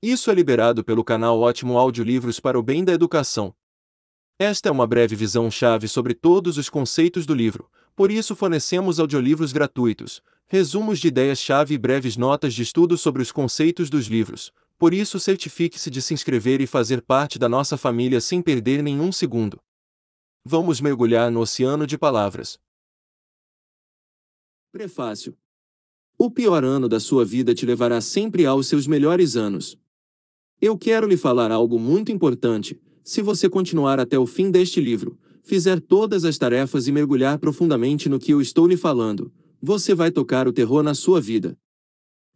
Isso é liberado pelo canal Ótimo Audiolivros para o Bem da Educação. Esta é uma breve visão-chave sobre todos os conceitos do livro, por isso fornecemos audiolivros gratuitos, resumos de ideias-chave e breves notas de estudo sobre os conceitos dos livros, por isso certifique-se de se inscrever e fazer parte da nossa família sem perder nenhum segundo. Vamos mergulhar no oceano de palavras. Prefácio: O pior ano da sua vida te levará sempre aos seus melhores anos. Eu quero lhe falar algo muito importante. Se você continuar até o fim deste livro, fizer todas as tarefas e mergulhar profundamente no que eu estou lhe falando, você vai tocar o terror na sua vida.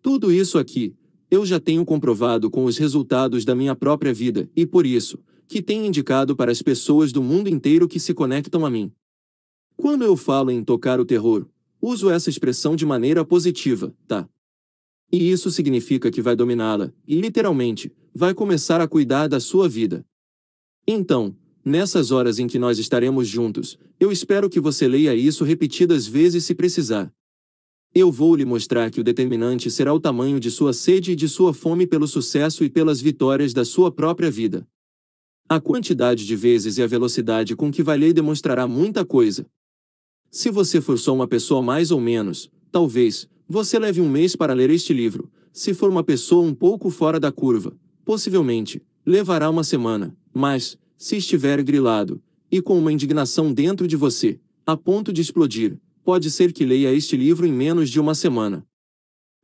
Tudo isso aqui, eu já tenho comprovado com os resultados da minha própria vida, e por isso, que tenho indicado para as pessoas do mundo inteiro que se conectam a mim. Quando eu falo em tocar o terror, uso essa expressão de maneira positiva, tá? E isso significa que vai dominá-la, e literalmente, vai começar a cuidar da sua vida. Então, nessas horas em que nós estaremos juntos, eu espero que você leia isso repetidas vezes se precisar. Eu vou lhe mostrar que o determinante será o tamanho de sua sede e de sua fome pelo sucesso e pelas vitórias da sua própria vida. A quantidade de vezes e a velocidade com que vai ler demonstrará muita coisa. Se você for só uma pessoa mais ou menos, talvez, você leve um mês para ler este livro. Se for uma pessoa um pouco fora da curva, Possivelmente, levará uma semana, mas, se estiver grilado, e com uma indignação dentro de você, a ponto de explodir, pode ser que leia este livro em menos de uma semana.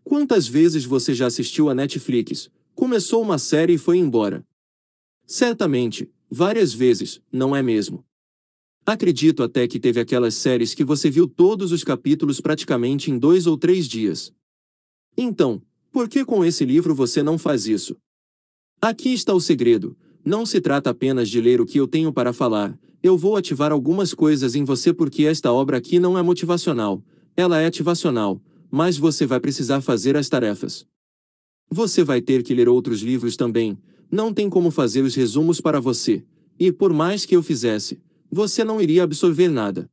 Quantas vezes você já assistiu a Netflix, começou uma série e foi embora? Certamente, várias vezes, não é mesmo? Acredito até que teve aquelas séries que você viu todos os capítulos praticamente em dois ou três dias. Então, por que com esse livro você não faz isso? Aqui está o segredo. Não se trata apenas de ler o que eu tenho para falar. Eu vou ativar algumas coisas em você porque esta obra aqui não é motivacional. Ela é ativacional, mas você vai precisar fazer as tarefas. Você vai ter que ler outros livros também. Não tem como fazer os resumos para você. E por mais que eu fizesse, você não iria absorver nada.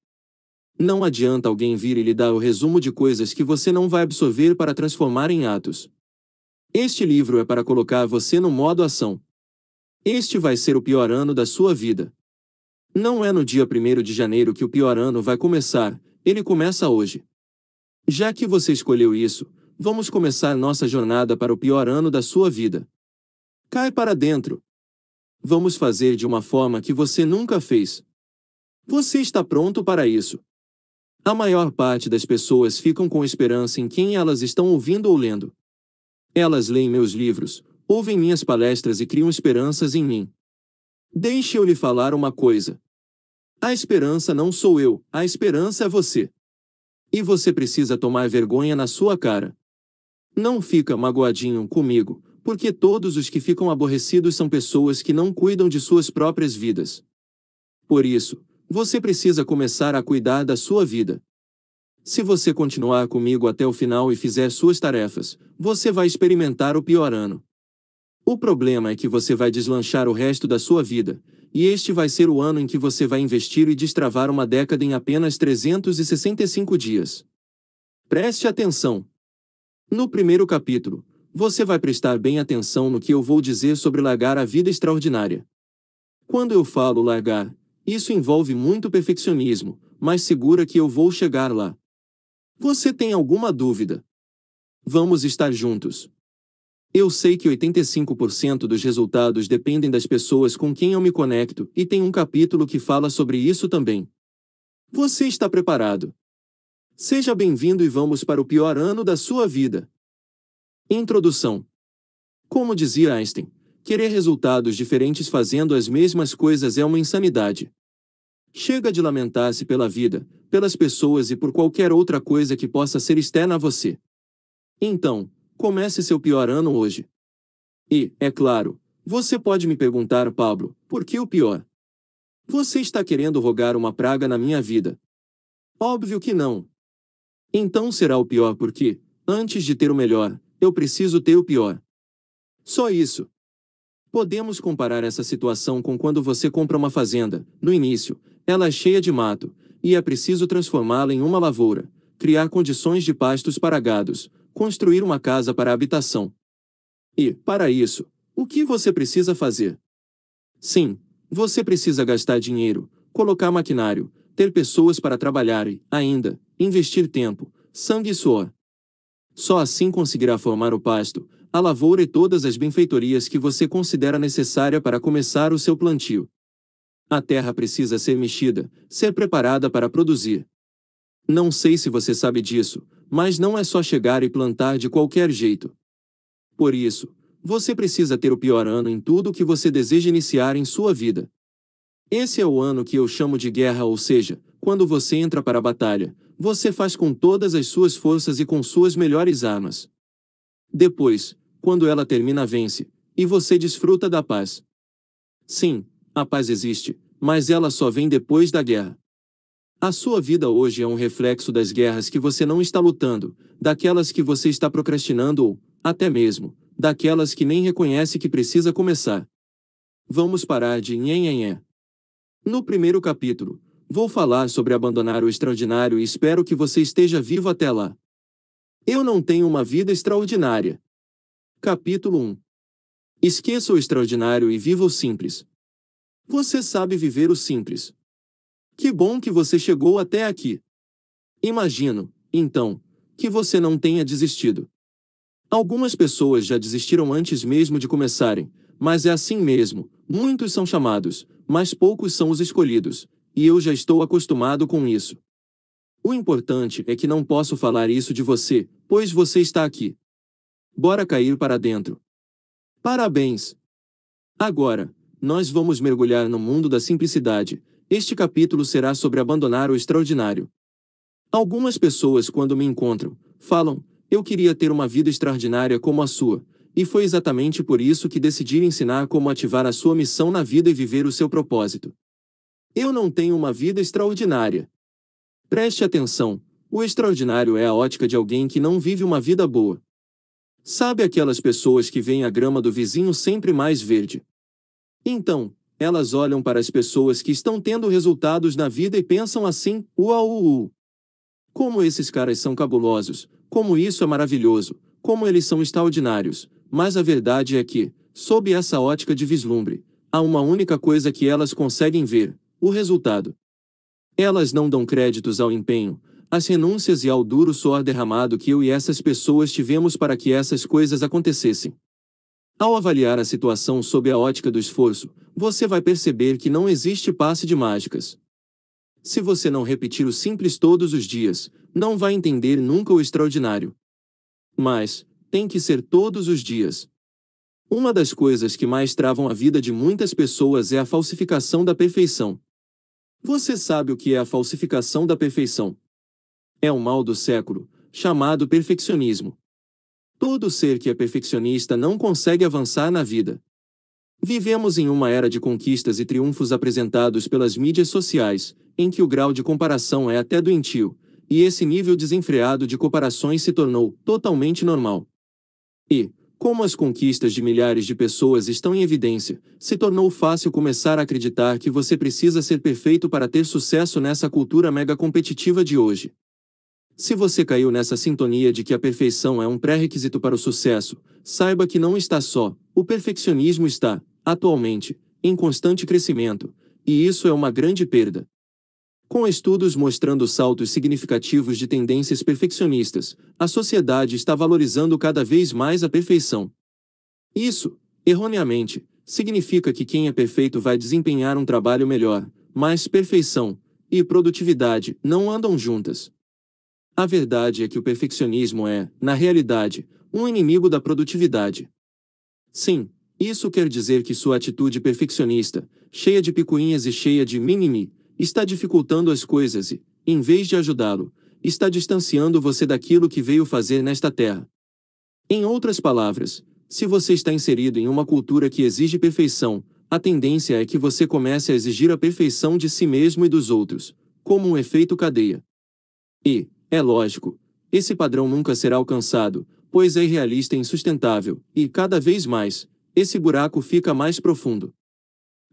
Não adianta alguém vir e lhe dar o resumo de coisas que você não vai absorver para transformar em atos. Este livro é para colocar você no modo ação. Este vai ser o pior ano da sua vida. Não é no dia 1 de janeiro que o pior ano vai começar, ele começa hoje. Já que você escolheu isso, vamos começar nossa jornada para o pior ano da sua vida. Cai para dentro. Vamos fazer de uma forma que você nunca fez. Você está pronto para isso. A maior parte das pessoas ficam com esperança em quem elas estão ouvindo ou lendo. Elas leem meus livros, ouvem minhas palestras e criam esperanças em mim. Deixe eu lhe falar uma coisa. A esperança não sou eu, a esperança é você. E você precisa tomar vergonha na sua cara. Não fica magoadinho comigo, porque todos os que ficam aborrecidos são pessoas que não cuidam de suas próprias vidas. Por isso, você precisa começar a cuidar da sua vida. Se você continuar comigo até o final e fizer suas tarefas, você vai experimentar o pior ano. O problema é que você vai deslanchar o resto da sua vida, e este vai ser o ano em que você vai investir e destravar uma década em apenas 365 dias. Preste atenção! No primeiro capítulo, você vai prestar bem atenção no que eu vou dizer sobre largar a vida extraordinária. Quando eu falo largar, isso envolve muito perfeccionismo, mas segura que eu vou chegar lá. Você tem alguma dúvida? Vamos estar juntos. Eu sei que 85% dos resultados dependem das pessoas com quem eu me conecto, e tem um capítulo que fala sobre isso também. Você está preparado? Seja bem-vindo e vamos para o pior ano da sua vida. Introdução: Como dizia Einstein, querer resultados diferentes fazendo as mesmas coisas é uma insanidade. Chega de lamentar-se pela vida, pelas pessoas e por qualquer outra coisa que possa ser externa a você. Então, comece seu pior ano hoje. E, é claro, você pode me perguntar, Pablo, por que o pior? Você está querendo rogar uma praga na minha vida? Óbvio que não. Então será o pior porque, antes de ter o melhor, eu preciso ter o pior. Só isso. Podemos comparar essa situação com quando você compra uma fazenda. No início, ela é cheia de mato, e é preciso transformá-la em uma lavoura, criar condições de pastos para gados, construir uma casa para habitação. E, para isso, o que você precisa fazer? Sim, você precisa gastar dinheiro, colocar maquinário, ter pessoas para trabalhar e, ainda, investir tempo, sangue e suor. Só assim conseguirá formar o pasto, a lavoura e todas as benfeitorias que você considera necessária para começar o seu plantio. A terra precisa ser mexida, ser preparada para produzir. Não sei se você sabe disso, mas não é só chegar e plantar de qualquer jeito. Por isso, você precisa ter o pior ano em tudo que você deseja iniciar em sua vida. Esse é o ano que eu chamo de guerra, ou seja, quando você entra para a batalha, você faz com todas as suas forças e com suas melhores armas. Depois, quando ela termina, vence, e você desfruta da paz. Sim, a paz existe, mas ela só vem depois da guerra. A sua vida hoje é um reflexo das guerras que você não está lutando, daquelas que você está procrastinando ou, até mesmo, daquelas que nem reconhece que precisa começar. Vamos parar de nhenhenhé. No primeiro capítulo, vou falar sobre abandonar o extraordinário e espero que você esteja vivo até lá. Eu não tenho uma vida extraordinária. Capítulo 1 Esqueça o extraordinário e viva o simples. Você sabe viver o simples. Que bom que você chegou até aqui. Imagino, então, que você não tenha desistido. Algumas pessoas já desistiram antes mesmo de começarem, mas é assim mesmo. Muitos são chamados, mas poucos são os escolhidos, e eu já estou acostumado com isso. O importante é que não posso falar isso de você, pois você está aqui. Bora cair para dentro. Parabéns! Agora, nós vamos mergulhar no mundo da simplicidade. Este capítulo será sobre abandonar o extraordinário. Algumas pessoas, quando me encontram, falam: Eu queria ter uma vida extraordinária como a sua, e foi exatamente por isso que decidi ensinar como ativar a sua missão na vida e viver o seu propósito. Eu não tenho uma vida extraordinária. Preste atenção: o extraordinário é a ótica de alguém que não vive uma vida boa, Sabe aquelas pessoas que veem a grama do vizinho sempre mais verde? Então, elas olham para as pessoas que estão tendo resultados na vida e pensam assim: uau, uau. Como esses caras são cabulosos, como isso é maravilhoso, como eles são extraordinários, mas a verdade é que, sob essa ótica de vislumbre, há uma única coisa que elas conseguem ver: o resultado. Elas não dão créditos ao empenho, as renúncias e ao duro suor derramado que eu e essas pessoas tivemos para que essas coisas acontecessem. Ao avaliar a situação sob a ótica do esforço, você vai perceber que não existe passe de mágicas. Se você não repetir o simples todos os dias, não vai entender nunca o extraordinário. Mas, tem que ser todos os dias. Uma das coisas que mais travam a vida de muitas pessoas é a falsificação da perfeição. Você sabe o que é a falsificação da perfeição? É o mal do século, chamado perfeccionismo. Todo ser que é perfeccionista não consegue avançar na vida. Vivemos em uma era de conquistas e triunfos apresentados pelas mídias sociais, em que o grau de comparação é até doentio, e esse nível desenfreado de comparações se tornou totalmente normal. E, como as conquistas de milhares de pessoas estão em evidência, se tornou fácil começar a acreditar que você precisa ser perfeito para ter sucesso nessa cultura mega competitiva de hoje. Se você caiu nessa sintonia de que a perfeição é um pré-requisito para o sucesso, saiba que não está só. O perfeccionismo está, atualmente, em constante crescimento, e isso é uma grande perda. Com estudos mostrando saltos significativos de tendências perfeccionistas, a sociedade está valorizando cada vez mais a perfeição. Isso, erroneamente, significa que quem é perfeito vai desempenhar um trabalho melhor, mas perfeição e produtividade não andam juntas. A verdade é que o perfeccionismo é, na realidade, um inimigo da produtividade. Sim, isso quer dizer que sua atitude perfeccionista, cheia de picuinhas e cheia de mimimi, está dificultando as coisas e, em vez de ajudá-lo, está distanciando você daquilo que veio fazer nesta terra. Em outras palavras, se você está inserido em uma cultura que exige perfeição, a tendência é que você comece a exigir a perfeição de si mesmo e dos outros, como um efeito cadeia. E, é lógico, esse padrão nunca será alcançado, pois é irrealista e insustentável, e cada vez mais, esse buraco fica mais profundo.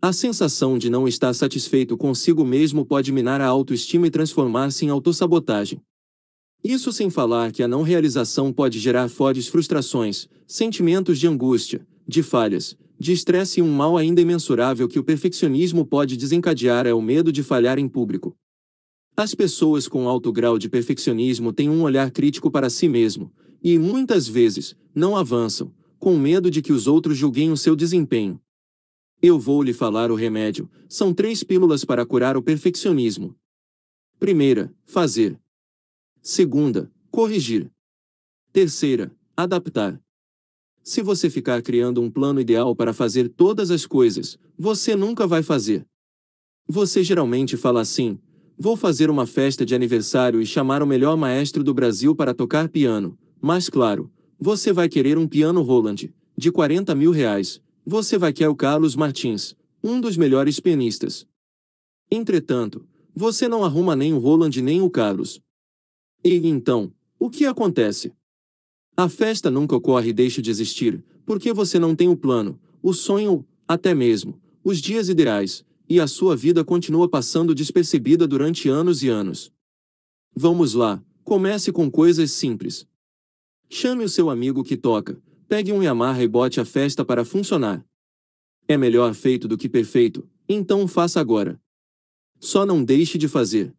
A sensação de não estar satisfeito consigo mesmo pode minar a autoestima e transformar-se em autossabotagem. Isso sem falar que a não realização pode gerar fortes frustrações, sentimentos de angústia, de falhas, de estresse e um mal ainda imensurável que o perfeccionismo pode desencadear é o medo de falhar em público. As pessoas com alto grau de perfeccionismo têm um olhar crítico para si mesmo, e muitas vezes, não avançam, com medo de que os outros julguem o seu desempenho. Eu vou lhe falar o remédio. São três pílulas para curar o perfeccionismo. Primeira, fazer. Segunda, corrigir. Terceira, adaptar. Se você ficar criando um plano ideal para fazer todas as coisas, você nunca vai fazer. Você geralmente fala assim: Vou fazer uma festa de aniversário e chamar o melhor maestro do Brasil para tocar piano. Mas claro, você vai querer um piano Roland, de 40 mil reais. Você vai querer o Carlos Martins, um dos melhores pianistas. Entretanto, você não arruma nem o Roland nem o Carlos. E então, o que acontece? A festa nunca ocorre e deixa de existir, porque você não tem o plano, o sonho, até mesmo, os dias ideais, e a sua vida continua passando despercebida durante anos e anos. Vamos lá, comece com coisas simples. Chame o seu amigo que toca, pegue um Yamaha e bote a festa para funcionar. É melhor feito do que perfeito, então faça agora. Só não deixe de fazer.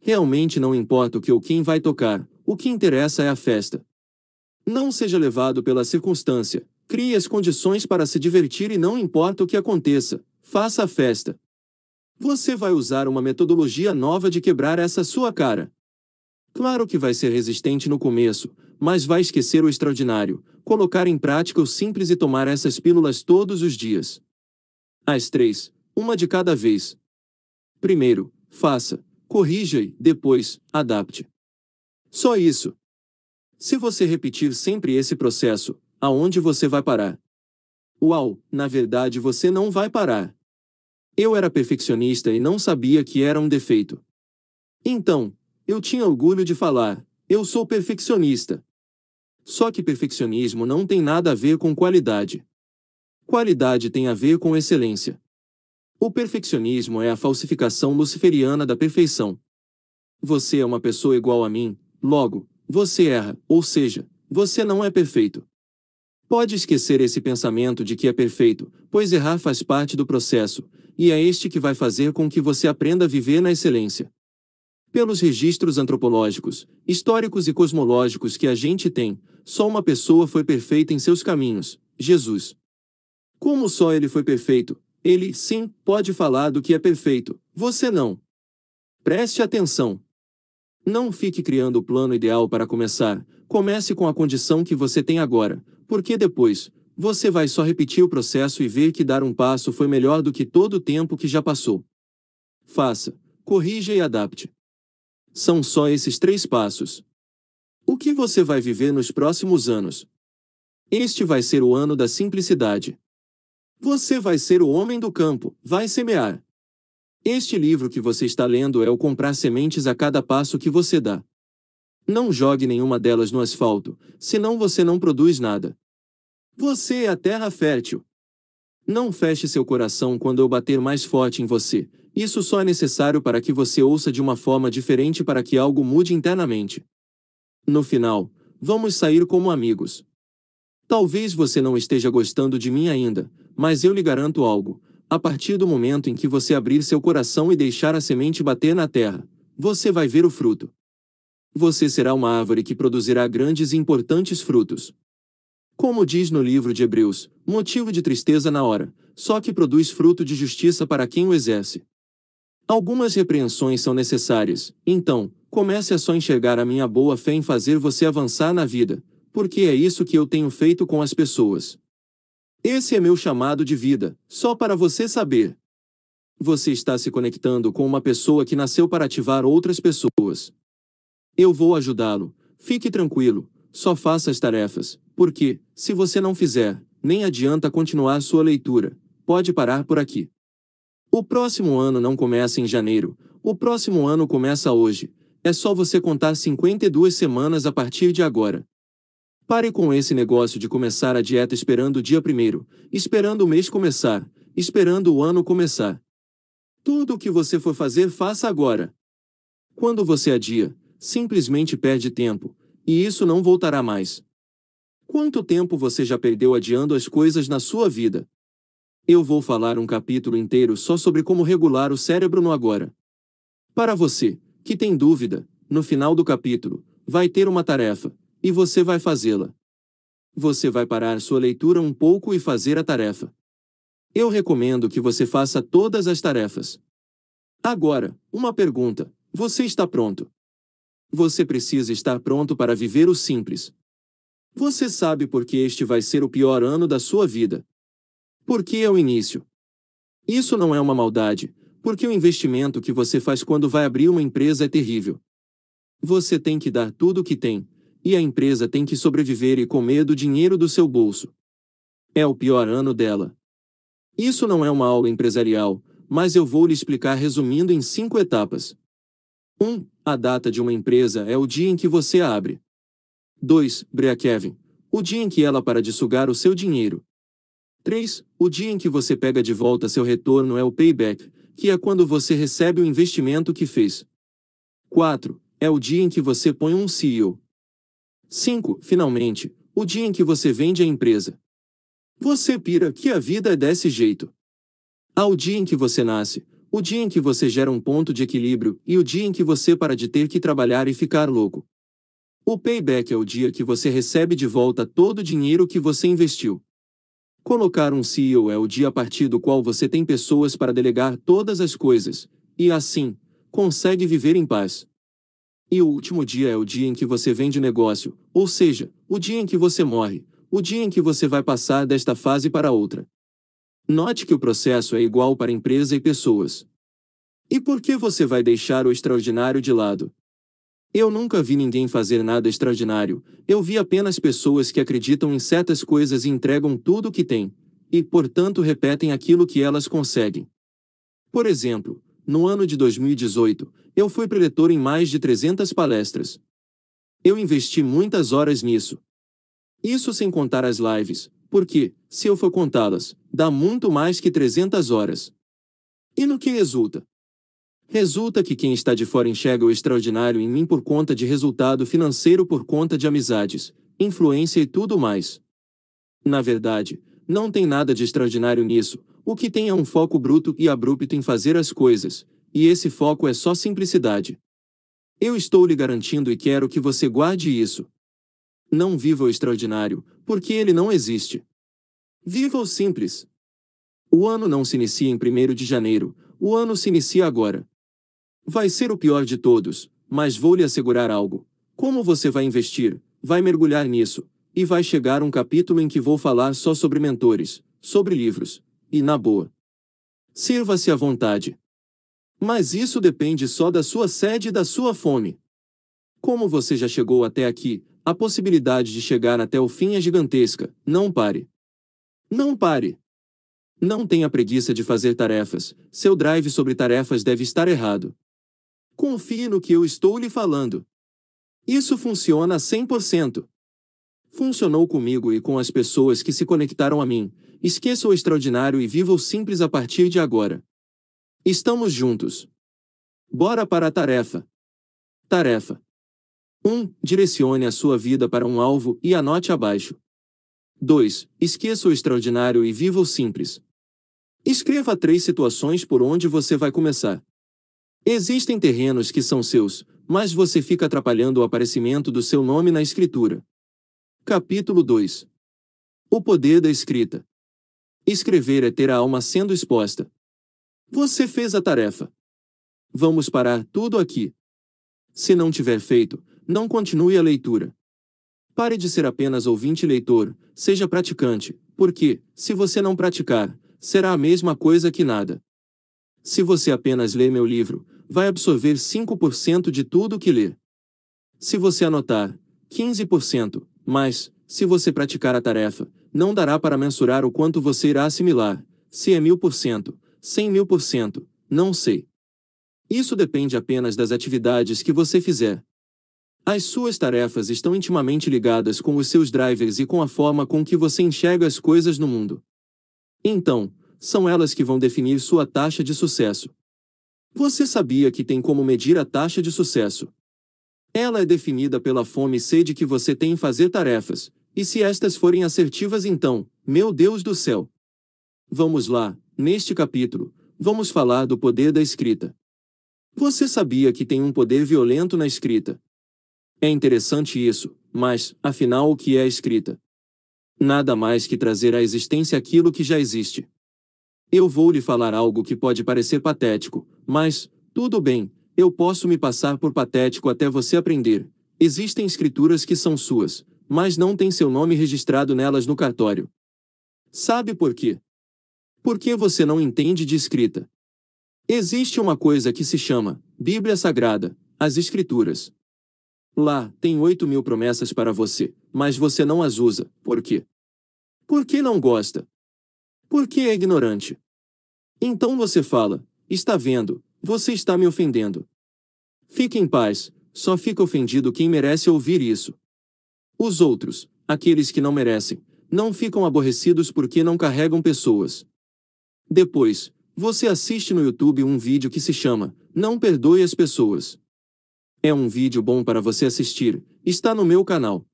Realmente não importa o que ou quem vai tocar, o que interessa é a festa. Não seja levado pela circunstância, crie as condições para se divertir e não importa o que aconteça, Faça a festa. Você vai usar uma metodologia nova de quebrar essa sua cara. Claro que vai ser resistente no começo, mas vai esquecer o extraordinário, colocar em prática o simples e tomar essas pílulas todos os dias. As três, uma de cada vez. Primeiro, faça, corrija e, depois, adapte. Só isso. Se você repetir sempre esse processo, aonde você vai parar? Uau, na verdade você não vai parar. Eu era perfeccionista e não sabia que era um defeito. Então, eu tinha orgulho de falar: eu sou perfeccionista. Só que perfeccionismo não tem nada a ver com qualidade. Qualidade tem a ver com excelência. O perfeccionismo é a falsificação luciferiana da perfeição. Você é uma pessoa igual a mim, logo, você erra, ou seja, você não é perfeito. Pode esquecer esse pensamento de que é perfeito, pois errar faz parte do processo, e é este que vai fazer com que você aprenda a viver na excelência. Pelos registros antropológicos, históricos e cosmológicos que a gente tem, só uma pessoa foi perfeita em seus caminhos: Jesus. Como só ele foi perfeito, ele, sim, pode falar do que é perfeito, você não. Preste atenção. Não fique criando o plano ideal para começar, comece com a condição que você tem agora, porque depois, você vai só repetir o processo e ver que dar um passo foi melhor do que todo o tempo que já passou. Faça, corrija e adapte. São só esses três passos. O que você vai viver nos próximos anos? Este vai ser o ano da simplicidade. Você vai ser o homem do campo, vai semear. Este livro que você está lendo é o comprar sementes a cada passo que você dá. Não jogue nenhuma delas no asfalto, senão você não produz nada. Você é a terra fértil. Não feche seu coração quando eu bater mais forte em você. Isso só é necessário para que você ouça de uma forma diferente para que algo mude internamente. No final, vamos sair como amigos. Talvez você não esteja gostando de mim ainda, mas eu lhe garanto algo. A partir do momento em que você abrir seu coração e deixar a semente bater na terra, você vai ver o fruto. Você será uma árvore que produzirá grandes e importantes frutos. Como diz no livro de Hebreus, motivo de tristeza na hora, só que produz fruto de justiça para quem o exerce. Algumas repreensões são necessárias, então, comece a só enxergar a minha boa fé em fazer você avançar na vida, porque é isso que eu tenho feito com as pessoas. Esse é meu chamado de vida, só para você saber. Você está se conectando com uma pessoa que nasceu para ativar outras pessoas. Eu vou ajudá-lo, fique tranquilo, só faça as tarefas, porque, se você não fizer, nem adianta continuar sua leitura, pode parar por aqui. O próximo ano não começa em janeiro, o próximo ano começa hoje, é só você contar 52 semanas a partir de agora. Pare com esse negócio de começar a dieta esperando o dia primeiro, esperando o mês começar, esperando o ano começar. Tudo o que você for fazer, faça agora. Quando você adia, simplesmente perde tempo, e isso não voltará mais. Quanto tempo você já perdeu adiando as coisas na sua vida? Eu vou falar um capítulo inteiro só sobre como regular o cérebro no agora. Para você, que tem dúvida, no final do capítulo, vai ter uma tarefa, e você vai fazê-la. Você vai parar sua leitura um pouco e fazer a tarefa. Eu recomendo que você faça todas as tarefas. Agora, uma pergunta: você está pronto? Você precisa estar pronto para viver o simples. Você sabe por que este vai ser o pior ano da sua vida. Porque é o início. Isso não é uma maldade, porque o investimento que você faz quando vai abrir uma empresa é terrível. Você tem que dar tudo o que tem, e a empresa tem que sobreviver e comer do dinheiro do seu bolso. É o pior ano dela. Isso não é uma aula empresarial, mas eu vou lhe explicar resumindo em cinco etapas. 1. Um, a data de uma empresa é o dia em que você abre. 2. Kevin, O dia em que ela para de sugar o seu dinheiro. 3. O dia em que você pega de volta seu retorno é o payback, que é quando você recebe o investimento que fez. 4. É o dia em que você põe um CEO. 5. Finalmente, o dia em que você vende a empresa. Você pira que a vida é desse jeito. Há o dia em que você nasce, o dia em que você gera um ponto de equilíbrio e o dia em que você para de ter que trabalhar e ficar louco. O payback é o dia que você recebe de volta todo o dinheiro que você investiu. Colocar um CEO é o dia a partir do qual você tem pessoas para delegar todas as coisas, e assim, consegue viver em paz. E o último dia é o dia em que você vende o negócio, ou seja, o dia em que você morre, o dia em que você vai passar desta fase para outra. Note que o processo é igual para empresa e pessoas. E por que você vai deixar o extraordinário de lado? Eu nunca vi ninguém fazer nada extraordinário, eu vi apenas pessoas que acreditam em certas coisas e entregam tudo o que têm, e, portanto, repetem aquilo que elas conseguem. Por exemplo, no ano de 2018, eu fui preletor em mais de 300 palestras. Eu investi muitas horas nisso. Isso sem contar as lives, porque, se eu for contá-las, dá muito mais que 300 horas. E no que resulta? Resulta que quem está de fora enxerga o extraordinário em mim por conta de resultado financeiro, por conta de amizades, influência e tudo mais. Na verdade, não tem nada de extraordinário nisso. O que tem é um foco bruto e abrupto em fazer as coisas, e esse foco é só simplicidade. Eu estou lhe garantindo e quero que você guarde isso. Não viva o extraordinário, porque ele não existe. Viva o simples. O ano não se inicia em 1 de janeiro, o ano se inicia agora. Vai ser o pior de todos, mas vou lhe assegurar algo. Como você vai investir, vai mergulhar nisso, e vai chegar um capítulo em que vou falar só sobre mentores, sobre livros, e na boa. Sirva-se à vontade. Mas isso depende só da sua sede e da sua fome. Como você já chegou até aqui, a possibilidade de chegar até o fim é gigantesca. Não pare. Não pare. Não tenha preguiça de fazer tarefas. Seu drive sobre tarefas deve estar errado. Confie no que eu estou lhe falando. Isso funciona 100%. Funcionou comigo e com as pessoas que se conectaram a mim. Esqueça o extraordinário e viva o simples a partir de agora. Estamos juntos. Bora para a tarefa. Tarefa 1. Um, direcione a sua vida para um alvo e anote abaixo. 2. Esqueça o extraordinário e viva o simples. Escreva três situações por onde você vai começar. Existem terrenos que são seus, mas você fica atrapalhando o aparecimento do seu nome na escritura. Capítulo 2 O poder da escrita. Escrever é ter a alma sendo exposta. Você fez a tarefa. Vamos parar tudo aqui. Se não tiver feito, não continue a leitura. Pare de ser apenas ouvinte e leitor, seja praticante, porque, se você não praticar, será a mesma coisa que nada. Se você apenas lê meu livro, vai absorver 5% de tudo o que ler. Se você anotar, 15%, mas, se você praticar a tarefa, não dará para mensurar o quanto você irá assimilar, se é 1000%, 100 mil%, não sei. Isso depende apenas das atividades que você fizer. As suas tarefas estão intimamente ligadas com os seus drivers e com a forma com que você enxerga as coisas no mundo. Então, são elas que vão definir sua taxa de sucesso. Você sabia que tem como medir a taxa de sucesso? Ela é definida pela fome e sede que você tem em fazer tarefas, e se estas forem assertivas, então, meu Deus do céu! Vamos lá, neste capítulo, vamos falar do poder da escrita. Você sabia que tem um poder violento na escrita? É interessante isso, mas, afinal, o que é a escrita? Nada mais que trazer à existência aquilo que já existe. Eu vou lhe falar algo que pode parecer patético, mas, tudo bem, eu posso me passar por patético até você aprender. Existem escrituras que são suas, mas não tem seu nome registrado nelas no cartório. Sabe por quê? Porque você não entende de escrita. Existe uma coisa que se chama Bíblia Sagrada, as Escrituras. Lá, tem oito mil promessas para você, mas você não as usa. Por quê? Porque não gosta. Porque é ignorante. Então você fala, Está vendo? Você está me ofendendo. Fique em paz, só fica ofendido quem merece ouvir isso. Os outros, aqueles que não merecem, não ficam aborrecidos porque não carregam pessoas. Depois, você assiste no YouTube um vídeo que se chama Não Perdoe as Pessoas. É um vídeo bom para você assistir, está no meu canal.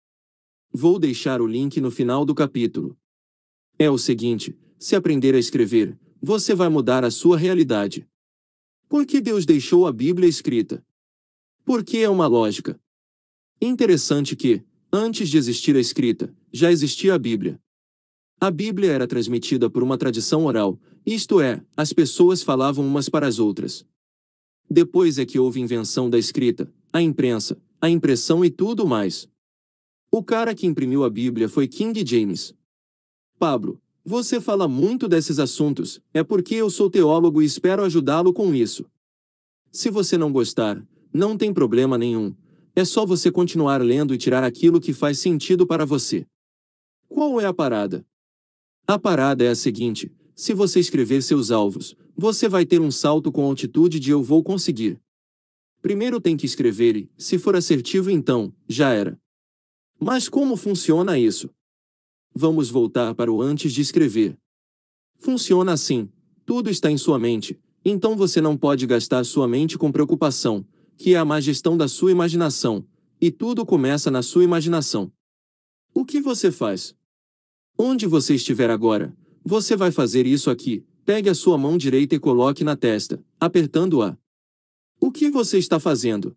Vou deixar o link no final do capítulo. É o seguinte: se aprender a escrever, você vai mudar a sua realidade. Por que Deus deixou a Bíblia escrita? Porque é uma lógica. Interessante que, antes de existir a escrita, já existia a Bíblia. A Bíblia era transmitida por uma tradição oral, isto é, as pessoas falavam umas para as outras. Depois é que houve invenção da escrita, a imprensa, a impressão e tudo mais. O cara que imprimiu a Bíblia foi King James. Pablo, você fala muito desses assuntos, é porque eu sou teólogo e espero ajudá-lo com isso. Se você não gostar, não tem problema nenhum. É só você continuar lendo e tirar aquilo que faz sentido para você. Qual é a parada? A parada é a seguinte: se você escrever seus alvos, você vai ter um salto com altitude de eu vou conseguir. Primeiro tem que escrever e, se for assertivo então, já era. Mas como funciona isso? Vamos voltar para o antes de escrever. Funciona assim: tudo está em sua mente, então você não pode gastar sua mente com preocupação, que é a má gestão da sua imaginação, e tudo começa na sua imaginação. O que você faz? Onde você estiver agora, você vai fazer isso aqui. Pegue a sua mão direita e coloque na testa, apertando-a. O que você está fazendo?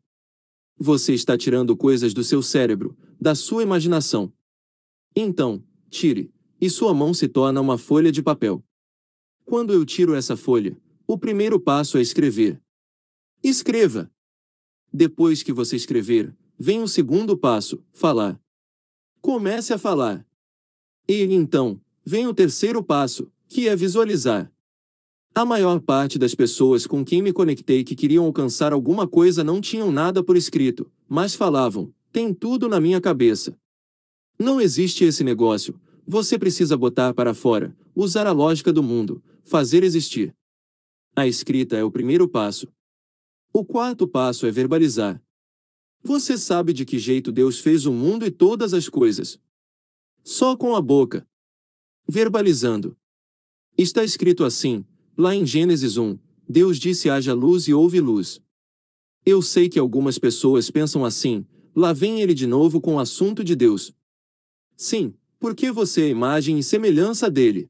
Você está tirando coisas do seu cérebro, da sua imaginação. Então, Tire, e sua mão se torna uma folha de papel. Quando eu tiro essa folha, o primeiro passo é escrever. Escreva! Depois que você escrever, vem o segundo passo, falar. Comece a falar. E então, vem o terceiro passo, que é visualizar. A maior parte das pessoas com quem me conectei que queriam alcançar alguma coisa não tinham nada por escrito, mas falavam: tem tudo na minha cabeça. Não existe esse negócio. Você precisa botar para fora, usar a lógica do mundo, fazer existir. A escrita é o primeiro passo. O quarto passo é verbalizar. Você sabe de que jeito Deus fez o mundo e todas as coisas. Só com a boca. Verbalizando. Está escrito assim, lá em Gênesis 1, Deus disse haja luz e houve luz. Eu sei que algumas pessoas pensam assim, lá vem ele de novo com o assunto de Deus. Sim, porque você é imagem e semelhança dele.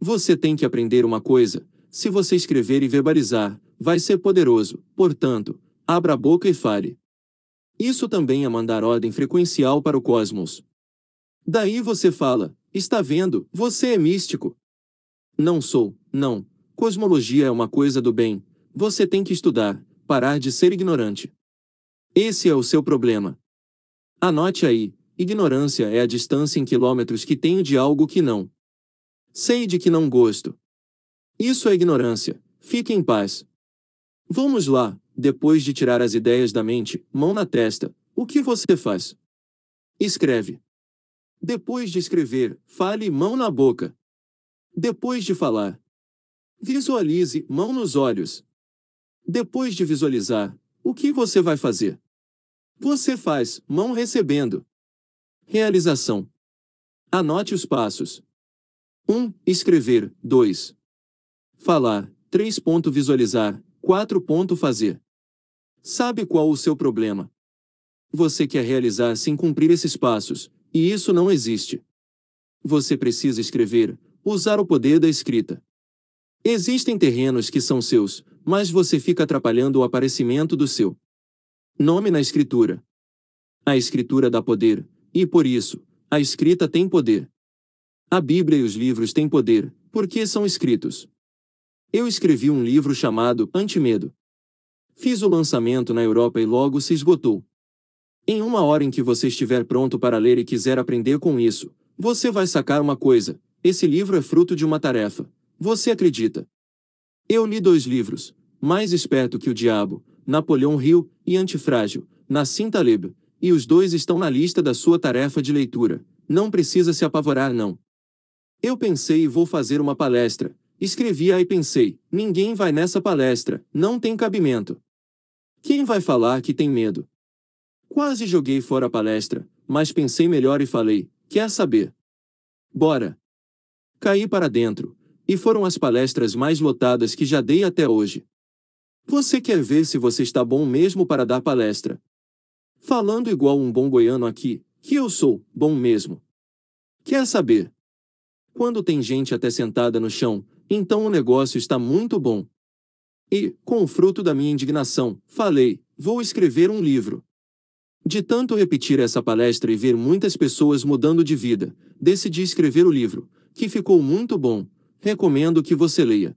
Você tem que aprender uma coisa: se você escrever e verbalizar, vai ser poderoso, portanto, abra a boca e fale. Isso também é mandar ordem frequencial para o cosmos. Daí você fala: está vendo, você é místico. Não sou, não. Cosmologia é uma coisa do bem. Você tem que estudar, parar de ser ignorante. Esse é o seu problema. Anote aí, Ignorância é a distância em quilômetros que tenho de algo que não. Sei de que não gosto. Isso é ignorância. Fique em paz. Vamos lá, depois de tirar as ideias da mente, mão na testa, o que você faz? Escreve. Depois de escrever, fale mão na boca. Depois de falar, visualize mão nos olhos. Depois de visualizar, o que você vai fazer? Você faz mão recebendo. Realização. Anote os passos. 1. Um, escrever. 2. Falar. 3. Visualizar. 4. Fazer. Sabe qual o seu problema? Você quer realizar sem cumprir esses passos, e isso não existe. Você precisa escrever, usar o poder da escrita. Existem terrenos que são seus, mas você fica atrapalhando o aparecimento do seu nome na escritura. A escritura dá poder, e por isso, a escrita tem poder. A Bíblia e os livros têm poder, porque são escritos. Eu escrevi um livro chamado Antimedo. Fiz o lançamento na Europa e logo se esgotou. Em uma hora em que você estiver pronto para ler e quiser aprender com isso, você vai sacar uma coisa: esse livro é fruto de uma tarefa. Você acredita? Eu li dois livros, Mais Esperto que o Diabo, Napoleão Hill e Antifrágil, Nassim Taleb, e os dois estão na lista da sua tarefa de leitura. Não precisa se apavorar, não. Eu pensei e vou fazer uma palestra. Escrevi-a e pensei: ninguém vai nessa palestra, não tem cabimento. Quem vai falar que tem medo? Quase joguei fora a palestra, mas pensei melhor e falei: quer saber? Bora! Caí para dentro, e foram as palestras mais lotadas que já dei até hoje. Você quer ver se você está bom mesmo para dar palestra, falando igual um bom goiano aqui, que eu sou, bom mesmo. Quer saber? Quando tem gente até sentada no chão, então o negócio está muito bom. E, com o fruto da minha indignação, falei: vou escrever um livro. De tanto repetir essa palestra e ver muitas pessoas mudando de vida, decidi escrever o livro, que ficou muito bom. Recomendo que você leia.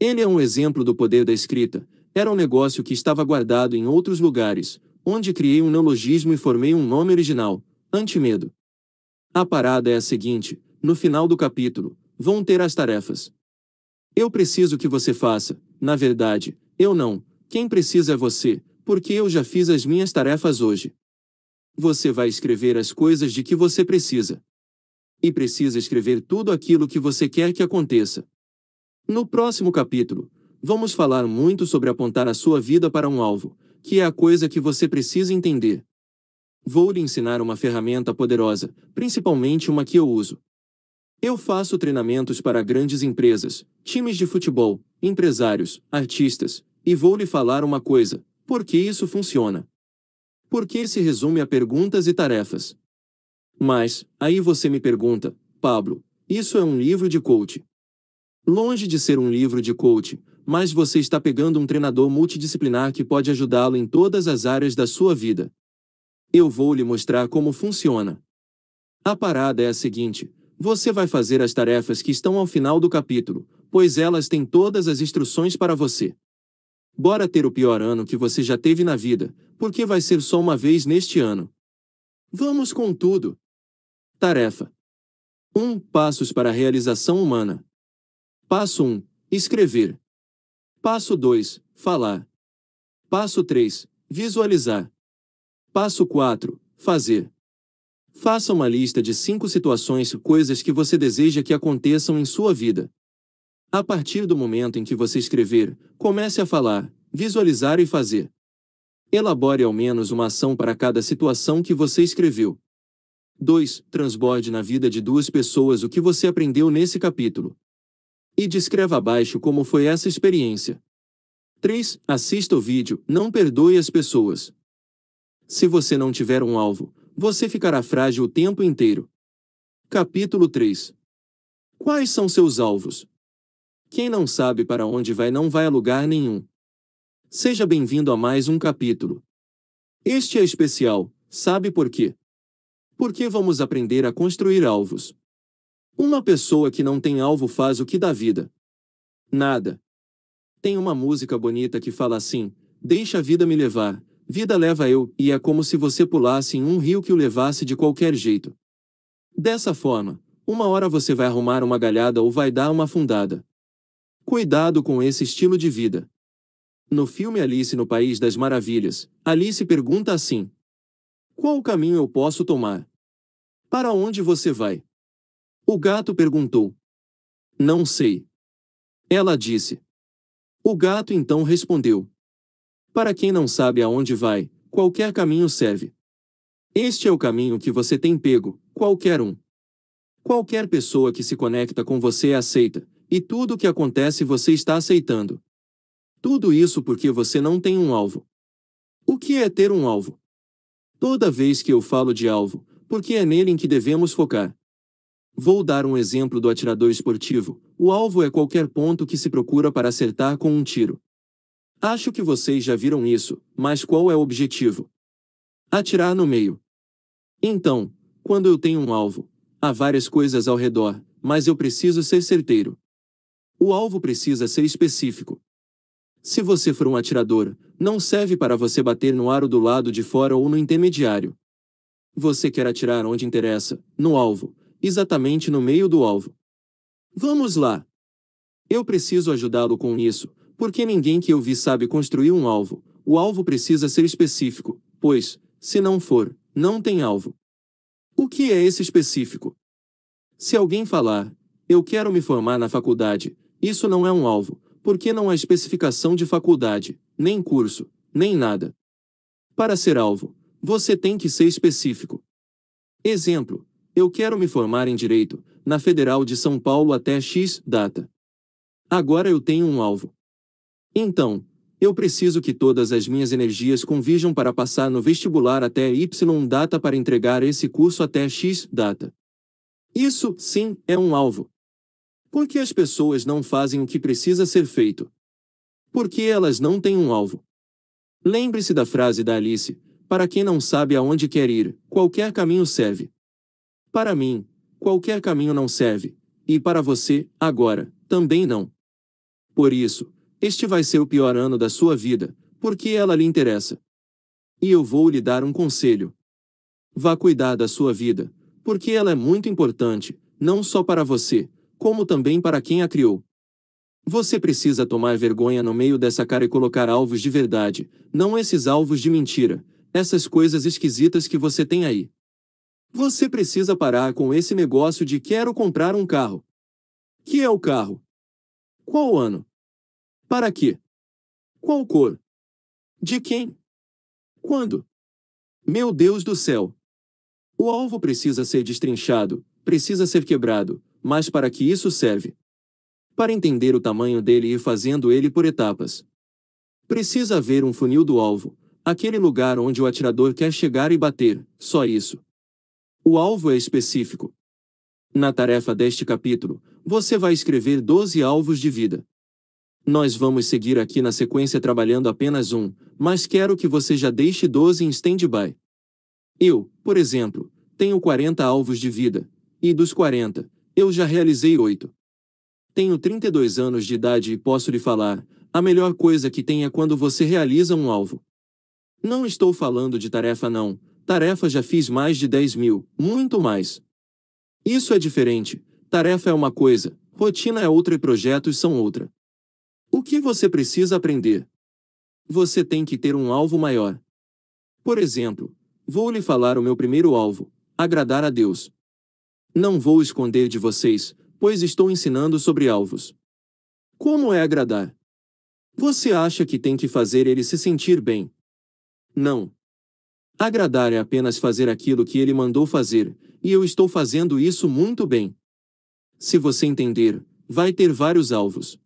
Ele é um exemplo do poder da escrita. Era um negócio que estava guardado em outros lugares, onde criei um neologismo e formei um nome original, antimedo. A parada é a seguinte, no final do capítulo, vão ter as tarefas. Eu preciso que você faça, na verdade, eu não, quem precisa é você, porque eu já fiz as minhas tarefas hoje. Você vai escrever as coisas de que você precisa. E precisa escrever tudo aquilo que você quer que aconteça. No próximo capítulo, vamos falar muito sobre apontar a sua vida para um alvo, que é a coisa que você precisa entender. Vou lhe ensinar uma ferramenta poderosa, principalmente uma que eu uso. Eu faço treinamentos para grandes empresas, times de futebol, empresários, artistas, e vou lhe falar uma coisa: por que isso funciona? Por que se resume a perguntas e tarefas? Mas, aí você me pergunta, Pablo, isso é um livro de coach. Longe de ser um livro de coach, mas você está pegando um treinador multidisciplinar que pode ajudá-lo em todas as áreas da sua vida. Eu vou lhe mostrar como funciona. A parada é a seguinte: você vai fazer as tarefas que estão ao final do capítulo, pois elas têm todas as instruções para você. Bora ter o pior ano que você já teve na vida, porque vai ser só uma vez neste ano. Vamos com tudo. Tarefa 1. Um, passos para a realização humana. Passo 1. Um, escrever. Passo 2 Falar. Passo 3 Visualizar. Passo 4 Fazer. Faça uma lista de cinco situações e coisas que você deseja que aconteçam em sua vida. A partir do momento em que você escrever, comece a falar, visualizar e fazer. Elabore ao menos uma ação para cada situação que você escreveu. 2. Transborde na vida de duas pessoas o que você aprendeu nesse capítulo. E descreva abaixo como foi essa experiência. 3. Assista o vídeo, não perdoe as pessoas. Se você não tiver um alvo, você ficará frágil o tempo inteiro. Capítulo 3 Quais são seus alvos? Quem não sabe para onde vai não vai a lugar nenhum. Seja bem-vindo a mais um capítulo. Este é especial, sabe por quê? Porque vamos aprender a construir alvos. Uma pessoa que não tem alvo faz o que dá vida? Nada. Tem uma música bonita que fala assim: Deixa a vida me levar, vida leva eu, e é como se você pulasse em um rio que o levasse de qualquer jeito. Dessa forma, uma hora você vai arrumar uma galhada ou vai dar uma afundada. Cuidado com esse estilo de vida. No filme Alice no País das Maravilhas, Alice pergunta assim: Qual caminho eu posso tomar? Para onde você vai? O gato perguntou. Não sei. Ela disse. O gato então respondeu. Para quem não sabe aonde vai, qualquer caminho serve. Este é o caminho que você tem pego, qualquer um. Qualquer pessoa que se conecta com você aceita, e tudo o que acontece você está aceitando. Tudo isso porque você não tem um alvo. O que é ter um alvo? Toda vez que eu falo de alvo, porque é nele em que devemos focar. Vou dar um exemplo do atirador esportivo. O alvo é qualquer ponto que se procura para acertar com um tiro. Acho que vocês já viram isso, mas qual é o objetivo? Atirar no meio. Então, quando eu tenho um alvo, há várias coisas ao redor, mas eu preciso ser certeiro. O alvo precisa ser específico. Se você for um atirador, não serve para você bater no aro do lado de fora ou no intermediário. Você quer atirar onde interessa, no alvo, exatamente no meio do alvo. Vamos lá! Eu preciso ajudá-lo com isso, porque ninguém que eu vi sabe construir um alvo. O alvo precisa ser específico, pois, se não for, não tem alvo. O que é esse específico? Se alguém falar, eu quero me formar na faculdade, isso não é um alvo, porque não há especificação de faculdade, nem curso, nem nada. Para ser alvo, você tem que ser específico. Exemplo: eu quero me formar em Direito, na Federal de São Paulo até X data. Agora eu tenho um alvo. Então, eu preciso que todas as minhas energias convijam para passar no vestibular até Y data para entregar esse curso até X data. Isso, sim, é um alvo. Por que as pessoas não fazem o que precisa ser feito? Porque elas não têm um alvo. Lembre-se da frase da Alice: para quem não sabe aonde quer ir, qualquer caminho serve. Para mim, qualquer caminho não serve, e para você, agora, também não. Por isso, este vai ser o pior ano da sua vida, porque ela lhe interessa. E eu vou lhe dar um conselho. Vá cuidar da sua vida, porque ela é muito importante, não só para você, como também para quem a criou. Você precisa tomar vergonha no meio dessa cara e colocar alvos de verdade, não esses alvos de mentira, essas coisas esquisitas que você tem aí. Você precisa parar com esse negócio de quero comprar um carro. Que é o carro? Qual ano? Para quê? Qual cor? De quem? Quando? Meu Deus do céu! O alvo precisa ser destrinchado, precisa ser quebrado, mas para que isso serve? Para entender o tamanho dele e ir fazendo ele por etapas. Precisa haver um funil do alvo, aquele lugar onde o atirador quer chegar e bater, só isso. O alvo é específico. Na tarefa deste capítulo, você vai escrever 12 alvos de vida. Nós vamos seguir aqui na sequência trabalhando apenas um, mas quero que você já deixe 12 em stand-by. Eu, por exemplo, tenho 40 alvos de vida, e dos 40, eu já realizei 8. Tenho 32 anos de idade e posso lhe falar, a melhor coisa que tem é quando você realiza um alvo. Não estou falando de tarefa não, Tarefa já fiz mais de 10 mil, muito mais. Isso é diferente. Tarefa é uma coisa, rotina é outra e projetos são outra. O que você precisa aprender? Você tem que ter um alvo maior. Por exemplo, vou lhe falar o meu primeiro alvo: agradar a Deus. Não vou esconder de vocês, pois estou ensinando sobre alvos. Como é agradar? Você acha que tem que fazer ele se sentir bem? Não, Agradar é apenas fazer aquilo que ele mandou fazer, e eu estou fazendo isso muito bem. Se você entender, vai ter vários alvos.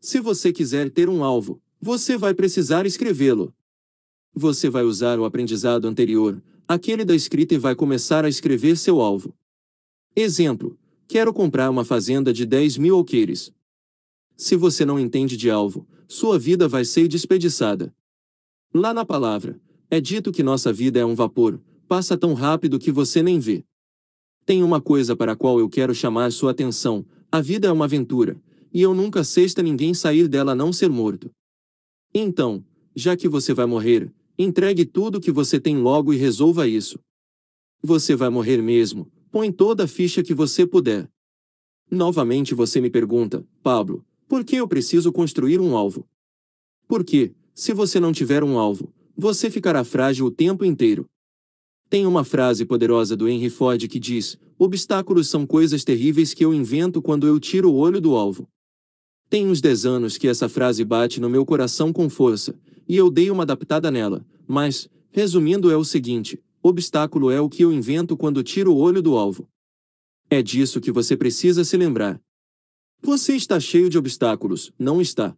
Se você quiser ter um alvo, você vai precisar escrevê-lo. Você vai usar o aprendizado anterior, aquele da escrita, e vai começar a escrever seu alvo. Exemplo: quero comprar uma fazenda de 10 mil alqueires. Se você não entende de alvo, sua vida vai ser desperdiçada. Lá na palavra, é dito que nossa vida é um vapor, passa tão rápido que você nem vê. Tem uma coisa para a qual eu quero chamar sua atenção: a vida é uma aventura, e eu nunca sexta ninguém sair dela a não ser morto. Então, já que você vai morrer, entregue tudo que você tem logo e resolva isso. Você vai morrer mesmo, põe toda a ficha que você puder. Novamente você me pergunta, Pablo, por que eu preciso construir um alvo? Porque, se você não tiver um alvo, você ficará frágil o tempo inteiro. Tem uma frase poderosa do Henry Ford que diz: Obstáculos são coisas terríveis que eu invento quando eu tiro o olho do alvo. Tem uns 10 anos que essa frase bate no meu coração com força, e eu dei uma adaptada nela, mas, resumindo, é o seguinte: obstáculo é o que eu invento quando tiro o olho do alvo. É disso que você precisa se lembrar. Você está cheio de obstáculos, não está.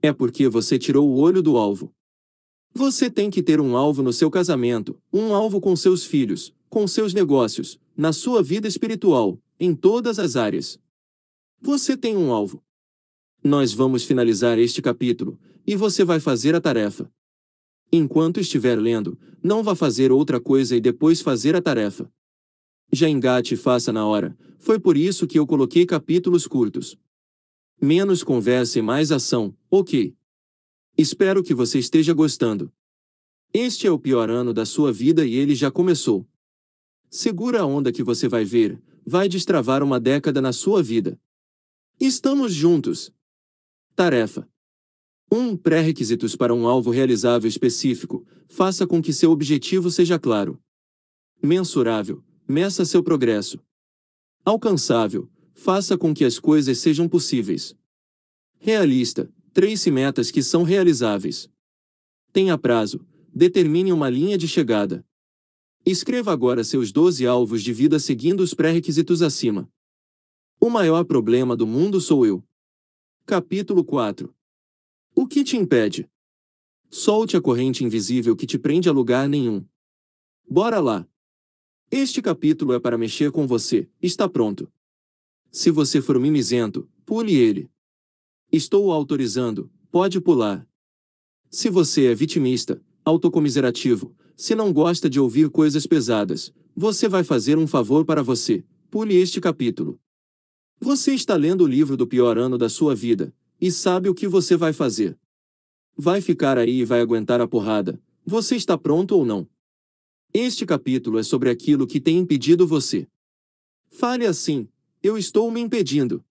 É porque você tirou o olho do alvo. Você tem que ter um alvo no seu casamento, um alvo com seus filhos, com seus negócios, na sua vida espiritual, em todas as áreas. Você tem um alvo. Nós vamos finalizar este capítulo, e você vai fazer a tarefa. Enquanto estiver lendo, não vá fazer outra coisa e depois fazer a tarefa. Já engate e faça na hora, foi por isso que eu coloquei capítulos curtos. Menos conversa e mais ação, ok. Espero que você esteja gostando. Este é o pior ano da sua vida e ele já começou. Segura a onda que você vai ver, vai destravar uma década na sua vida. Estamos juntos. Tarefa 1. Um, pré-requisitos para um alvo realizável específico. Faça com que seu objetivo seja claro. Mensurável. Meça seu progresso. Alcançável. Faça com que as coisas sejam possíveis. Realista. Três metas que são realizáveis. Tenha prazo, determine uma linha de chegada. Escreva agora seus 12 alvos de vida seguindo os pré-requisitos acima. O maior problema do mundo sou eu. Capítulo 4 O que te impede? Solte a corrente invisível que te prende a lugar nenhum. Bora lá! Este capítulo é para mexer com você, está pronto. Se você for mimizento, pule ele. Estou autorizando, pode pular. Se você é vitimista, autocomiserativo, se não gosta de ouvir coisas pesadas, você vai fazer um favor para você. Pule este capítulo. Você está lendo o livro do pior ano da sua vida, e sabe o que você vai fazer. Vai ficar aí e vai aguentar a porrada. Você está pronto ou não? Este capítulo é sobre aquilo que tem impedido você. Fale assim: Eu estou me impedindo.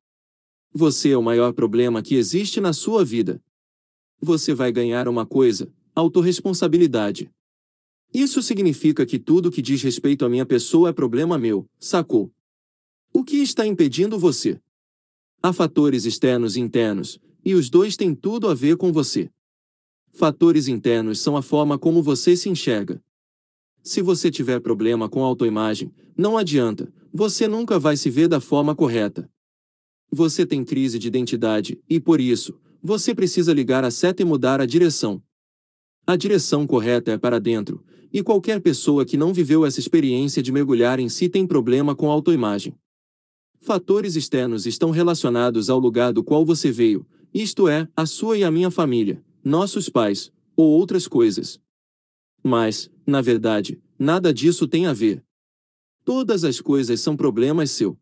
Você é o maior problema que existe na sua vida. Você vai ganhar uma coisa: autorresponsabilidade. Isso significa que tudo que diz respeito à minha pessoa é problema meu, sacou? O que está impedindo você? Há fatores externos e internos, e os dois têm tudo a ver com você. Fatores internos são a forma como você se enxerga. Se você tiver problema com autoimagem, não adianta, você nunca vai se ver da forma correta. Você tem crise de identidade, e por isso, você precisa ligar a seta e mudar a direção. A direção correta é para dentro, e qualquer pessoa que não viveu essa experiência de mergulhar em si tem problema com autoimagem. Fatores externos estão relacionados ao lugar do qual você veio, isto é, a sua e a minha família, nossos pais, ou outras coisas. Mas, na verdade, nada disso tem a ver. Todas as coisas são problemas seu.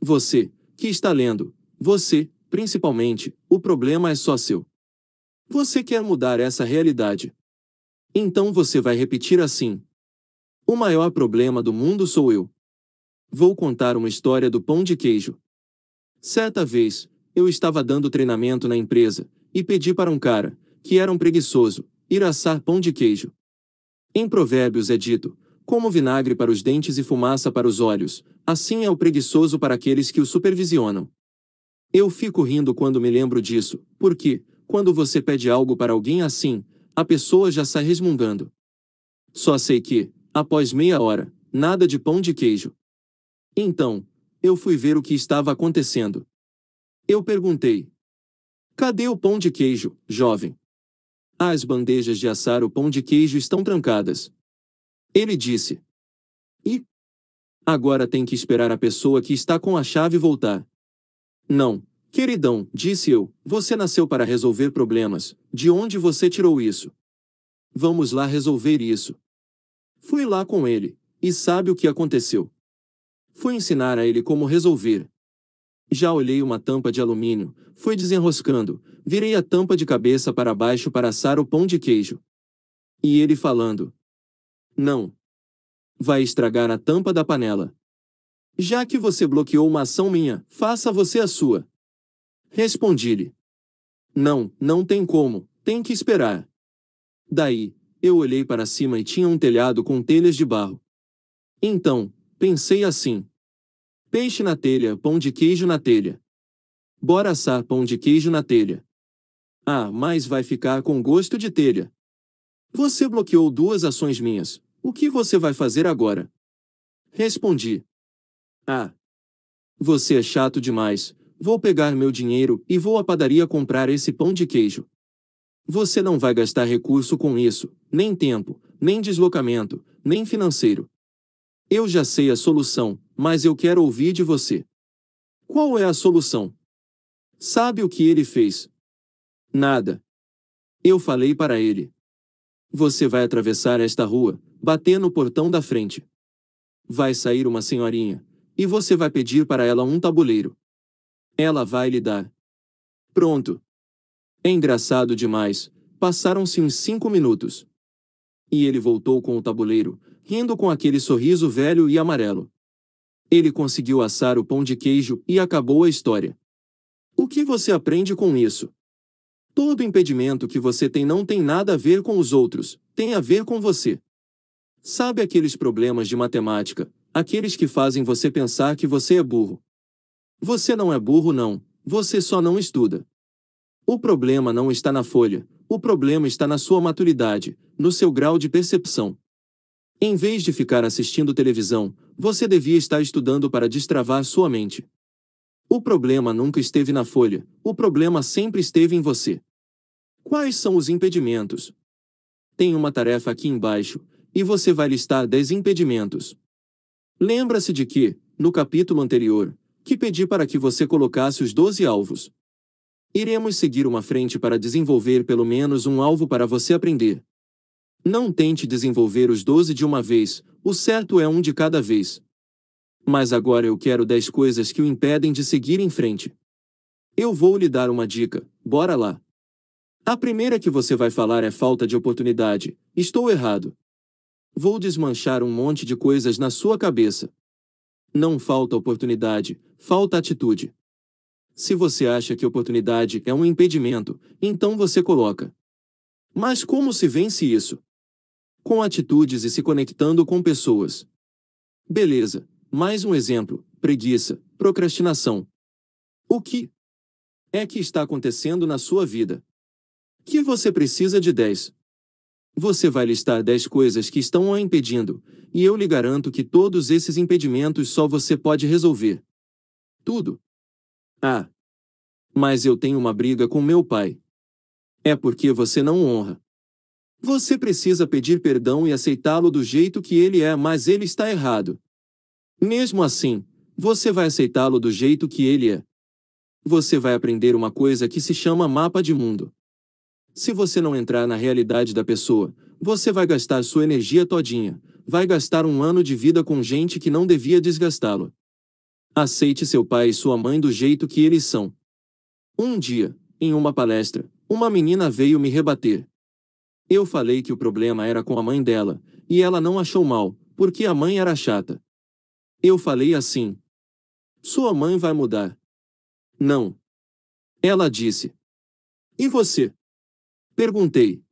Você, que está lendo, você, principalmente, o problema é só seu. Você quer mudar essa realidade. Então você vai repetir assim: O maior problema do mundo sou eu. Vou contar uma história do pão de queijo. Certa vez, eu estava dando treinamento na empresa e pedi para um cara, que era um preguiçoso, ir assar pão de queijo. Em Provérbios é dito: como vinagre para os dentes e fumaça para os olhos, assim é o preguiçoso para aqueles que o supervisionam. Eu fico rindo quando me lembro disso, porque, quando você pede algo para alguém assim, a pessoa já sai resmungando. Só sei que, após meia hora, nada de pão de queijo. Então, eu fui ver o que estava acontecendo. Eu perguntei: Cadê o pão de queijo, jovem? As bandejas de assar o pão de queijo estão trancadas, ele disse. E? Agora tem que esperar a pessoa que está com a chave voltar. Não, queridão, disse eu, você nasceu para resolver problemas. De onde você tirou isso? Vamos lá resolver isso. Fui lá com ele, e sabe o que aconteceu? Fui ensinar a ele como resolver. Já olhei uma tampa de alumínio, fui desenroscando, virei a tampa de cabeça para baixo para assar o pão de queijo. E ele falando: não. Vai estragar a tampa da panela. Já que você bloqueou uma ação minha, faça você a sua. Respondi-lhe. Não, não tem como, tem que esperar. Daí, eu olhei para cima e tinha um telhado com telhas de barro. Então, pensei assim: peixe na telha, pão de queijo na telha. Bora assar pão de queijo na telha. Ah, mas vai ficar com gosto de telha. Você bloqueou duas ações minhas, o que você vai fazer agora? Respondi. Ah. Você é chato demais. Vou pegar meu dinheiro e vou à padaria comprar esse pão de queijo. Você não vai gastar recurso com isso, nem tempo, nem deslocamento, nem financeiro. Eu já sei a solução, mas eu quero ouvir de você. Qual é a solução? Sabe o que ele fez? Nada. Eu falei para ele. Você vai atravessar esta rua, bater no portão da frente. Vai sair uma senhorinha, e você vai pedir para ela um tabuleiro. Ela vai lhe dar. Pronto. É engraçado demais, passaram-se uns cinco minutos. E ele voltou com o tabuleiro, rindo com aquele sorriso velho e amarelo. Ele conseguiu assar o pão de queijo e acabou a história. O que você aprende com isso? Todo impedimento que você tem não tem nada a ver com os outros, tem a ver com você. Sabe aqueles problemas de matemática, aqueles que fazem você pensar que você é burro? Você não é burro, não, você só não estuda. O problema não está na folha, o problema está na sua maturidade, no seu grau de percepção. Em vez de ficar assistindo televisão, você devia estar estudando para destravar sua mente. O problema nunca esteve na folha, o problema sempre esteve em você. Quais são os impedimentos? Tem uma tarefa aqui embaixo, e você vai listar 10 impedimentos. Lembra-se de que, no capítulo anterior, que pedi para que você colocasse os 12 alvos. Iremos seguir uma frente para desenvolver pelo menos um alvo para você aprender. Não tente desenvolver os 12 de uma vez, o certo é um de cada vez. Mas agora eu quero 10 coisas que o impedem de seguir em frente. Eu vou lhe dar uma dica, bora lá. A primeira que você vai falar é falta de oportunidade, estou errado. Vou desmanchar um monte de coisas na sua cabeça. Não falta oportunidade, falta atitude. Se você acha que oportunidade é um impedimento, então você coloca. Mas como se vence isso? Com atitudes e se conectando com pessoas. Beleza, mais um exemplo: preguiça, procrastinação. O que é que está acontecendo na sua vida? Que você precisa de 10. Você vai listar 10 coisas que estão a impedindo, e eu lhe garanto que todos esses impedimentos só você pode resolver. Tudo. Ah. Mas eu tenho uma briga com meu pai. É porque você não honra. Você precisa pedir perdão e aceitá-lo do jeito que ele é, mas ele está errado. Mesmo assim, você vai aceitá-lo do jeito que ele é. Você vai aprender uma coisa que se chama mapa de mundo. Se você não entrar na realidade da pessoa, você vai gastar sua energia todinha, vai gastar um ano de vida com gente que não devia desgastá-lo. Aceite seu pai e sua mãe do jeito que eles são. Um dia, em uma palestra, uma menina veio me rebater. Eu falei que o problema era com a mãe dela, e ela não achou mal, porque a mãe era chata. Eu falei assim: Sua mãe vai mudar. Não. Ela disse: E você? Perguntei.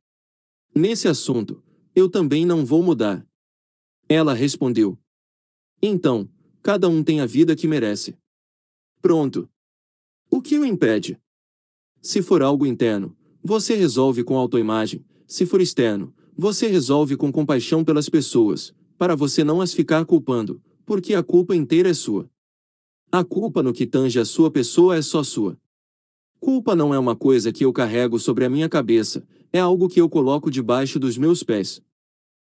Nesse assunto, eu também não vou mudar. Ela respondeu. Então, cada um tem a vida que merece. Pronto. O que o impede? Se for algo interno, você resolve com autoimagem, se for externo, você resolve com compaixão pelas pessoas, para você não as ficar culpando, porque a culpa inteira é sua. A culpa no que tange a sua pessoa é só sua. Culpa não é uma coisa que eu carrego sobre a minha cabeça, é algo que eu coloco debaixo dos meus pés.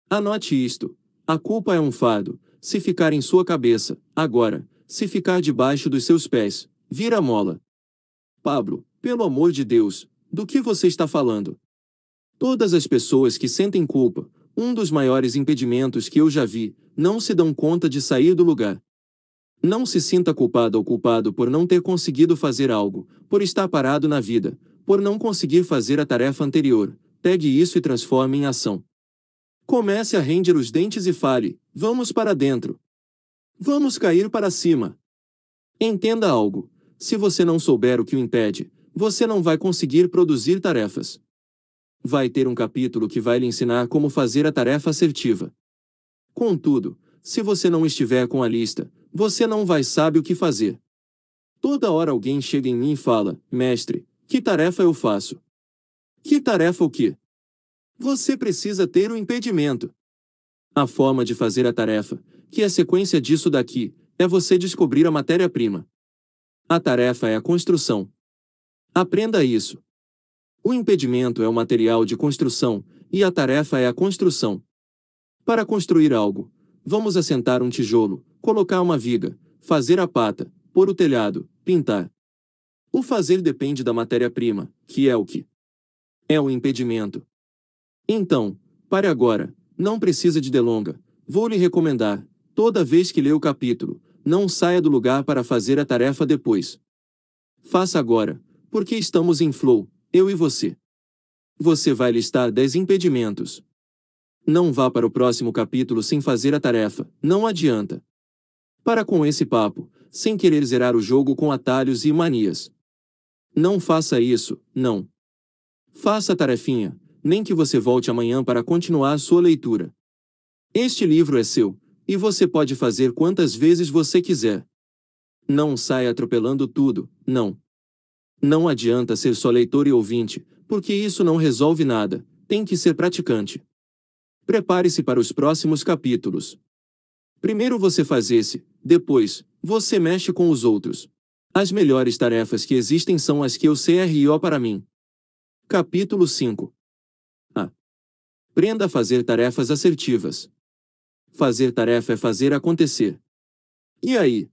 Anote isto: a culpa é um fardo, se ficar em sua cabeça, agora, se ficar debaixo dos seus pés, vira mola. Pablo, pelo amor de Deus, do que você está falando? Todas as pessoas que sentem culpa, um dos maiores impedimentos que eu já vi, não se dão conta de sair do lugar. Não se sinta culpado ou culpado por não ter conseguido fazer algo, por estar parado na vida, por não conseguir fazer a tarefa anterior. Pegue isso e transforme em ação. Comece a render os dentes e fale: vamos para dentro. Vamos cair para cima. Entenda algo: se você não souber o que o impede, você não vai conseguir produzir tarefas. Vai ter um capítulo que vai lhe ensinar como fazer a tarefa assertiva. Contudo, se você não estiver com a lista, você não vai saber o que fazer. Toda hora alguém chega em mim e fala, mestre, que tarefa eu faço? Que tarefa o quê? Você precisa ter o um impedimento. A forma de fazer a tarefa, que é a sequência disso daqui, é você descobrir a matéria-prima. A tarefa é a construção. Aprenda isso. O impedimento é o material de construção, e a tarefa é a construção. Para construir algo, vamos assentar um tijolo, colocar uma viga, fazer a pata, pôr o telhado, pintar. O fazer depende da matéria-prima, que é o que é o impedimento. Então, pare agora, não precisa de delonga, vou lhe recomendar, toda vez que lê o capítulo, não saia do lugar para fazer a tarefa depois. Faça agora, porque estamos em flow, eu e você. Você vai listar 10 impedimentos. Não vá para o próximo capítulo sem fazer a tarefa, não adianta para com esse papo, sem querer zerar o jogo com atalhos e manias. Não faça isso, não. Faça a tarefinha, nem que você volte amanhã para continuar sua leitura. Este livro é seu, e você pode fazer quantas vezes você quiser. Não saia atropelando tudo, não. Não adianta ser só leitor e ouvinte, porque isso não resolve nada, tem que ser praticante. Prepare-se para os próximos capítulos. Primeiro você faz esse, depois, você mexe com os outros. As melhores tarefas que existem são as que eu CRO é para mim. Capítulo 5 A. Ah. Aprenda a fazer tarefas assertivas. Fazer tarefa é fazer acontecer. E aí?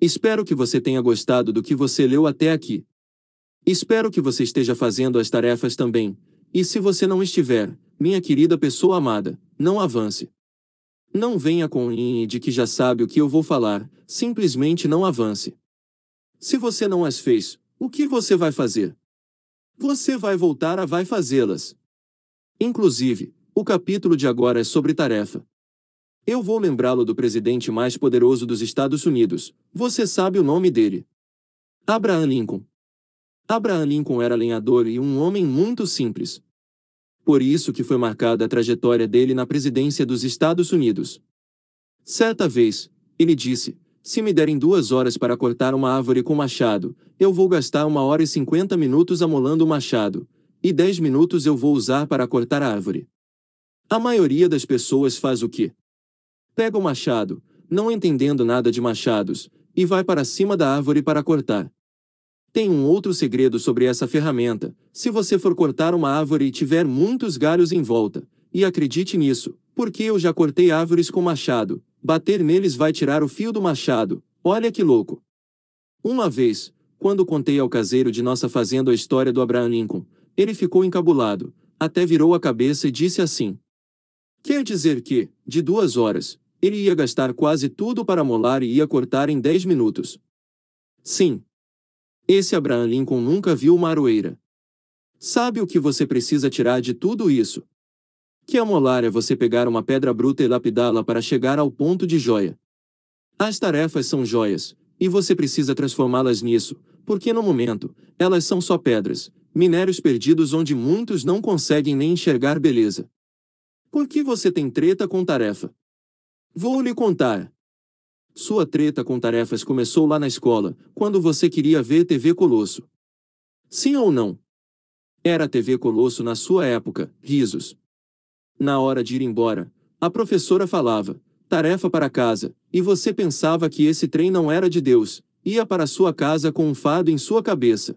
Espero que você tenha gostado do que você leu até aqui. Espero que você esteja fazendo as tarefas também, e se você não estiver, minha querida pessoa amada, não avance. Não venha com in de que já sabe o que eu vou falar, simplesmente não avance. Se você não as fez, o que você vai fazer? Você vai voltar a vai fazê-las. Inclusive, o capítulo de agora é sobre tarefa. Eu vou lembrá-lo do presidente mais poderoso dos Estados Unidos. Você sabe o nome dele. Abraham Lincoln. Abraham Lincoln era lenhador e um homem muito simples por isso que foi marcada a trajetória dele na presidência dos Estados Unidos. Certa vez, ele disse: Se me derem duas horas para cortar uma árvore com machado, eu vou gastar uma hora e cinquenta minutos amolando o machado, e dez minutos eu vou usar para cortar a árvore. A maioria das pessoas faz o quê? Pega o machado, não entendendo nada de machados, e vai para cima da árvore para cortar. Tem um outro segredo sobre essa ferramenta, se você for cortar uma árvore e tiver muitos galhos em volta, e acredite nisso, porque eu já cortei árvores com machado, bater neles vai tirar o fio do machado, olha que louco. Uma vez, quando contei ao caseiro de nossa fazenda a história do Abraham Lincoln, ele ficou encabulado, até virou a cabeça e disse assim: Quer dizer que, de duas horas, ele ia gastar quase tudo para molar e ia cortar em dez minutos. Sim. Esse Abraham Lincoln nunca viu uma aroeira. Sabe o que você precisa tirar de tudo isso? Que a molar é você pegar uma pedra bruta e lapidá-la para chegar ao ponto de joia. As tarefas são joias, e você precisa transformá-las nisso, porque no momento, elas são só pedras, minérios perdidos onde muitos não conseguem nem enxergar beleza. Por que você tem treta com tarefa? Vou lhe contar. Sua treta com tarefas começou lá na escola, quando você queria ver TV Colosso. Sim ou não? Era TV Colosso na sua época, risos. Na hora de ir embora, a professora falava, tarefa para casa, e você pensava que esse trem não era de Deus, ia para sua casa com um fado em sua cabeça.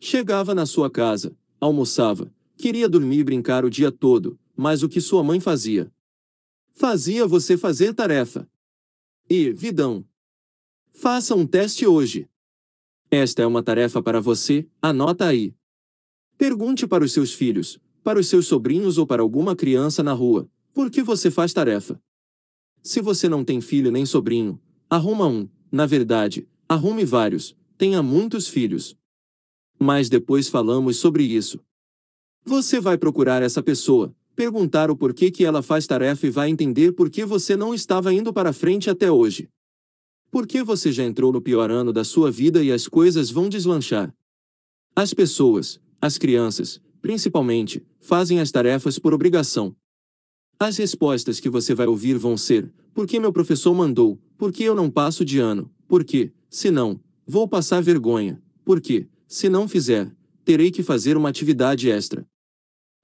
Chegava na sua casa, almoçava, queria dormir e brincar o dia todo, mas o que sua mãe fazia? Fazia você fazer tarefa. E, vidão, faça um teste hoje. Esta é uma tarefa para você, anota aí. Pergunte para os seus filhos, para os seus sobrinhos ou para alguma criança na rua, por que você faz tarefa? Se você não tem filho nem sobrinho, arruma um, na verdade, arrume vários, tenha muitos filhos. Mas depois falamos sobre isso. Você vai procurar essa pessoa, perguntar o porquê que ela faz tarefa e vai entender por que você não estava indo para frente até hoje. Por que você já entrou no pior ano da sua vida e as coisas vão deslanchar? As pessoas, as crianças, principalmente, fazem as tarefas por obrigação. As respostas que você vai ouvir vão ser: por que meu professor mandou? Por que eu não passo de ano? Por que, se não, vou passar vergonha? Por que, se não fizer, terei que fazer uma atividade extra?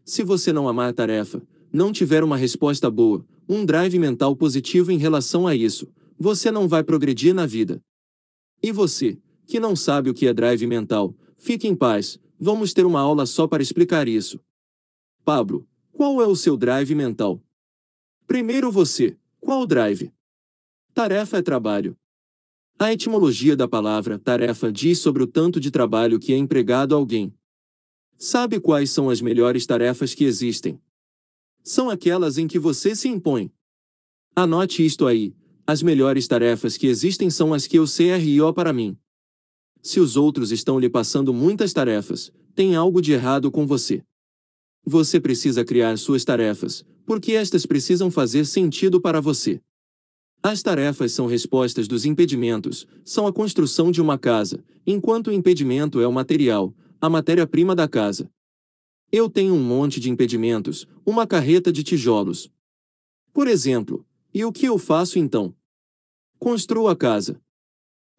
Se você não amar a tarefa, não tiver uma resposta boa, um drive mental positivo em relação a isso, você não vai progredir na vida. E você, que não sabe o que é drive mental, fique em paz, Vamos ter uma aula só para explicar isso. Pablo, qual é o seu drive mental? Primeiro você, qual drive? Tarefa é trabalho. A etimologia da palavra tarefa diz sobre o tanto de trabalho que é empregado a alguém. Sabe quais são as melhores tarefas que existem? São aquelas em que você se impõe. Anote isto aí: as melhores tarefas que existem são as que eu CRIO para mim. Se os outros estão lhe passando muitas tarefas, tem algo de errado com você. Você precisa criar suas tarefas, porque estas precisam fazer sentido para você. As tarefas são respostas dos impedimentos, são a construção de uma casa, enquanto o impedimento é o material, a matéria-prima da casa. Eu tenho um monte de impedimentos, uma carreta de tijolos. Por exemplo, e o que eu faço então? Construo a casa,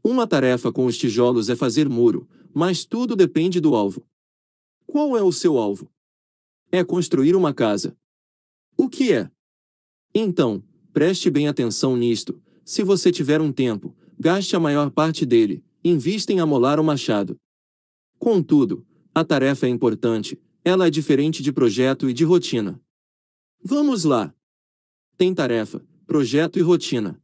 uma tarefa com os tijolos é fazer muro, mas tudo depende do alvo. Qual é o seu alvo? É construir uma casa. O que é? Então, preste bem atenção nisto. Se você tiver um tempo, gaste a maior parte dele, invista em amolar o machado. Contudo, a tarefa é importante, ela é diferente de projeto e de rotina. Vamos lá! Tem tarefa, projeto e rotina.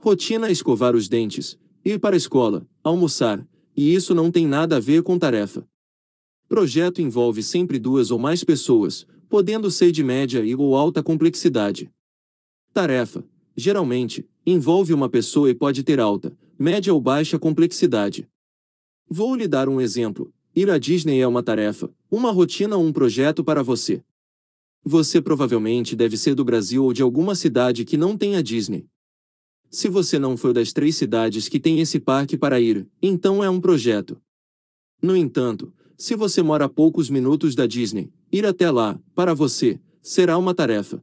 Rotina é escovar os dentes, ir para a escola, almoçar, e isso não tem nada a ver com tarefa. Projeto envolve sempre duas ou mais pessoas, podendo ser de média e ou alta complexidade. Tarefa, geralmente, envolve uma pessoa e pode ter alta, média ou baixa complexidade. Vou lhe dar um exemplo. Ir à Disney é uma tarefa, uma rotina ou um projeto para você. Você provavelmente deve ser do Brasil ou de alguma cidade que não tenha Disney. Se você não for das três cidades que tem esse parque para ir, então é um projeto. No entanto, se você mora a poucos minutos da Disney, ir até lá, para você, será uma tarefa.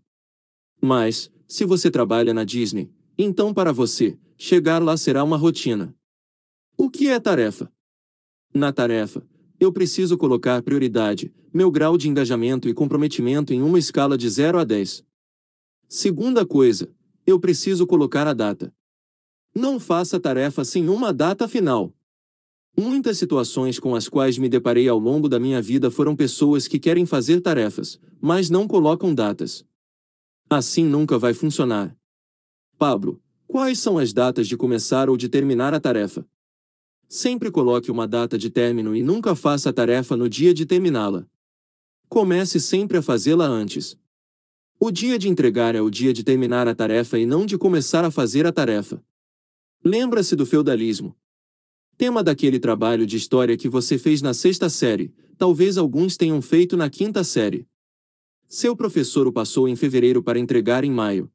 Mas, se você trabalha na Disney, então para você, chegar lá será uma rotina. O que é tarefa? Na tarefa, eu preciso colocar prioridade, meu grau de engajamento e comprometimento em uma escala de 0 a 10. Segunda coisa, eu preciso colocar a data. Não faça tarefa sem uma data final. Muitas situações com as quais me deparei ao longo da minha vida foram pessoas que querem fazer tarefas, mas não colocam datas. Assim nunca vai funcionar. Pablo, quais são as datas de começar ou de terminar a tarefa? Sempre coloque uma data de término e nunca faça a tarefa no dia de terminá-la. Comece sempre a fazê-la antes. O dia de entregar é o dia de terminar a tarefa e não de começar a fazer a tarefa. Lembra-se do feudalismo. Tema daquele trabalho de história que você fez na sexta série, talvez alguns tenham feito na quinta série. Seu professor o passou em fevereiro para entregar em maio.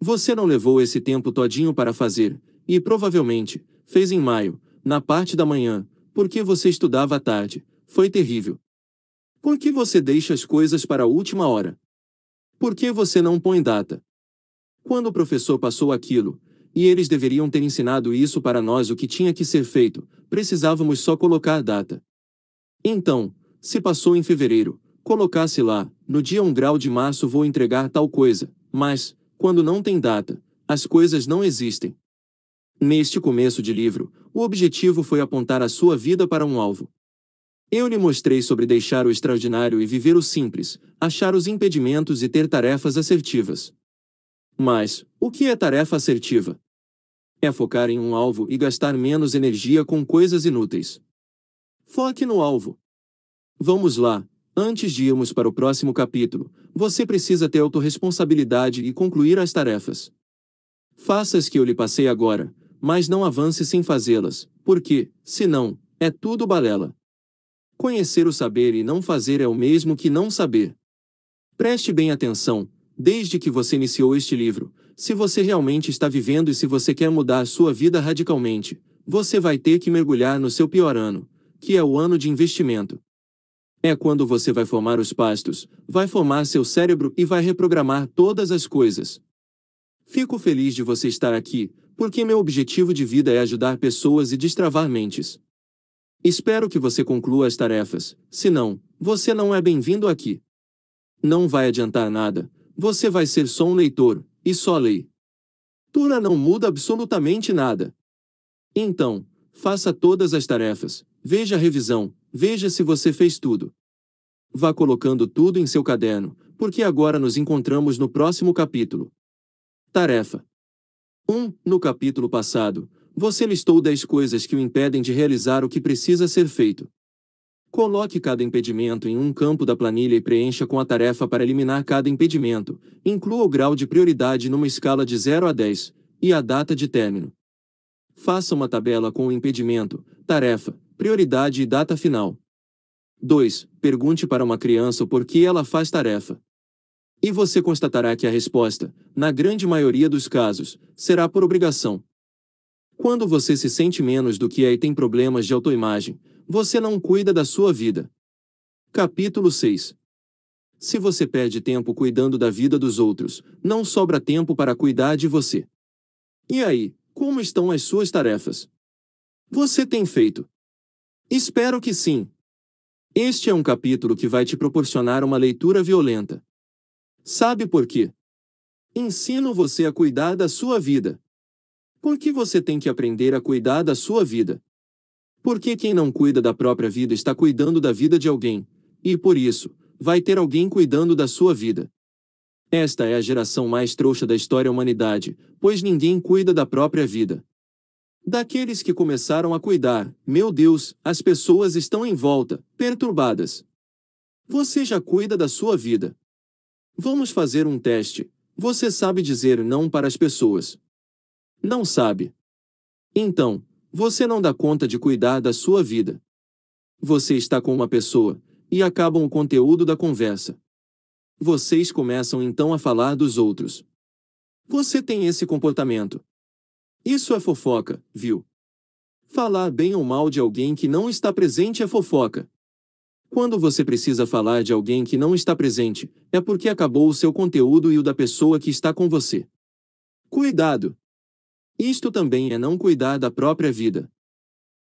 Você não levou esse tempo todinho para fazer, e provavelmente, fez em maio, na parte da manhã, porque você estudava à tarde. Foi terrível. Por que você deixa as coisas para a última hora? Por que você não põe data? Quando o professor passou aquilo, e eles deveriam ter ensinado isso para nós o que tinha que ser feito, precisávamos só colocar data. Então, se passou em fevereiro, colocasse lá, no dia 1 grau de março vou entregar tal coisa, mas, quando não tem data, as coisas não existem. Neste começo de livro, o objetivo foi apontar a sua vida para um alvo. Eu lhe mostrei sobre deixar o extraordinário e viver o simples, achar os impedimentos e ter tarefas assertivas. Mas, o que é tarefa assertiva? É focar em um alvo e gastar menos energia com coisas inúteis. Foque no alvo. Vamos lá, antes de irmos para o próximo capítulo, você precisa ter autorresponsabilidade e concluir as tarefas. Faça as que eu lhe passei agora, mas não avance sem fazê-las, porque, senão, é tudo balela. Conhecer o saber e não fazer é o mesmo que não saber. Preste bem atenção, desde que você iniciou este livro, se você realmente está vivendo e se você quer mudar sua vida radicalmente, você vai ter que mergulhar no seu pior ano, que é o ano de investimento. É quando você vai formar os pastos, vai formar seu cérebro e vai reprogramar todas as coisas. Fico feliz de você estar aqui, porque meu objetivo de vida é ajudar pessoas e destravar mentes. Espero que você conclua as tarefas, senão, você não é bem-vindo aqui. Não vai adiantar nada, você vai ser só um leitor, e só lei. Tura não muda absolutamente nada. Então, faça todas as tarefas, veja a revisão, veja se você fez tudo. Vá colocando tudo em seu caderno, porque agora nos encontramos no próximo capítulo. Tarefa 1. Um, no capítulo passado, você listou 10 coisas que o impedem de realizar o que precisa ser feito. Coloque cada impedimento em um campo da planilha e preencha com a tarefa para eliminar cada impedimento. Inclua o grau de prioridade numa escala de 0 a 10 e a data de término. Faça uma tabela com o impedimento, tarefa, prioridade e data final. 2. Pergunte para uma criança por que ela faz tarefa. E você constatará que a resposta, na grande maioria dos casos, será por obrigação, quando você se sente menos do que é e tem problemas de autoimagem, você não cuida da sua vida. Capítulo 6 Se você perde tempo cuidando da vida dos outros, não sobra tempo para cuidar de você. E aí, como estão as suas tarefas? Você tem feito? Espero que sim. Este é um capítulo que vai te proporcionar uma leitura violenta. Sabe por quê? Ensino você a cuidar da sua vida. Por que você tem que aprender a cuidar da sua vida? Porque quem não cuida da própria vida está cuidando da vida de alguém, e por isso, vai ter alguém cuidando da sua vida. Esta é a geração mais trouxa da história da humanidade, pois ninguém cuida da própria vida. Daqueles que começaram a cuidar, meu Deus, as pessoas estão em volta, perturbadas. Você já cuida da sua vida. Vamos fazer um teste. Você sabe dizer não para as pessoas, não sabe. Então, você não dá conta de cuidar da sua vida. Você está com uma pessoa e acabam o conteúdo da conversa. Vocês começam então a falar dos outros. Você tem esse comportamento. Isso é fofoca, viu? Falar bem ou mal de alguém que não está presente é fofoca. Quando você precisa falar de alguém que não está presente, é porque acabou o seu conteúdo e o da pessoa que está com você. Cuidado! Isto também é não cuidar da própria vida.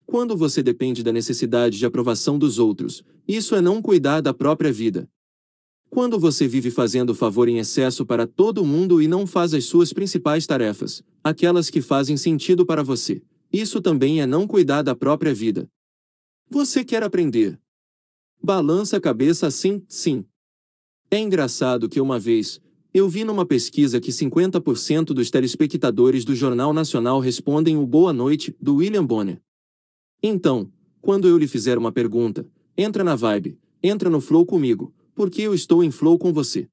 Quando você depende da necessidade de aprovação dos outros, isso é não cuidar da própria vida. Quando você vive fazendo favor em excesso para todo mundo e não faz as suas principais tarefas, aquelas que fazem sentido para você, isso também é não cuidar da própria vida. Você quer aprender? Balança a cabeça assim, sim. É engraçado que uma vez, eu vi numa pesquisa que 50% dos telespectadores do Jornal Nacional respondem o Boa Noite, do William Bonner. Então, quando eu lhe fizer uma pergunta, entra na vibe, entra no flow comigo, porque eu estou em flow com você.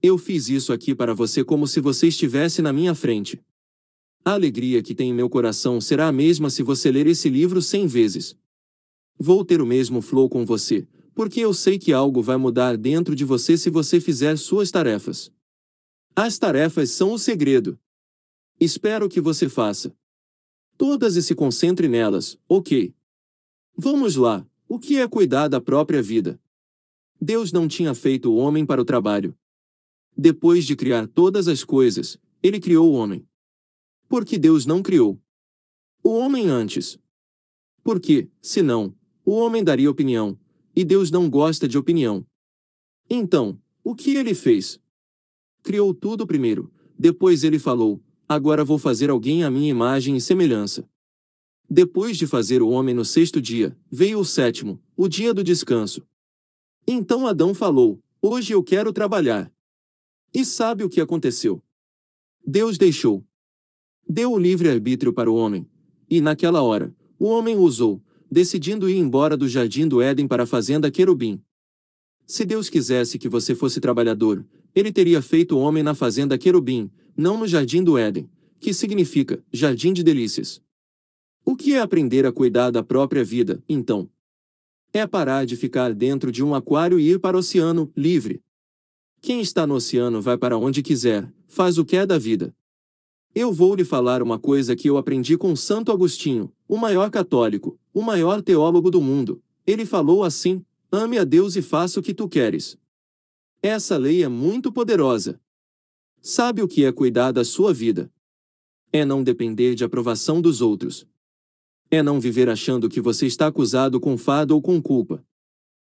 Eu fiz isso aqui para você como se você estivesse na minha frente. A alegria que tem em meu coração será a mesma se você ler esse livro cem vezes. Vou ter o mesmo flow com você, porque eu sei que algo vai mudar dentro de você se você fizer suas tarefas. As tarefas são o segredo. Espero que você faça. Todas e se concentre nelas, ok? Vamos lá, o que é cuidar da própria vida? Deus não tinha feito o homem para o trabalho. Depois de criar todas as coisas, ele criou o homem. Porque Deus não criou o homem antes. Porque, senão, o homem daria opinião, e Deus não gosta de opinião. Então, o que ele fez? Criou tudo primeiro, depois ele falou: Agora vou fazer alguém a minha imagem e semelhança. Depois de fazer o homem no sexto dia, veio o sétimo, o dia do descanso. Então Adão falou: Hoje eu quero trabalhar. E sabe o que aconteceu? Deus deixou. Deu o livre arbítrio para o homem. E naquela hora, o homem usou, decidindo ir embora do jardim do Éden para a fazenda Querubim. Se Deus quisesse que você fosse trabalhador, ele teria feito homem na fazenda Querubim, não no jardim do Éden, que significa jardim de delícias. O que é aprender a cuidar da própria vida, então? É parar de ficar dentro de um aquário e ir para o oceano, livre. Quem está no oceano vai para onde quiser, faz o que é da vida. Eu vou lhe falar uma coisa que eu aprendi com Santo Agostinho, o maior católico, o maior teólogo do mundo. Ele falou assim: ame a Deus e faça o que tu queres. Essa lei é muito poderosa. Sabe o que é cuidar da sua vida? É não depender de aprovação dos outros. É não viver achando que você está acusado com fado ou com culpa.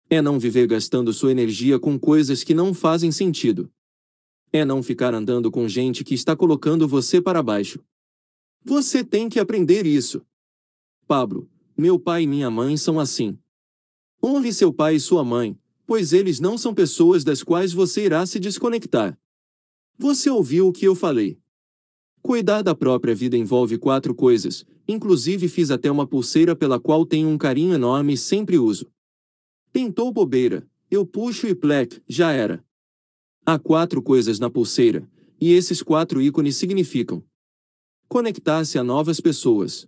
É não viver gastando sua energia com coisas que não fazem sentido é não ficar andando com gente que está colocando você para baixo. Você tem que aprender isso. Pablo, meu pai e minha mãe são assim. Honre seu pai e sua mãe, pois eles não são pessoas das quais você irá se desconectar. Você ouviu o que eu falei. Cuidar da própria vida envolve quatro coisas, inclusive fiz até uma pulseira pela qual tenho um carinho enorme e sempre uso. Tentou bobeira, eu puxo e plec, já era. Há quatro coisas na pulseira, e esses quatro ícones significam conectar-se a novas pessoas,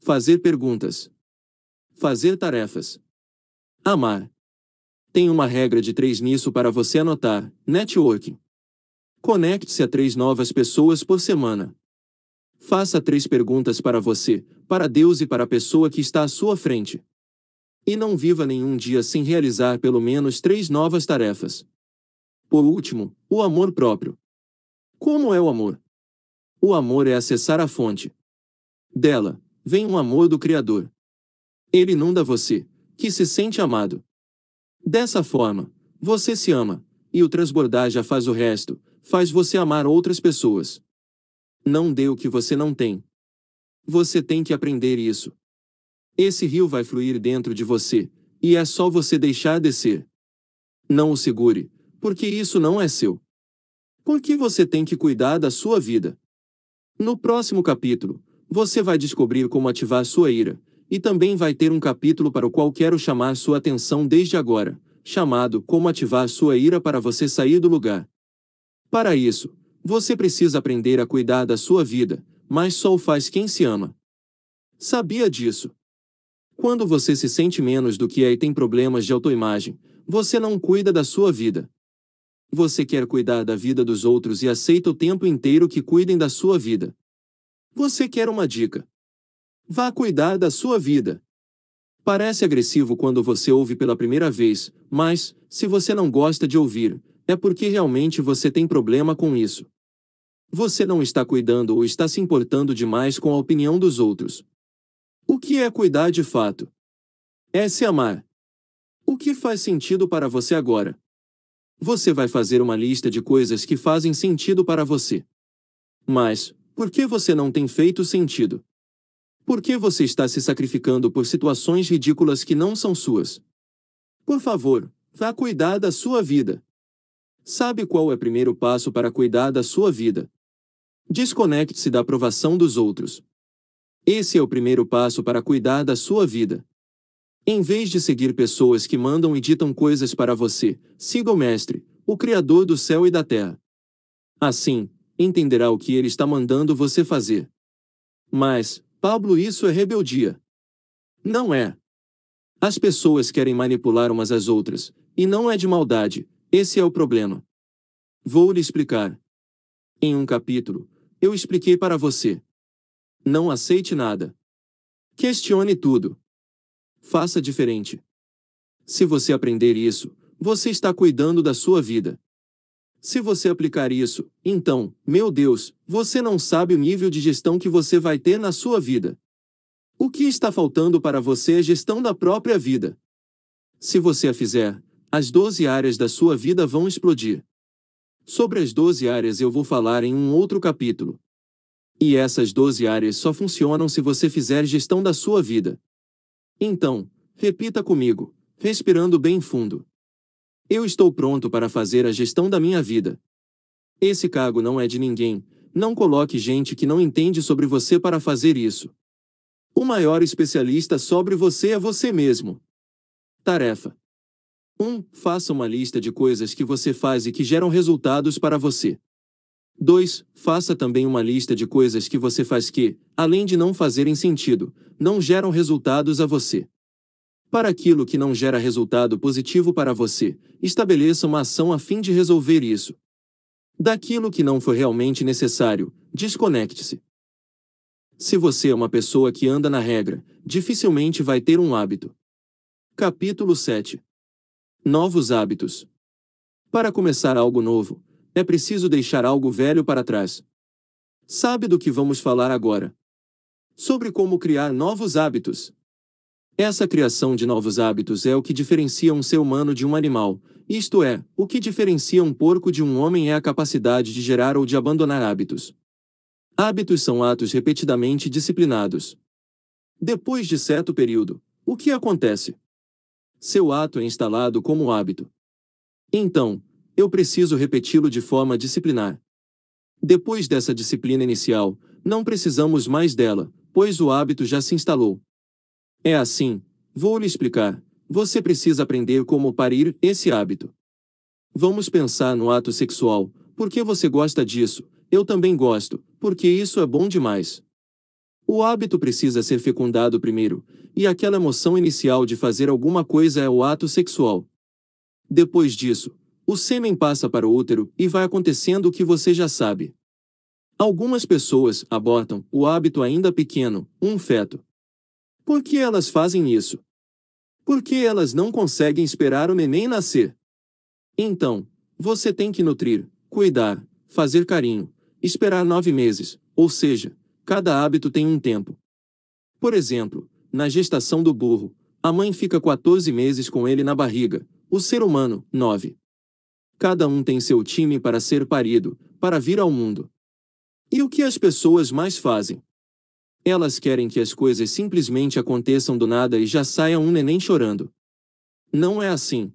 fazer perguntas, fazer tarefas, amar. Tem uma regra de três nisso para você anotar: networking. Conecte-se a três novas pessoas por semana. Faça três perguntas para você, para Deus e para a pessoa que está à sua frente. E não viva nenhum dia sem realizar pelo menos três novas tarefas. Por último, o amor próprio. Como é o amor? O amor é acessar a fonte. Dela, vem um amor do Criador. Ele inunda você, que se sente amado. Dessa forma, você se ama, e o transbordar já faz o resto, faz você amar outras pessoas. Não dê o que você não tem. Você tem que aprender isso. Esse rio vai fluir dentro de você, e é só você deixar descer. Não o segure, porque isso não é seu. por que você tem que cuidar da sua vida. No próximo capítulo, você vai descobrir como ativar sua ira, e também vai ter um capítulo para o qual quero chamar sua atenção desde agora, chamado Como Ativar Sua Ira para Você Sair do Lugar. Para isso, você precisa aprender a cuidar da sua vida, mas só o faz quem se ama. Sabia disso? Quando você se sente menos do que é e tem problemas de autoimagem, você não cuida da sua vida. Você quer cuidar da vida dos outros e aceita o tempo inteiro que cuidem da sua vida. Você quer uma dica? Vá cuidar da sua vida. Parece agressivo quando você ouve pela primeira vez, mas, se você não gosta de ouvir, é porque realmente você tem problema com isso. Você não está cuidando ou está se importando demais com a opinião dos outros. O que é cuidar de fato? É se amar. O que faz sentido para você agora? Você vai fazer uma lista de coisas que fazem sentido para você. Mas, por que você não tem feito sentido? Por que você está se sacrificando por situações ridículas que não são suas? Por favor, vá cuidar da sua vida. Sabe qual é o primeiro passo para cuidar da sua vida? Desconecte-se da aprovação dos outros. Esse é o primeiro passo para cuidar da sua vida. Em vez de seguir pessoas que mandam e ditam coisas para você, siga o Mestre, o Criador do céu e da terra. Assim, entenderá o que ele está mandando você fazer. Mas, Pablo, isso é rebeldia. Não é. As pessoas querem manipular umas às outras, e não é de maldade, esse é o problema. Vou lhe explicar. Em um capítulo, eu expliquei para você. Não aceite nada. Questione tudo faça diferente. Se você aprender isso, você está cuidando da sua vida. Se você aplicar isso, então, meu Deus, você não sabe o nível de gestão que você vai ter na sua vida. O que está faltando para você é gestão da própria vida. Se você a fizer, as 12 áreas da sua vida vão explodir. Sobre as 12 áreas eu vou falar em um outro capítulo. E essas 12 áreas só funcionam se você fizer gestão da sua vida. Então, repita comigo, respirando bem fundo. Eu estou pronto para fazer a gestão da minha vida. Esse cargo não é de ninguém, não coloque gente que não entende sobre você para fazer isso. O maior especialista sobre você é você mesmo. Tarefa 1. Um, faça uma lista de coisas que você faz e que geram resultados para você. 2. Faça também uma lista de coisas que você faz que, além de não fazerem sentido, não geram resultados a você. Para aquilo que não gera resultado positivo para você, estabeleça uma ação a fim de resolver isso. Daquilo que não foi realmente necessário, desconecte-se. Se você é uma pessoa que anda na regra, dificilmente vai ter um hábito. Capítulo 7 Novos hábitos. Para começar algo novo, é preciso deixar algo velho para trás. Sabe do que vamos falar agora? Sobre como criar novos hábitos. Essa criação de novos hábitos é o que diferencia um ser humano de um animal, isto é, o que diferencia um porco de um homem é a capacidade de gerar ou de abandonar hábitos. Hábitos são atos repetidamente disciplinados. Depois de certo período, o que acontece? Seu ato é instalado como hábito. Então, eu preciso repeti-lo de forma disciplinar. Depois dessa disciplina inicial, não precisamos mais dela, pois o hábito já se instalou. É assim, vou lhe explicar. Você precisa aprender como parir esse hábito. Vamos pensar no ato sexual. Por que você gosta disso? Eu também gosto, porque isso é bom demais. O hábito precisa ser fecundado primeiro, e aquela emoção inicial de fazer alguma coisa é o ato sexual. Depois disso, o sêmen passa para o útero e vai acontecendo o que você já sabe. Algumas pessoas abortam o hábito ainda pequeno, um feto. Por que elas fazem isso? Porque elas não conseguem esperar o neném nascer. Então, você tem que nutrir, cuidar, fazer carinho, esperar nove meses, ou seja, cada hábito tem um tempo. Por exemplo, na gestação do burro, a mãe fica 14 meses com ele na barriga, o ser humano, 9. Cada um tem seu time para ser parido, para vir ao mundo. E o que as pessoas mais fazem? Elas querem que as coisas simplesmente aconteçam do nada e já saia um neném chorando. Não é assim.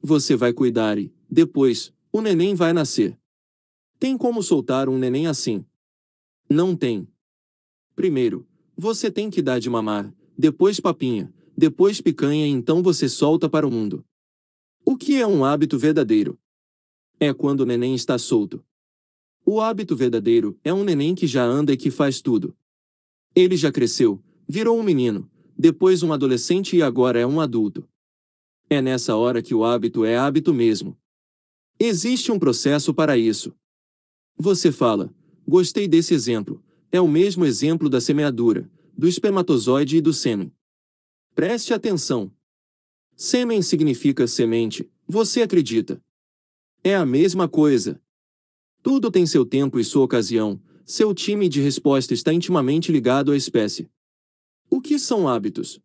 Você vai cuidar e, depois, o neném vai nascer. Tem como soltar um neném assim? Não tem. Primeiro, você tem que dar de mamar, depois papinha, depois picanha e então você solta para o mundo. O que é um hábito verdadeiro? É quando o neném está solto. O hábito verdadeiro é um neném que já anda e que faz tudo. Ele já cresceu, virou um menino, depois um adolescente e agora é um adulto. É nessa hora que o hábito é hábito mesmo. Existe um processo para isso. Você fala, gostei desse exemplo, é o mesmo exemplo da semeadura, do espermatozoide e do sêmen. Preste atenção, Sêmen significa semente, você acredita. É a mesma coisa. Tudo tem seu tempo e sua ocasião, seu time de resposta está intimamente ligado à espécie. O que são hábitos?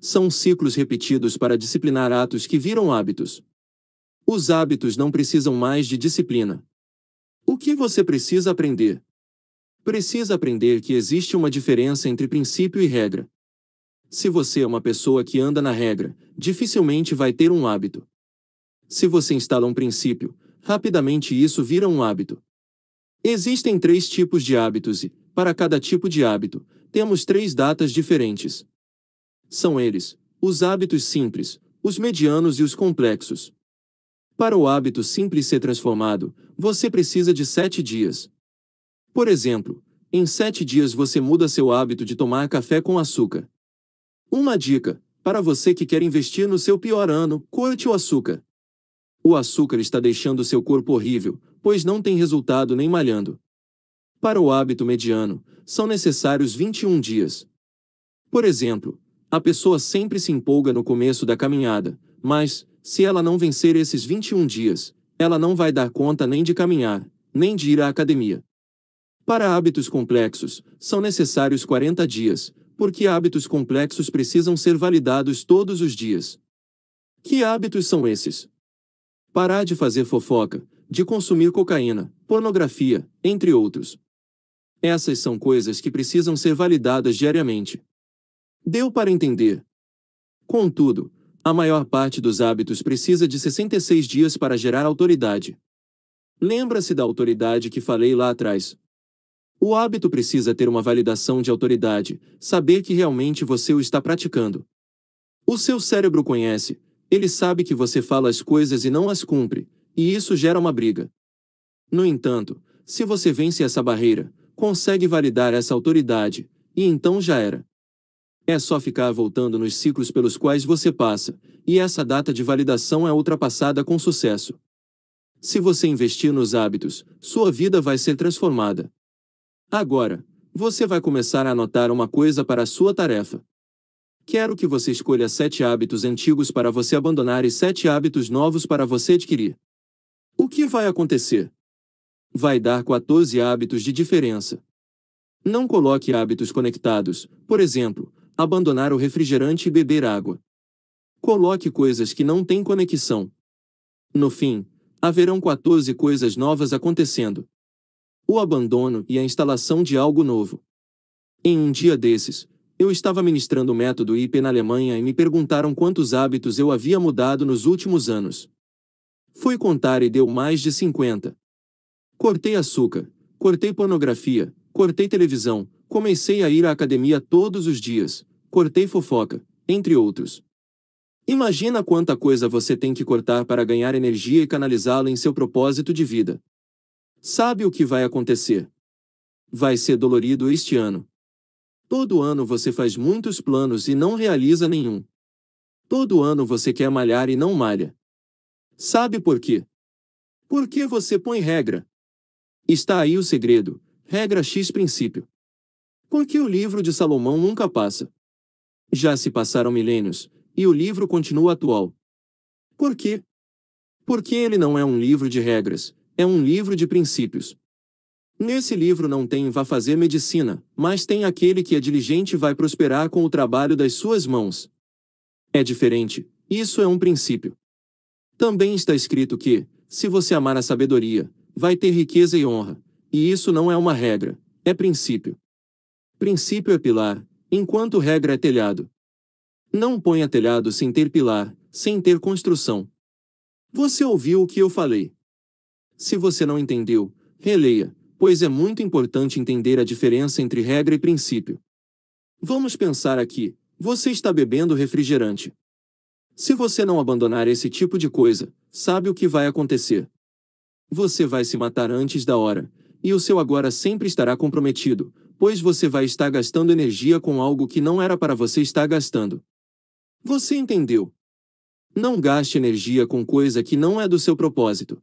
São ciclos repetidos para disciplinar atos que viram hábitos. Os hábitos não precisam mais de disciplina. O que você precisa aprender? Precisa aprender que existe uma diferença entre princípio e regra. Se você é uma pessoa que anda na regra, dificilmente vai ter um hábito. Se você instala um princípio, rapidamente isso vira um hábito. Existem três tipos de hábitos e, para cada tipo de hábito, temos três datas diferentes. São eles, os hábitos simples, os medianos e os complexos. Para o hábito simples ser transformado, você precisa de sete dias. Por exemplo, em sete dias você muda seu hábito de tomar café com açúcar. Uma dica: para você que quer investir no seu pior ano, corte o açúcar. O açúcar está deixando seu corpo horrível, pois não tem resultado nem malhando. Para o hábito mediano, são necessários 21 dias. Por exemplo, a pessoa sempre se empolga no começo da caminhada, mas, se ela não vencer esses 21 dias, ela não vai dar conta nem de caminhar, nem de ir à academia. Para hábitos complexos, são necessários 40 dias, porque hábitos complexos precisam ser validados todos os dias. Que hábitos são esses? Parar de fazer fofoca, de consumir cocaína, pornografia, entre outros. Essas são coisas que precisam ser validadas diariamente. Deu para entender. Contudo, a maior parte dos hábitos precisa de 66 dias para gerar autoridade. Lembra-se da autoridade que falei lá atrás, o hábito precisa ter uma validação de autoridade, saber que realmente você o está praticando. O seu cérebro conhece, ele sabe que você fala as coisas e não as cumpre, e isso gera uma briga. No entanto, se você vence essa barreira, consegue validar essa autoridade, e então já era. É só ficar voltando nos ciclos pelos quais você passa, e essa data de validação é ultrapassada com sucesso. Se você investir nos hábitos, sua vida vai ser transformada. Agora, você vai começar a anotar uma coisa para a sua tarefa. Quero que você escolha sete hábitos antigos para você abandonar e sete hábitos novos para você adquirir. O que vai acontecer? Vai dar 14 hábitos de diferença. Não coloque hábitos conectados, por exemplo, abandonar o refrigerante e beber água. Coloque coisas que não têm conexão. No fim, haverão 14 coisas novas acontecendo o abandono e a instalação de algo novo. Em um dia desses, eu estava ministrando o método IP na Alemanha e me perguntaram quantos hábitos eu havia mudado nos últimos anos. Fui contar e deu mais de 50. Cortei açúcar, cortei pornografia, cortei televisão, comecei a ir à academia todos os dias, cortei fofoca, entre outros. Imagina quanta coisa você tem que cortar para ganhar energia e canalizá-la em seu propósito de vida. Sabe o que vai acontecer? Vai ser dolorido este ano. Todo ano você faz muitos planos e não realiza nenhum. Todo ano você quer malhar e não malha. Sabe por quê? Porque você põe regra. Está aí o segredo, regra X princípio. Por que o livro de Salomão nunca passa. Já se passaram milênios, e o livro continua atual. Por quê? Porque ele não é um livro de regras, é um livro de princípios. Nesse livro não tem vá fazer medicina, mas tem aquele que é diligente vai prosperar com o trabalho das suas mãos. É diferente, isso é um princípio. Também está escrito que, se você amar a sabedoria, vai ter riqueza e honra, e isso não é uma regra, é princípio. Princípio é pilar, enquanto regra é telhado. Não ponha telhado sem ter pilar, sem ter construção. Você ouviu o que eu falei. Se você não entendeu, releia, pois é muito importante entender a diferença entre regra e princípio. Vamos pensar aqui: você está bebendo refrigerante. Se você não abandonar esse tipo de coisa, sabe o que vai acontecer. Você vai se matar antes da hora, e o seu agora sempre estará comprometido, pois você vai estar gastando energia com algo que não era para você estar gastando. Você entendeu? Não gaste energia com coisa que não é do seu propósito.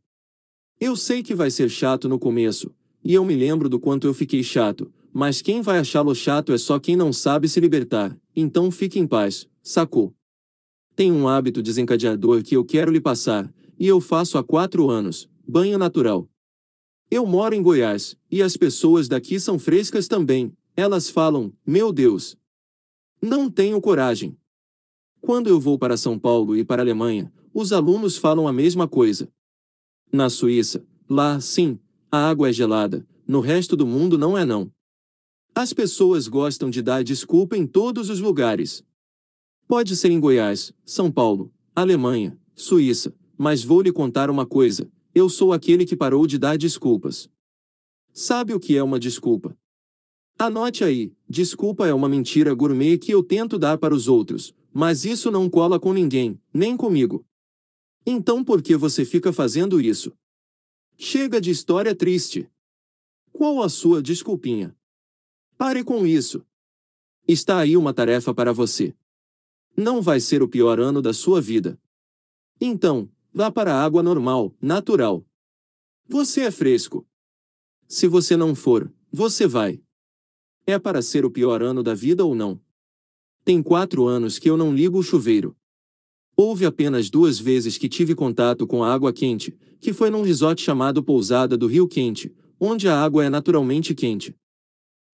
Eu sei que vai ser chato no começo, e eu me lembro do quanto eu fiquei chato, mas quem vai achá-lo chato é só quem não sabe se libertar, então fique em paz, sacou? Tem um hábito desencadeador que eu quero lhe passar, e eu faço há quatro anos, banho natural. Eu moro em Goiás, e as pessoas daqui são frescas também, elas falam, meu Deus. Não tenho coragem. Quando eu vou para São Paulo e para a Alemanha, os alunos falam a mesma coisa. Na Suíça, lá, sim, a água é gelada, no resto do mundo não é não. As pessoas gostam de dar desculpa em todos os lugares. Pode ser em Goiás, São Paulo, Alemanha, Suíça, mas vou lhe contar uma coisa, eu sou aquele que parou de dar desculpas. Sabe o que é uma desculpa? Anote aí, desculpa é uma mentira gourmet que eu tento dar para os outros, mas isso não cola com ninguém, nem comigo. Então por que você fica fazendo isso? Chega de história triste. Qual a sua desculpinha? Pare com isso. Está aí uma tarefa para você. Não vai ser o pior ano da sua vida. Então, vá para a água normal, natural. Você é fresco. Se você não for, você vai. É para ser o pior ano da vida ou não? Tem quatro anos que eu não ligo o chuveiro. Houve apenas duas vezes que tive contato com a água quente, que foi num resort chamado Pousada do Rio Quente, onde a água é naturalmente quente.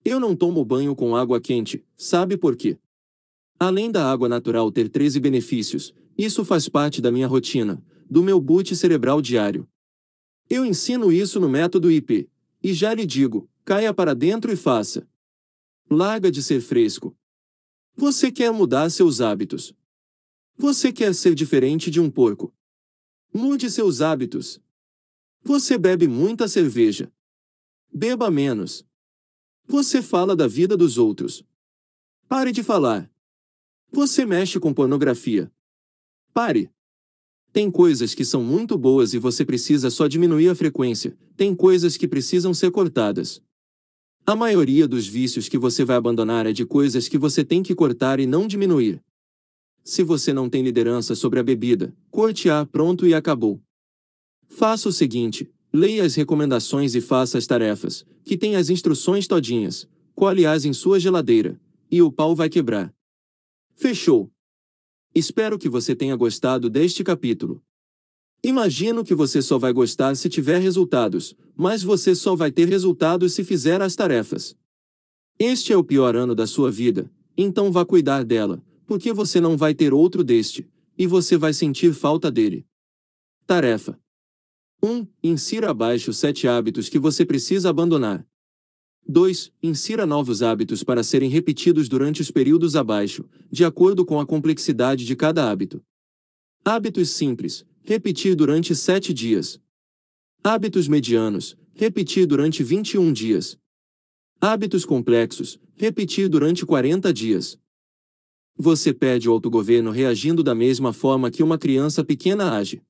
Eu não tomo banho com água quente, sabe por quê? Além da água natural ter 13 benefícios, isso faz parte da minha rotina, do meu boot cerebral diário. Eu ensino isso no método IP, e já lhe digo, caia para dentro e faça. Larga de ser fresco. Você quer mudar seus hábitos, você quer ser diferente de um porco. Mude seus hábitos. Você bebe muita cerveja. Beba menos. Você fala da vida dos outros. Pare de falar. Você mexe com pornografia. Pare. Tem coisas que são muito boas e você precisa só diminuir a frequência, tem coisas que precisam ser cortadas. A maioria dos vícios que você vai abandonar é de coisas que você tem que cortar e não diminuir. Se você não tem liderança sobre a bebida, corte-a, pronto e acabou. Faça o seguinte, leia as recomendações e faça as tarefas, que tem as instruções todinhas, colhe-as em sua geladeira, e o pau vai quebrar. Fechou! Espero que você tenha gostado deste capítulo. Imagino que você só vai gostar se tiver resultados, mas você só vai ter resultados se fizer as tarefas. Este é o pior ano da sua vida, então vá cuidar dela, porque você não vai ter outro deste, e você vai sentir falta dele. Tarefa 1. Insira abaixo sete hábitos que você precisa abandonar. 2. Insira novos hábitos para serem repetidos durante os períodos abaixo, de acordo com a complexidade de cada hábito. Hábitos simples: repetir durante sete dias. Hábitos medianos: repetir durante 21 dias. Hábitos complexos: repetir durante 40 dias. Você pede o autogoverno reagindo da mesma forma que uma criança pequena age.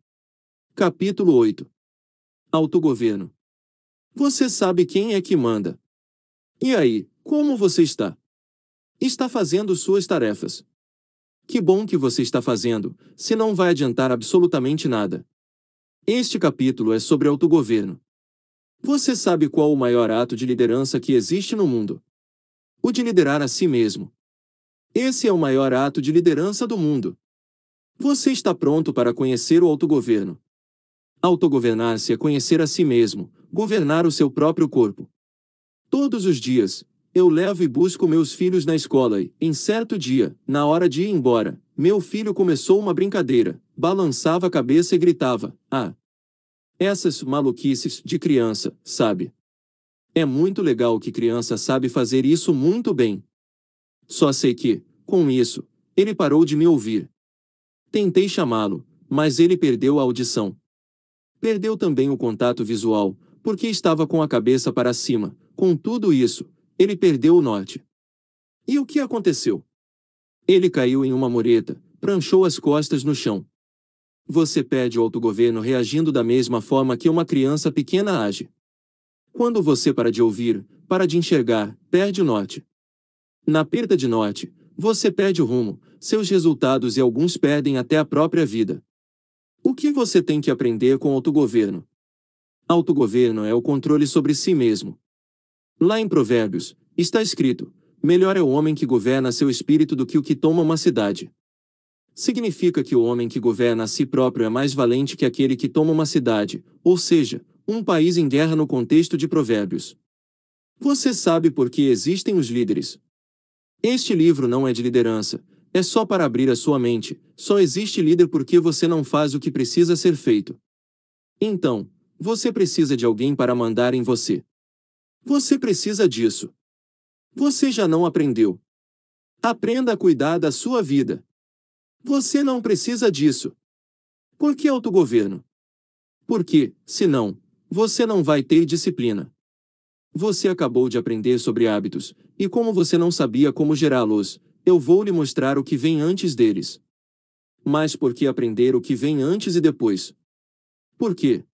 Capítulo 8 Autogoverno Você sabe quem é que manda. E aí, como você está? Está fazendo suas tarefas. Que bom que você está fazendo, se não vai adiantar absolutamente nada. Este capítulo é sobre autogoverno. Você sabe qual o maior ato de liderança que existe no mundo? O de liderar a si mesmo. Esse é o maior ato de liderança do mundo. Você está pronto para conhecer o autogoverno. Autogovernar-se é conhecer a si mesmo, governar o seu próprio corpo. Todos os dias, eu levo e busco meus filhos na escola e, em certo dia, na hora de ir embora, meu filho começou uma brincadeira, balançava a cabeça e gritava: Ah! Essas maluquices de criança, sabe? É muito legal que criança sabe fazer isso muito bem. Só sei que, com isso, ele parou de me ouvir. Tentei chamá-lo, mas ele perdeu a audição. Perdeu também o contato visual, porque estava com a cabeça para cima. Com tudo isso, ele perdeu o norte. E o que aconteceu? Ele caiu em uma mureta, pranchou as costas no chão. Você pede o autogoverno reagindo da mesma forma que uma criança pequena age. Quando você para de ouvir, para de enxergar, perde o norte. Na perda de norte, você perde o rumo, seus resultados e alguns perdem até a própria vida. O que você tem que aprender com autogoverno? Autogoverno é o controle sobre si mesmo. Lá em Provérbios, está escrito: Melhor é o homem que governa seu espírito do que o que toma uma cidade. Significa que o homem que governa a si próprio é mais valente que aquele que toma uma cidade, ou seja, um país em guerra no contexto de Provérbios. Você sabe por que existem os líderes, este livro não é de liderança, é só para abrir a sua mente. Só existe líder porque você não faz o que precisa ser feito. Então, você precisa de alguém para mandar em você. Você precisa disso. Você já não aprendeu. Aprenda a cuidar da sua vida. Você não precisa disso. Por que autogoverno? Porque, senão, você não vai ter disciplina. Você acabou de aprender sobre hábitos, e como você não sabia como gerá-los, eu vou lhe mostrar o que vem antes deles. Mas por que aprender o que vem antes e depois? Por quê?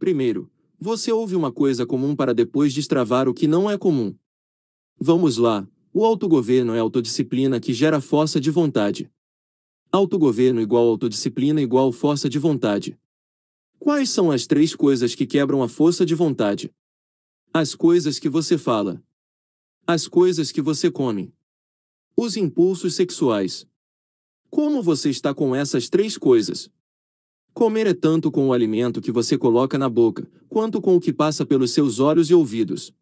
Primeiro, você ouve uma coisa comum para depois destravar o que não é comum. Vamos lá, o autogoverno é autodisciplina que gera força de vontade. Autogoverno igual autodisciplina igual força de vontade. Quais são as três coisas que quebram a força de vontade? As coisas que você fala as coisas que você come, os impulsos sexuais. Como você está com essas três coisas? Comer é tanto com o alimento que você coloca na boca, quanto com o que passa pelos seus olhos e ouvidos.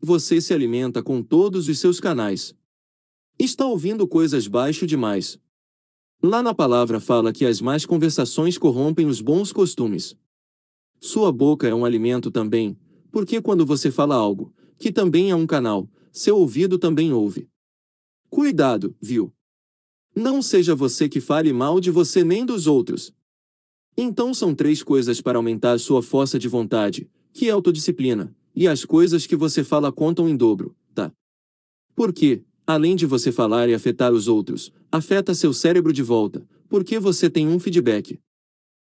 Você se alimenta com todos os seus canais. Está ouvindo coisas baixo demais. Lá na palavra fala que as más conversações corrompem os bons costumes. Sua boca é um alimento também, porque quando você fala algo, que também é um canal, seu ouvido também ouve. Cuidado, viu? Não seja você que fale mal de você nem dos outros. Então são três coisas para aumentar sua força de vontade, que é autodisciplina, e as coisas que você fala contam em dobro, tá? Porque, além de você falar e afetar os outros, afeta seu cérebro de volta, porque você tem um feedback.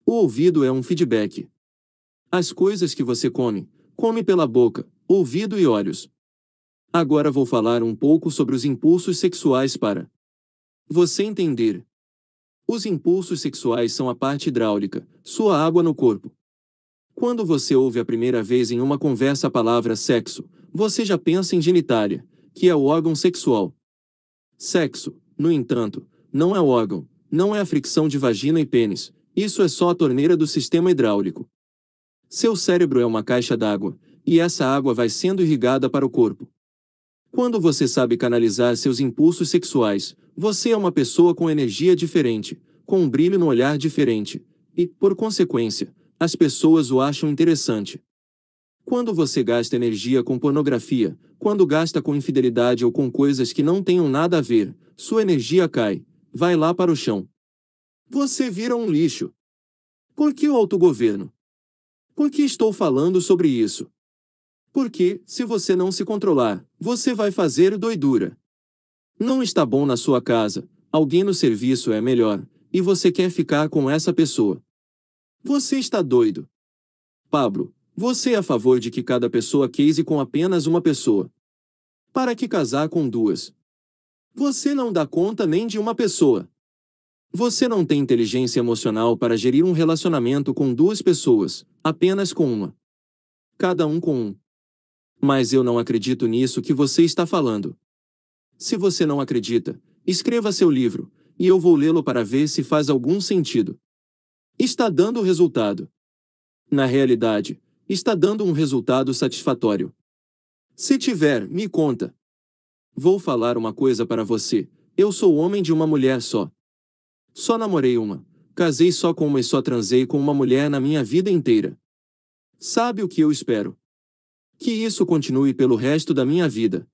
O ouvido é um feedback. As coisas que você come, come pela boca, ouvido e olhos. Agora vou falar um pouco sobre os impulsos sexuais para você entender. Os impulsos sexuais são a parte hidráulica, sua água no corpo. Quando você ouve a primeira vez em uma conversa a palavra sexo, você já pensa em genitália, que é o órgão sexual. Sexo, no entanto, não é o órgão, não é a fricção de vagina e pênis, isso é só a torneira do sistema hidráulico. Seu cérebro é uma caixa d'água, e essa água vai sendo irrigada para o corpo. Quando você sabe canalizar seus impulsos sexuais, você é uma pessoa com energia diferente, com um brilho no olhar diferente, e, por consequência, as pessoas o acham interessante. Quando você gasta energia com pornografia, quando gasta com infidelidade ou com coisas que não tenham nada a ver, sua energia cai, vai lá para o chão. Você vira um lixo. Por que o autogoverno? Por que estou falando sobre isso? Porque, se você não se controlar, você vai fazer doidura. Não está bom na sua casa, alguém no serviço é melhor, e você quer ficar com essa pessoa. Você está doido. Pablo, você é a favor de que cada pessoa case com apenas uma pessoa. Para que casar com duas? Você não dá conta nem de uma pessoa. Você não tem inteligência emocional para gerir um relacionamento com duas pessoas, apenas com uma. Cada um com um. Mas eu não acredito nisso que você está falando. Se você não acredita, escreva seu livro, e eu vou lê-lo para ver se faz algum sentido. Está dando resultado. Na realidade, está dando um resultado satisfatório. Se tiver, me conta. Vou falar uma coisa para você. Eu sou homem de uma mulher só. Só namorei uma, casei só com uma e só transei com uma mulher na minha vida inteira. Sabe o que eu espero? Que isso continue pelo resto da minha vida.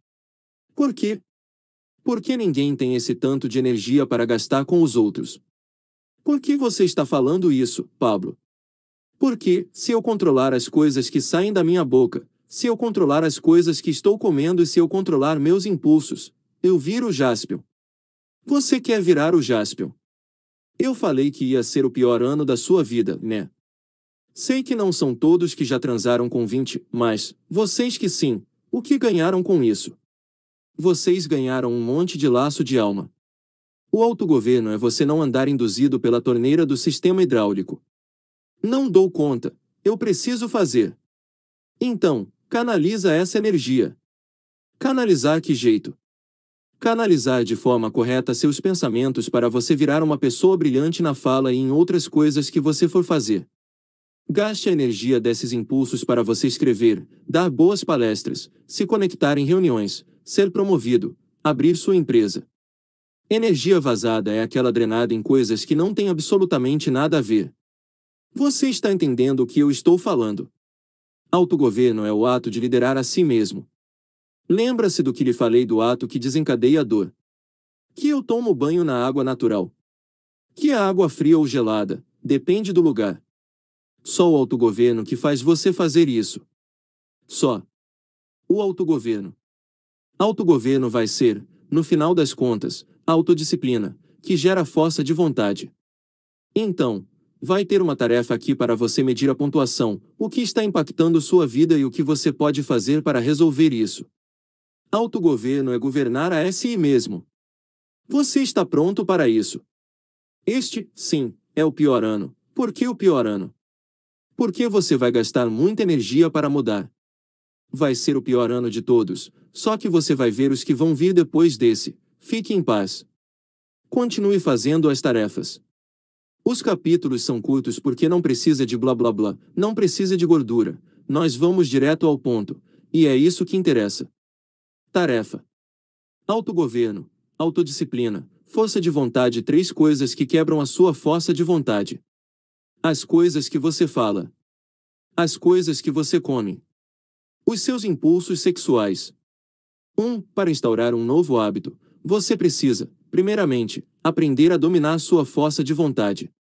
Por quê? Porque ninguém tem esse tanto de energia para gastar com os outros. Por que você está falando isso, Pablo? Porque, se eu controlar as coisas que saem da minha boca, se eu controlar as coisas que estou comendo e se eu controlar meus impulsos, eu viro o Jaspion. Você quer virar o Jaspion? Eu falei que ia ser o pior ano da sua vida, né? Sei que não são todos que já transaram com 20, mas, vocês que sim, o que ganharam com isso? Vocês ganharam um monte de laço de alma. O autogoverno é você não andar induzido pela torneira do sistema hidráulico. Não dou conta, eu preciso fazer. Então, canaliza essa energia. Canalizar que jeito? Canalizar de forma correta seus pensamentos para você virar uma pessoa brilhante na fala e em outras coisas que você for fazer. Gaste a energia desses impulsos para você escrever, dar boas palestras, se conectar em reuniões, ser promovido, abrir sua empresa. Energia vazada é aquela drenada em coisas que não têm absolutamente nada a ver. Você está entendendo o que eu estou falando. Autogoverno é o ato de liderar a si mesmo. Lembra-se do que lhe falei do ato que desencadeia a dor. Que eu tomo banho na água natural. Que a água fria ou gelada, depende do lugar. Só o autogoverno que faz você fazer isso. Só. O autogoverno. Autogoverno vai ser, no final das contas, autodisciplina, que gera força de vontade. Então, vai ter uma tarefa aqui para você medir a pontuação, o que está impactando sua vida e o que você pode fazer para resolver isso. Autogoverno é governar a si mesmo. Você está pronto para isso? Este, sim, é o pior ano. Por que o pior ano? Porque você vai gastar muita energia para mudar. Vai ser o pior ano de todos, só que você vai ver os que vão vir depois desse. Fique em paz. Continue fazendo as tarefas. Os capítulos são curtos porque não precisa de blá blá blá, não precisa de gordura. Nós vamos direto ao ponto, e é isso que interessa. Tarefa: autogoverno, autodisciplina, força de vontade três coisas que quebram a sua força de vontade as coisas que você fala, as coisas que você come, os seus impulsos sexuais. 1. Um, para instaurar um novo hábito, você precisa, primeiramente, aprender a dominar sua força de vontade.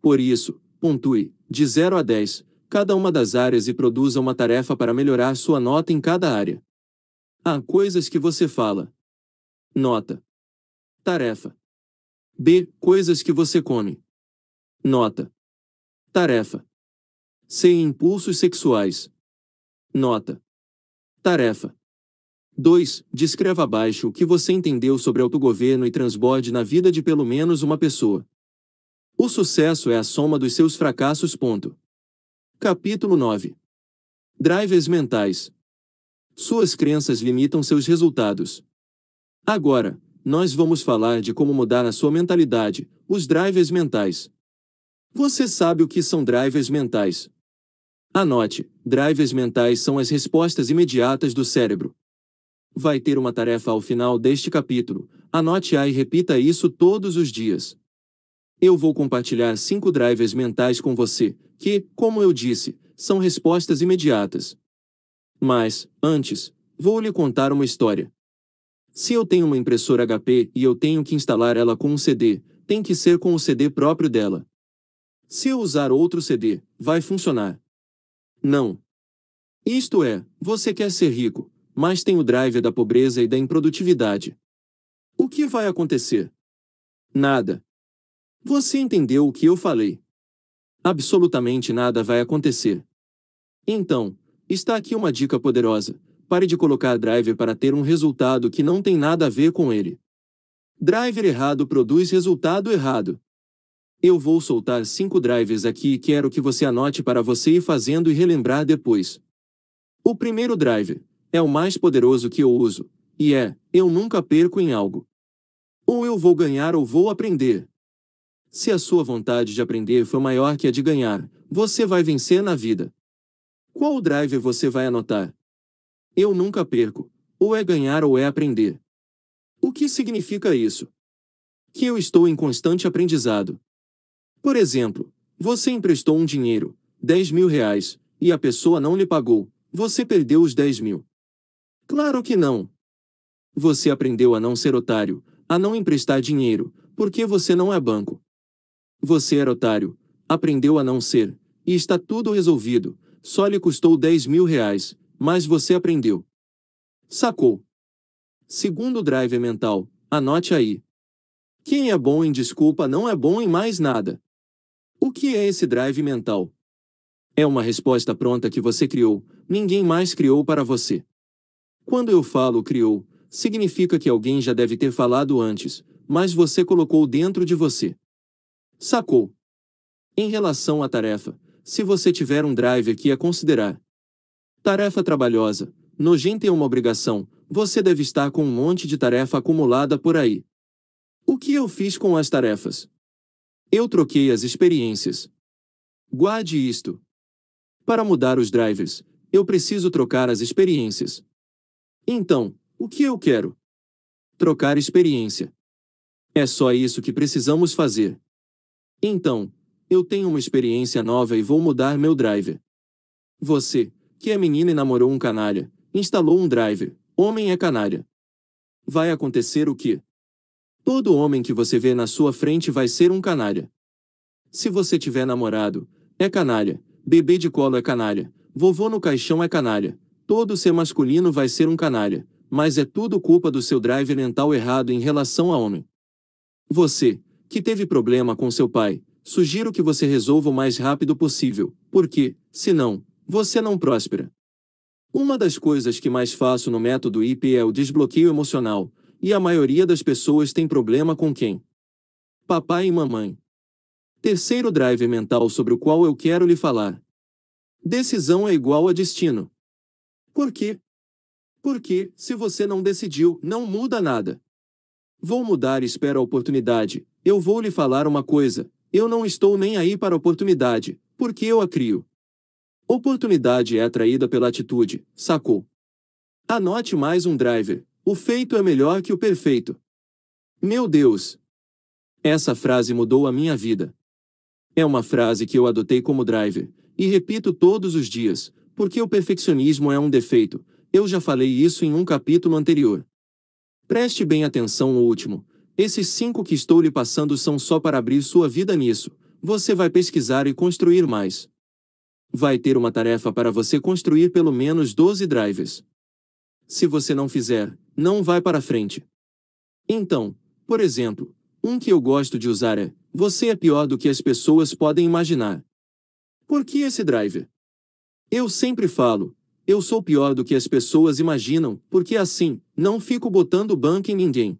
Por isso, pontue, de 0 a 10, cada uma das áreas e produza uma tarefa para melhorar sua nota em cada área. Há coisas que você fala. Nota. Tarefa. B. Coisas que você come. Nota. Tarefa. Sem impulsos sexuais. Nota. Tarefa. 2. Descreva abaixo o que você entendeu sobre autogoverno e transborde na vida de pelo menos uma pessoa. O sucesso é a soma dos seus fracassos. Ponto. Capítulo 9. Drivers mentais. Suas crenças limitam seus resultados. Agora, nós vamos falar de como mudar a sua mentalidade, os drivers mentais. Você sabe o que são drivers mentais. Anote: drivers mentais são as respostas imediatas do cérebro. Vai ter uma tarefa ao final deste capítulo. Anote-a e repita isso todos os dias. Eu vou compartilhar cinco drivers mentais com você, que, como eu disse, são respostas imediatas. Mas, antes, vou lhe contar uma história. Se eu tenho uma impressora HP e eu tenho que instalar ela com um CD, tem que ser com o CD próprio dela. Se eu usar outro CD, vai funcionar. Não. Isto é, você quer ser rico, mas tem o driver da pobreza e da improdutividade. O que vai acontecer? Nada. Você entendeu o que eu falei. Absolutamente nada vai acontecer. Então, está aqui uma dica poderosa. Pare de colocar driver para ter um resultado que não tem nada a ver com ele. Driver errado produz resultado errado. Eu vou soltar cinco drives aqui e quero que você anote para você ir fazendo e relembrar depois. O primeiro drive é o mais poderoso que eu uso, e é: eu nunca perco em algo. Ou eu vou ganhar ou vou aprender. Se a sua vontade de aprender for maior que a de ganhar, você vai vencer na vida. Qual drive você vai anotar? Eu nunca perco. Ou é ganhar ou é aprender. O que significa isso? Que eu estou em constante aprendizado. Por exemplo, você emprestou um dinheiro, 10 mil reais, e a pessoa não lhe pagou, você perdeu os 10 mil. Claro que não. Você aprendeu a não ser otário, a não emprestar dinheiro, porque você não é banco. Você era otário, aprendeu a não ser, e está tudo resolvido, só lhe custou 10 mil reais, mas você aprendeu. Sacou? Segundo drive mental, anote aí. Quem é bom em desculpa não é bom em mais nada. O que é esse drive mental? É uma resposta pronta que você criou, ninguém mais criou para você. Quando eu falo criou, significa que alguém já deve ter falado antes, mas você colocou dentro de você. Sacou? Em relação à tarefa, se você tiver um drive aqui a considerar. Tarefa trabalhosa, nojenta e é uma obrigação, você deve estar com um monte de tarefa acumulada por aí. O que eu fiz com as tarefas? Eu troquei as experiências. Guarde isto. Para mudar os drivers, eu preciso trocar as experiências. Então, o que eu quero? Trocar experiência. É só isso que precisamos fazer. Então, eu tenho uma experiência nova e vou mudar meu driver. Você, que é menina e namorou um canalha, instalou um driver, homem é canalha. Vai acontecer o que? Todo homem que você vê na sua frente vai ser um canalha. Se você tiver namorado, é canalha. Bebê de colo é canalha. Vovô no caixão é canalha. Todo ser masculino vai ser um canalha. Mas é tudo culpa do seu drive mental errado em relação a homem. Você, que teve problema com seu pai, sugiro que você resolva o mais rápido possível, porque, senão, você não próspera. Uma das coisas que mais faço no método IP é o desbloqueio emocional, e a maioria das pessoas tem problema com quem? Papai e mamãe. Terceiro drive mental sobre o qual eu quero lhe falar. Decisão é igual a destino. Por quê? Porque, se você não decidiu, não muda nada. Vou mudar e espero a oportunidade. Eu vou lhe falar uma coisa. Eu não estou nem aí para a oportunidade, porque eu a crio. Oportunidade é atraída pela atitude, sacou? Anote mais um driver. O feito é melhor que o perfeito. Meu Deus! Essa frase mudou a minha vida. É uma frase que eu adotei como driver, e repito todos os dias, porque o perfeccionismo é um defeito, eu já falei isso em um capítulo anterior. Preste bem atenção no último, esses cinco que estou lhe passando são só para abrir sua vida nisso, você vai pesquisar e construir mais. Vai ter uma tarefa para você construir pelo menos 12 drivers. Se você não fizer, não vai para frente. Então, por exemplo, um que eu gosto de usar é: você é pior do que as pessoas podem imaginar. Por que esse driver? Eu sempre falo, eu sou pior do que as pessoas imaginam, porque assim, não fico botando banco em ninguém.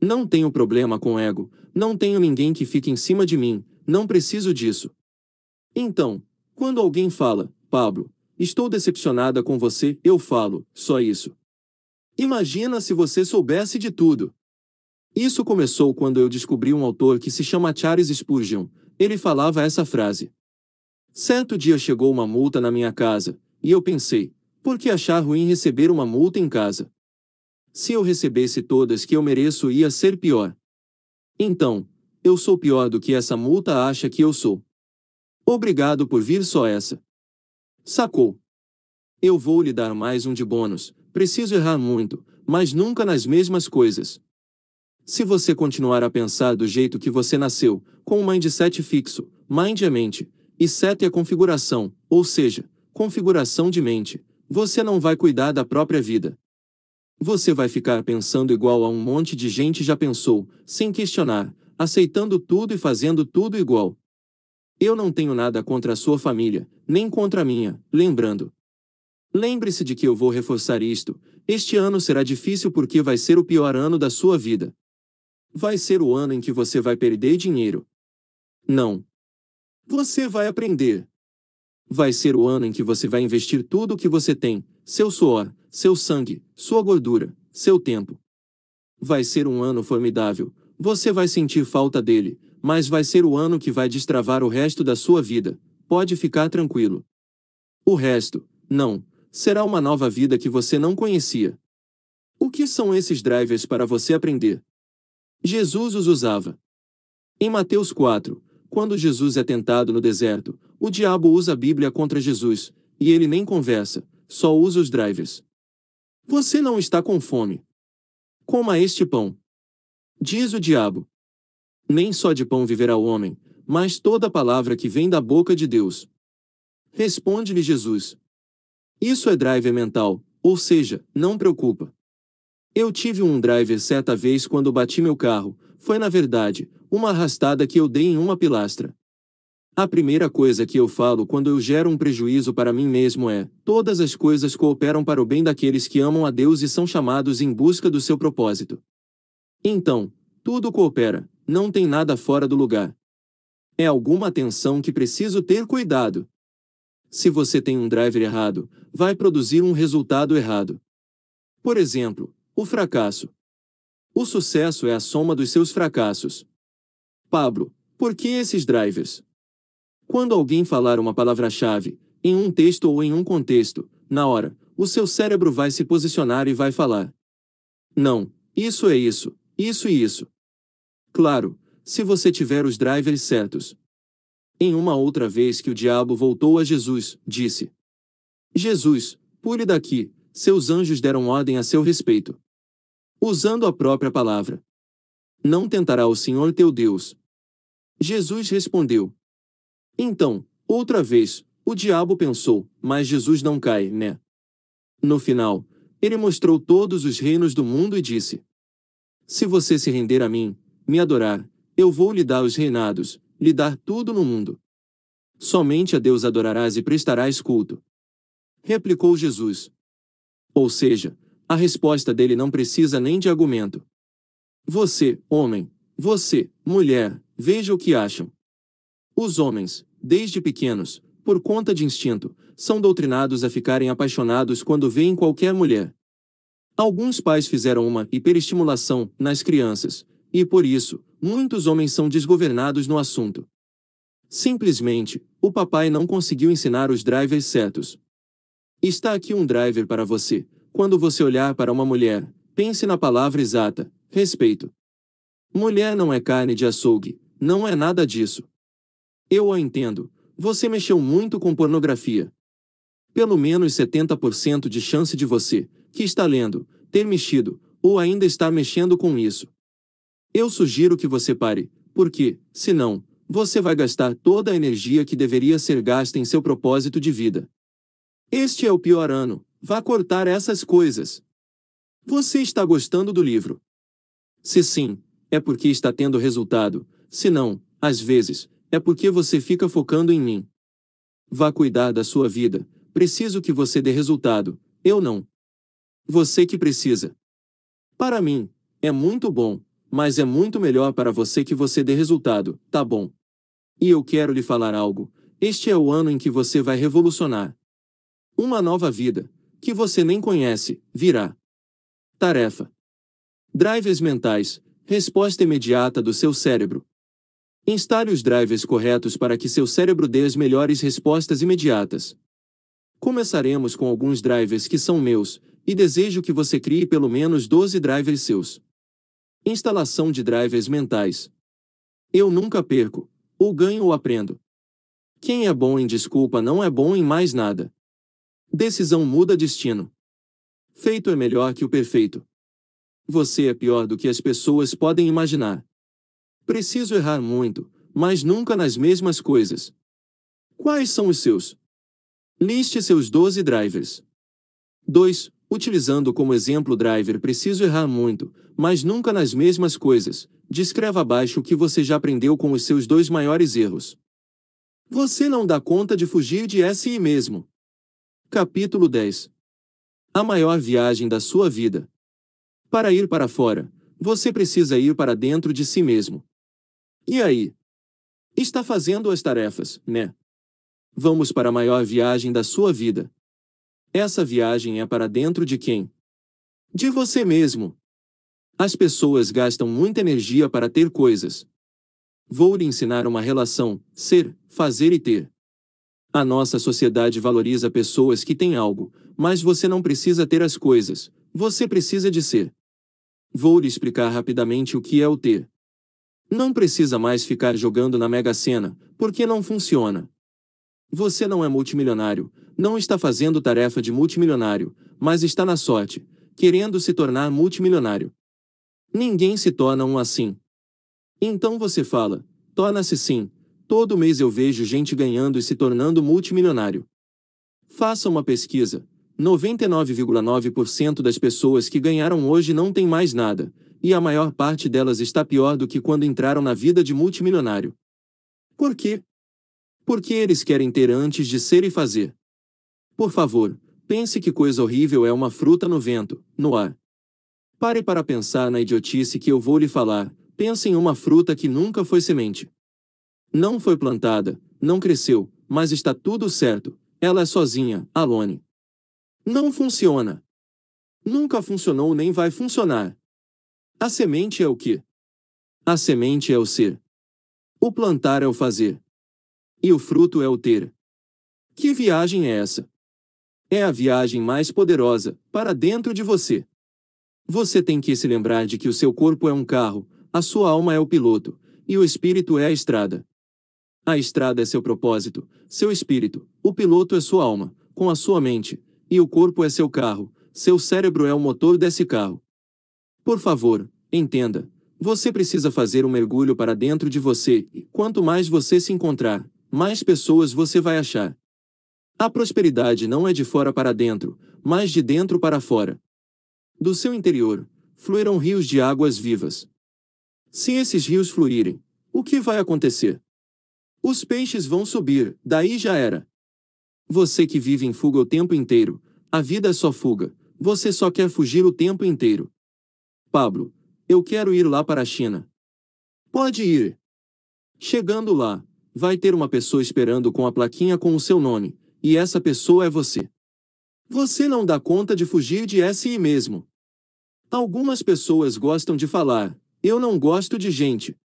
Não tenho problema com ego, não tenho ninguém que fique em cima de mim, não preciso disso. Então, quando alguém fala, Pablo, estou decepcionada com você, eu falo, só isso. Imagina se você soubesse de tudo. Isso começou quando eu descobri um autor que se chama Charles Spurgeon. Ele falava essa frase. Certo dia chegou uma multa na minha casa, e eu pensei, por que achar ruim receber uma multa em casa? Se eu recebesse todas que eu mereço, ia ser pior. Então, eu sou pior do que essa multa acha que eu sou. Obrigado por vir só essa. Sacou? Eu vou lhe dar mais um de bônus, preciso errar muito, mas nunca nas mesmas coisas. Se você continuar a pensar do jeito que você nasceu, com um mindset fixo, mind é mente, e set é configuração, ou seja, configuração de mente, você não vai cuidar da própria vida. Você vai ficar pensando igual a um monte de gente já pensou, sem questionar, aceitando tudo e fazendo tudo igual. Eu não tenho nada contra a sua família, nem contra a minha, lembrando, Lembre-se de que eu vou reforçar isto. Este ano será difícil porque vai ser o pior ano da sua vida. Vai ser o ano em que você vai perder dinheiro. Não. Você vai aprender. Vai ser o ano em que você vai investir tudo o que você tem: seu suor, seu sangue, sua gordura, seu tempo. Vai ser um ano formidável. Você vai sentir falta dele, mas vai ser o ano que vai destravar o resto da sua vida. Pode ficar tranquilo. O resto, não, será uma nova vida que você não conhecia. O que são esses drivers para você aprender? Jesus os usava. Em Mateus 4, quando Jesus é tentado no deserto, o diabo usa a Bíblia contra Jesus, e ele nem conversa, só usa os drivers. Você não está com fome. Coma este pão. Diz o diabo. Nem só de pão viverá o homem, mas toda palavra que vem da boca de Deus. Responde-lhe Jesus: isso é driver mental, ou seja, não preocupa. Eu tive um driver certa vez quando bati meu carro, foi na verdade, uma arrastada que eu dei em uma pilastra. A primeira coisa que eu falo quando eu gero um prejuízo para mim mesmo é: todas as coisas cooperam para o bem daqueles que amam a Deus e são chamados em busca do seu propósito. Então, tudo coopera, não tem nada fora do lugar. É alguma atenção que preciso ter cuidado se você tem um driver errado, vai produzir um resultado errado. Por exemplo, o fracasso. O sucesso é a soma dos seus fracassos. Pablo, por que esses drivers? Quando alguém falar uma palavra-chave, em um texto ou em um contexto, na hora, o seu cérebro vai se posicionar e vai falar: Não, isso é isso, isso e isso. Claro, se você tiver os drivers certos. Em uma outra vez que o diabo voltou a Jesus, disse: Jesus, pule daqui, seus anjos deram ordem a seu respeito. Usando a própria palavra. Não tentará o Senhor teu Deus. Jesus respondeu. Então, outra vez, o diabo pensou, mas Jesus não cai, né? No final, ele mostrou todos os reinos do mundo e disse: Se você se render a mim, me adorar, eu vou lhe dar os reinados, lhe dar tudo no mundo. Somente a Deus adorarás e prestarás culto. Replicou Jesus. Ou seja, a resposta dele não precisa nem de argumento. Você, homem, você, mulher, veja o que acham. Os homens, desde pequenos, por conta de instinto, são doutrinados a ficarem apaixonados quando veem qualquer mulher. Alguns pais fizeram uma hiperestimulação nas crianças, e por isso, muitos homens são desgovernados no assunto. Simplesmente, o papai não conseguiu ensinar os drivers certos. Está aqui um driver para você. Quando você olhar para uma mulher, pense na palavra exata: respeito. Mulher não é carne de açougue, não é nada disso. Eu a entendo. Você mexeu muito com pornografia. Pelo menos 70% de chance de você, que está lendo, ter mexido, ou ainda estar mexendo com isso. Eu sugiro que você pare, porque, senão, você vai gastar toda a energia que deveria ser gasta em seu propósito de vida. Este é o pior ano, vá cortar essas coisas. Você está gostando do livro? Se sim, é porque está tendo resultado, se não, às vezes, é porque você fica focando em mim. Vá cuidar da sua vida, preciso que você dê resultado, eu não. Você que precisa. Para mim, é muito bom, mas é muito melhor para você que você dê resultado, tá bom? E eu quero lhe falar algo: este é o ano em que você vai revolucionar. Uma nova vida, que você nem conhece, virá. Tarefa: Drivers mentais, resposta imediata do seu cérebro. Instale os drivers corretos para que seu cérebro dê as melhores respostas imediatas. Começaremos com alguns drivers que são meus, e desejo que você crie pelo menos 12 drivers seus. Instalação de drivers mentais. Eu nunca perco, ou ganho ou aprendo. Quem é bom em desculpa não é bom em mais nada. Decisão muda destino. Feito é melhor que o perfeito. Você é pior do que as pessoas podem imaginar. Preciso errar muito, mas nunca nas mesmas coisas. Quais são os seus? Liste seus 12 drivers. 2 utilizando como exemplo o driver preciso errar muito, mas nunca nas mesmas coisas. Descreva abaixo o que você já aprendeu com os seus dois maiores erros. Você não dá conta de fugir de si mesmo. Capítulo 10 A maior viagem da sua vida. Para ir para fora, você precisa ir para dentro de si mesmo. E aí? Está fazendo as tarefas, né? Vamos para a maior viagem da sua vida. Essa viagem é para dentro de quem? De você mesmo. As pessoas gastam muita energia para ter coisas. Vou lhe ensinar uma relação: ser, fazer e ter. A nossa sociedade valoriza pessoas que têm algo, mas você não precisa ter as coisas, você precisa de ser. Vou lhe explicar rapidamente o que é o ter. Não precisa mais ficar jogando na Mega Sena, porque não funciona. Você não é multimilionário, não está fazendo tarefa de multimilionário, mas está na sorte, querendo se tornar multimilionário. Ninguém se torna um assim. Então você fala, torna-se sim, todo mês eu vejo gente ganhando e se tornando multimilionário. Faça uma pesquisa. 99,9% das pessoas que ganharam hoje não tem mais nada, e a maior parte delas está pior do que quando entraram na vida de multimilionário. Por quê? Porque eles querem ter antes de ser e fazer. Por favor, pense que coisa horrível é uma fruta no vento, no ar. Pare para pensar na idiotice que eu vou lhe falar. Pense em uma fruta que nunca foi semente. Não foi plantada, não cresceu, mas está tudo certo. Ela é sozinha, alone. Não funciona. Nunca funcionou nem vai funcionar. A semente é o que? A semente é o ser. O plantar é o fazer. E o fruto é o ter. Que viagem é essa? É a viagem mais poderosa, para dentro de você. Você tem que se lembrar de que o seu corpo é um carro, a sua alma é o piloto, e o espírito é a estrada. A estrada é seu propósito, seu espírito, o piloto é sua alma, com a sua mente, e o corpo é seu carro, seu cérebro é o motor desse carro. Por favor, entenda, você precisa fazer um mergulho para dentro de você, e quanto mais você se encontrar, mais pessoas você vai achar. A prosperidade não é de fora para dentro, mas de dentro para fora. Do seu interior, fluirão rios de águas vivas. Se esses rios fluírem, o que vai acontecer? Os peixes vão subir, daí já era. Você que vive em fuga o tempo inteiro, a vida é só fuga, você só quer fugir o tempo inteiro. Pablo, eu quero ir lá para a China. Pode ir. Chegando lá, vai ter uma pessoa esperando com a plaquinha com o seu nome, e essa pessoa é você. Você não dá conta de fugir de si mesmo. Algumas pessoas gostam de falar, eu não gosto de gente.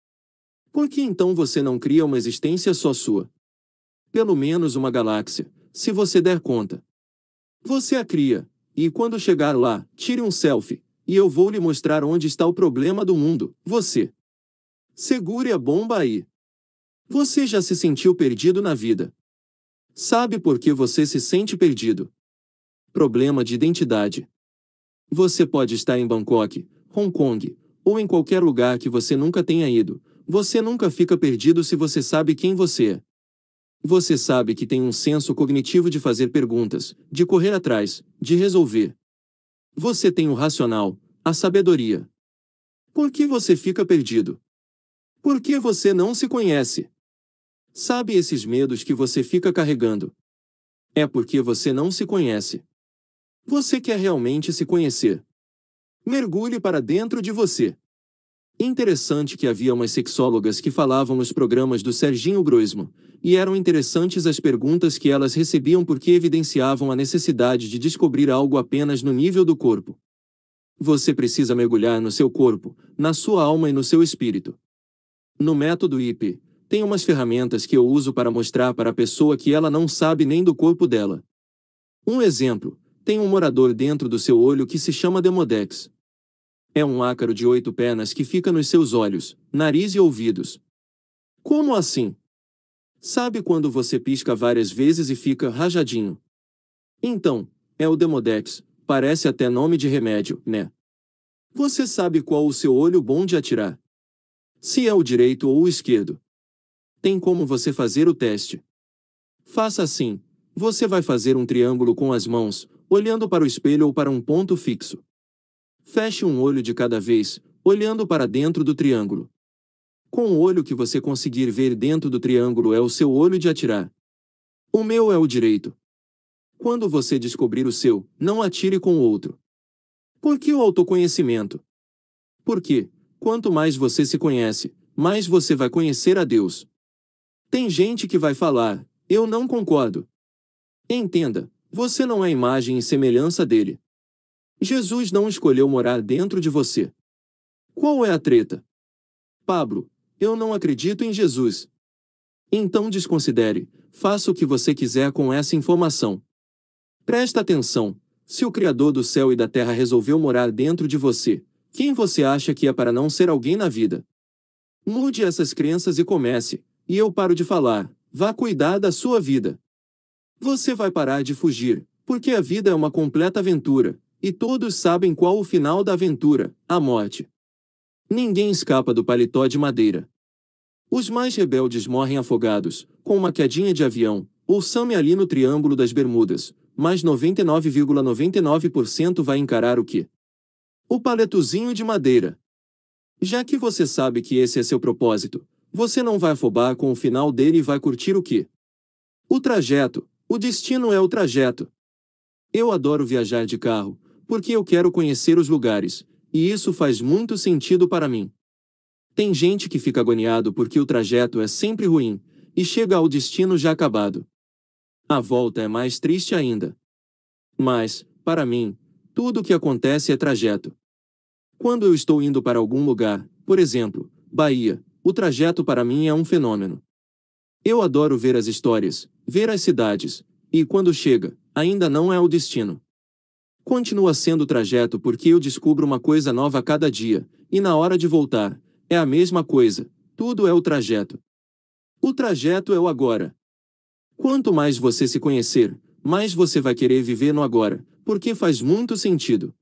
Por que então você não cria uma existência só sua? Pelo menos uma galáxia, se você der conta. Você a cria, e quando chegar lá, tire um selfie, e eu vou lhe mostrar onde está o problema do mundo, você. Segure a bomba aí. Você já se sentiu perdido na vida, Sabe por que você se sente perdido? Problema de identidade. Você pode estar em Bangkok, Hong Kong, ou em qualquer lugar que você nunca tenha ido. Você nunca fica perdido se você sabe quem você é. Você sabe que tem um senso cognitivo de fazer perguntas, de correr atrás, de resolver. Você tem o racional, a sabedoria. Por que você fica perdido? Por que você não se conhece? Sabe esses medos que você fica carregando? É porque você não se conhece. Você quer realmente se conhecer. Mergulhe para dentro de você. Interessante que havia umas sexólogas que falavam nos programas do Serginho Groismo, e eram interessantes as perguntas que elas recebiam porque evidenciavam a necessidade de descobrir algo apenas no nível do corpo. Você precisa mergulhar no seu corpo, na sua alma e no seu espírito. No método IP, tem umas ferramentas que eu uso para mostrar para a pessoa que ela não sabe nem do corpo dela. Um exemplo, tem um morador dentro do seu olho que se chama Demodex. É um ácaro de oito pernas que fica nos seus olhos, nariz e ouvidos. Como assim? Sabe quando você pisca várias vezes e fica rajadinho? Então, é o Demodex, parece até nome de remédio, né? Você sabe qual o seu olho bom de atirar? Se é o direito ou o esquerdo tem como você fazer o teste. Faça assim. Você vai fazer um triângulo com as mãos, olhando para o espelho ou para um ponto fixo. Feche um olho de cada vez, olhando para dentro do triângulo. Com o olho que você conseguir ver dentro do triângulo é o seu olho de atirar. O meu é o direito. Quando você descobrir o seu, não atire com o outro. Por que o autoconhecimento? Porque, quanto mais você se conhece, mais você vai conhecer a Deus. Tem gente que vai falar, eu não concordo. Entenda, você não é imagem e semelhança dele. Jesus não escolheu morar dentro de você. Qual é a treta? Pablo, eu não acredito em Jesus. Então desconsidere, faça o que você quiser com essa informação. Presta atenção, se o Criador do céu e da terra resolveu morar dentro de você, quem você acha que é para não ser alguém na vida? Mude essas crenças e comece, e eu paro de falar, vá cuidar da sua vida. Você vai parar de fugir, porque a vida é uma completa aventura, e todos sabem qual o final da aventura, a morte. Ninguém escapa do paletó de madeira. Os mais rebeldes morrem afogados, com uma quedinha de avião, ou some ali no Triângulo das Bermudas, mas 99,99% ,99 vai encarar o que? O paletozinho de madeira. Já que você sabe que esse é seu propósito, você não vai afobar com o final dele e vai curtir o que? O trajeto. O destino é o trajeto. Eu adoro viajar de carro, porque eu quero conhecer os lugares, e isso faz muito sentido para mim. Tem gente que fica agoniado porque o trajeto é sempre ruim, e chega ao destino já acabado. A volta é mais triste ainda. Mas, para mim, tudo o que acontece é trajeto. Quando eu estou indo para algum lugar, por exemplo, Bahia, o trajeto para mim é um fenômeno. Eu adoro ver as histórias, ver as cidades, e quando chega, ainda não é o destino. Continua sendo o trajeto porque eu descubro uma coisa nova a cada dia, e na hora de voltar, é a mesma coisa, tudo é o trajeto. O trajeto é o agora. Quanto mais você se conhecer, mais você vai querer viver no agora, porque faz muito sentido.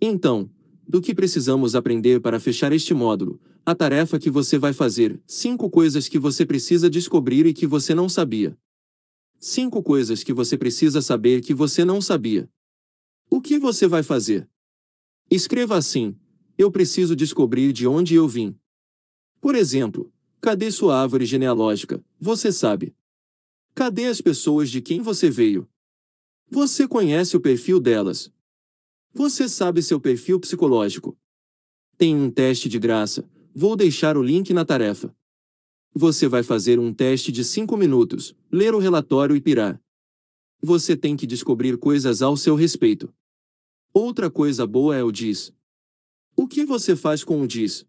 Então, do que precisamos aprender para fechar este módulo? a tarefa que você vai fazer, cinco coisas que você precisa descobrir e que você não sabia. Cinco coisas que você precisa saber que você não sabia. O que você vai fazer? Escreva assim: Eu preciso descobrir de onde eu vim. Por exemplo, cadê sua árvore genealógica? Você sabe. Cadê as pessoas de quem você veio? Você conhece o perfil delas. Você sabe seu perfil psicológico. Tem um teste de graça, Vou deixar o link na tarefa. Você vai fazer um teste de 5 minutos, ler o relatório e pirar. Você tem que descobrir coisas ao seu respeito. Outra coisa boa é o DIS. O que você faz com o DIS?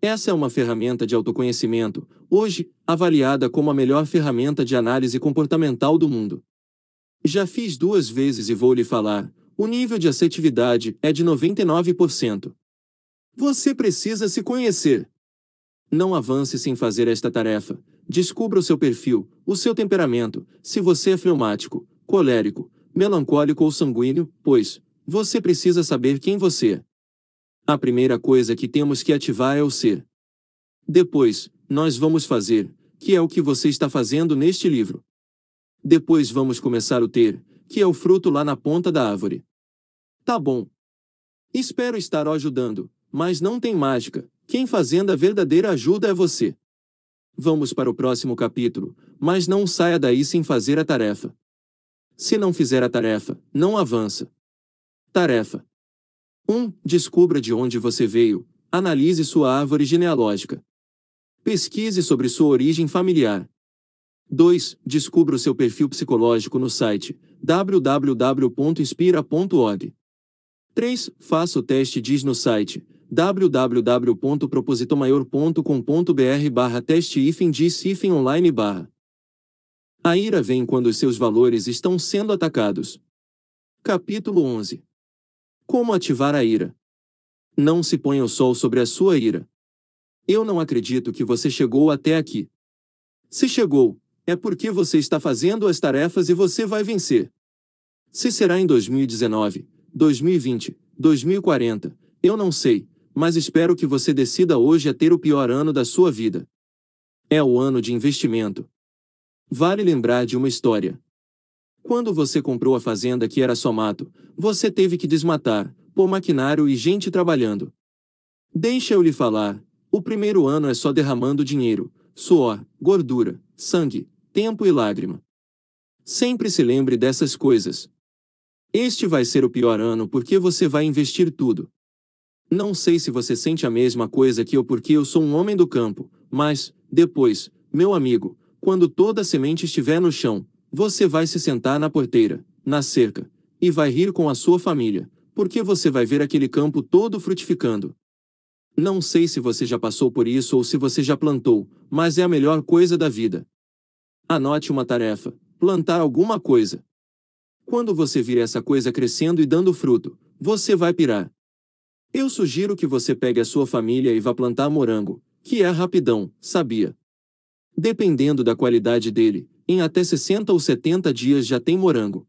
Essa é uma ferramenta de autoconhecimento, hoje, avaliada como a melhor ferramenta de análise comportamental do mundo. Já fiz duas vezes e vou lhe falar: o nível de assertividade é de 99%. Você precisa se conhecer. Não avance sem fazer esta tarefa. Descubra o seu perfil, o seu temperamento, se você é fleumático, colérico, melancólico ou sanguíneo, pois você precisa saber quem você é. A primeira coisa que temos que ativar é o ser. Depois, nós vamos fazer, que é o que você está fazendo neste livro. Depois vamos começar o ter, que é o fruto lá na ponta da árvore. Tá bom. Espero estar ajudando. Mas não tem mágica. Quem fazenda a verdadeira ajuda é você. Vamos para o próximo capítulo, mas não saia daí sem fazer a tarefa. Se não fizer a tarefa, não avança. Tarefa 1. Um, descubra de onde você veio, analise sua árvore genealógica. Pesquise sobre sua origem familiar. 2. Descubra o seu perfil psicológico no site www.inspira.org. 3. Faça o teste diz no site www.propositomaior.com.br barra teste hífen diz hífen online barra. A ira vem quando os seus valores estão sendo atacados. Capítulo 11 Como ativar a ira? Não se ponha o sol sobre a sua ira. Eu não acredito que você chegou até aqui. Se chegou, é porque você está fazendo as tarefas e você vai vencer. Se será em 2019, 2020, 2040, eu não sei, mas espero que você decida hoje a ter o pior ano da sua vida. É o ano de investimento. Vale lembrar de uma história. Quando você comprou a fazenda que era só mato, você teve que desmatar, por maquinário e gente trabalhando. Deixa eu lhe falar, o primeiro ano é só derramando dinheiro, suor, gordura, sangue, tempo e lágrima. Sempre se lembre dessas coisas. Este vai ser o pior ano porque você vai investir tudo. Não sei se você sente a mesma coisa que eu porque eu sou um homem do campo, mas, depois, meu amigo, quando toda a semente estiver no chão, você vai se sentar na porteira, na cerca, e vai rir com a sua família, porque você vai ver aquele campo todo frutificando. Não sei se você já passou por isso ou se você já plantou, mas é a melhor coisa da vida. Anote uma tarefa: plantar alguma coisa. Quando você vir essa coisa crescendo e dando fruto, você vai pirar. Eu sugiro que você pegue a sua família e vá plantar morango, que é rapidão, sabia? Dependendo da qualidade dele, em até 60 ou 70 dias já tem morango.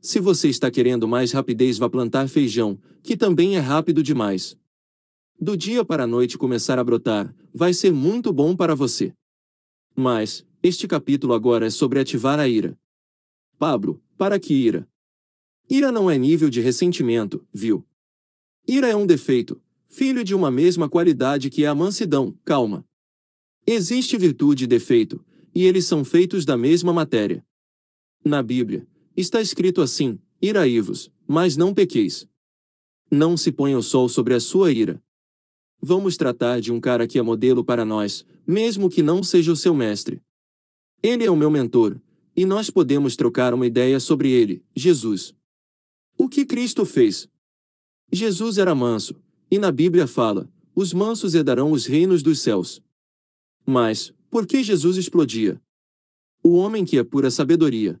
Se você está querendo mais rapidez, vá plantar feijão, que também é rápido demais. Do dia para a noite começar a brotar, vai ser muito bom para você. Mas, este capítulo agora é sobre ativar a ira. Pablo, para que ira? Ira não é nível de ressentimento, viu? Ira é um defeito, filho de uma mesma qualidade que é a mansidão, calma. Existe virtude e defeito, e eles são feitos da mesma matéria. Na Bíblia, está escrito assim: Iraí-vos, mas não pequeis. Não se ponha o sol sobre a sua ira. Vamos tratar de um cara que é modelo para nós, mesmo que não seja o seu mestre. Ele é o meu mentor, e nós podemos trocar uma ideia sobre ele, Jesus. O que Cristo fez, Jesus era manso, e na Bíblia fala: os mansos herdarão os reinos dos céus. Mas, por que Jesus explodia? O homem que é pura sabedoria.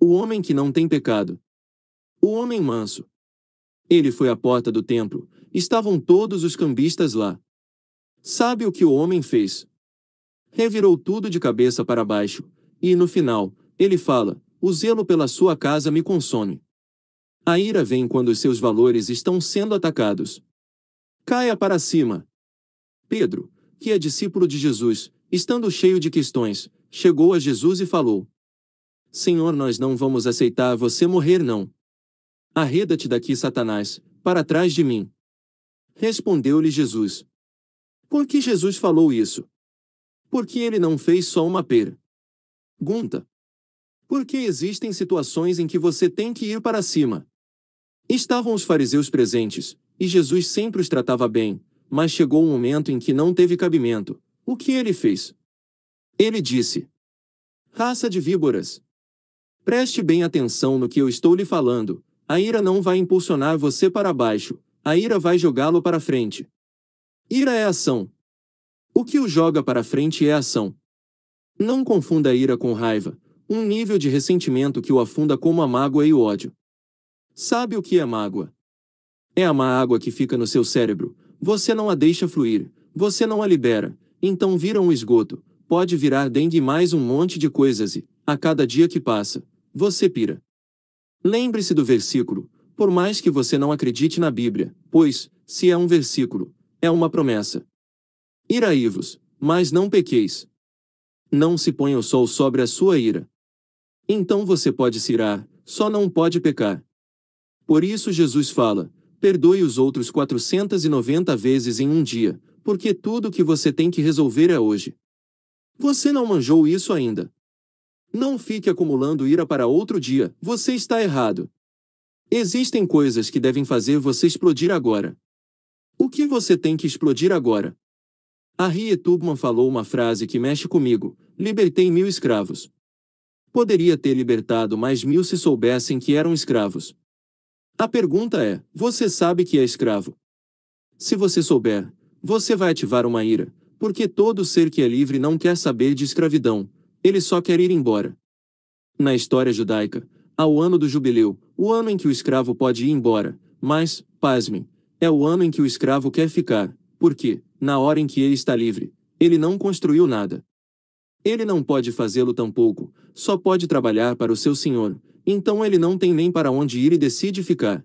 O homem que não tem pecado. O homem manso. Ele foi à porta do templo, estavam todos os cambistas lá. Sabe o que o homem fez? Revirou tudo de cabeça para baixo, e no final, ele fala: O zelo pela sua casa me consome. A ira vem quando os seus valores estão sendo atacados. Caia para cima. Pedro, que é discípulo de Jesus, estando cheio de questões, chegou a Jesus e falou: Senhor, nós não vamos aceitar você morrer, não. Arreda-te daqui, Satanás, para trás de mim. Respondeu-lhe Jesus. Por que Jesus falou isso? Porque ele não fez só uma pera. Gunta. Porque existem situações em que você tem que ir para cima. Estavam os fariseus presentes, e Jesus sempre os tratava bem, mas chegou um momento em que não teve cabimento. O que ele fez? Ele disse: Raça de víboras! Preste bem atenção no que eu estou lhe falando. A ira não vai impulsionar você para baixo, a ira vai jogá-lo para frente. Ira é ação. O que o joga para frente é ação. Não confunda ira com raiva, um nível de ressentimento que o afunda como a mágoa e o ódio. Sabe o que é mágoa? É a má água que fica no seu cérebro. Você não a deixa fluir, você não a libera, então vira um esgoto, pode virar dengue e mais um monte de coisas e, a cada dia que passa, você pira. Lembre-se do versículo, por mais que você não acredite na Bíblia, pois, se é um versículo, é uma promessa. Iraí-vos, mas não pequeis. Não se ponha o sol sobre a sua ira. Então você pode se irar, só não pode pecar. Por isso Jesus fala: perdoe os outros 490 vezes em um dia, porque tudo que você tem que resolver é hoje. Você não manjou isso ainda. Não fique acumulando ira para outro dia, você está errado. Existem coisas que devem fazer você explodir agora. O que você tem que explodir agora? Rie Tubman falou uma frase que mexe comigo: libertei mil escravos, Poderia ter libertado mais mil se soubessem que eram escravos. A pergunta é: você sabe que é escravo? Se você souber, você vai ativar uma ira, porque todo ser que é livre não quer saber de escravidão, ele só quer ir embora. Na história judaica, há o ano do jubileu, o ano em que o escravo pode ir embora, mas, pasmem, é o ano em que o escravo quer ficar, porque, na hora em que ele está livre, ele não construiu nada. Ele não pode fazê-lo tampouco, só pode trabalhar para o seu senhor, então ele não tem nem para onde ir e decide ficar.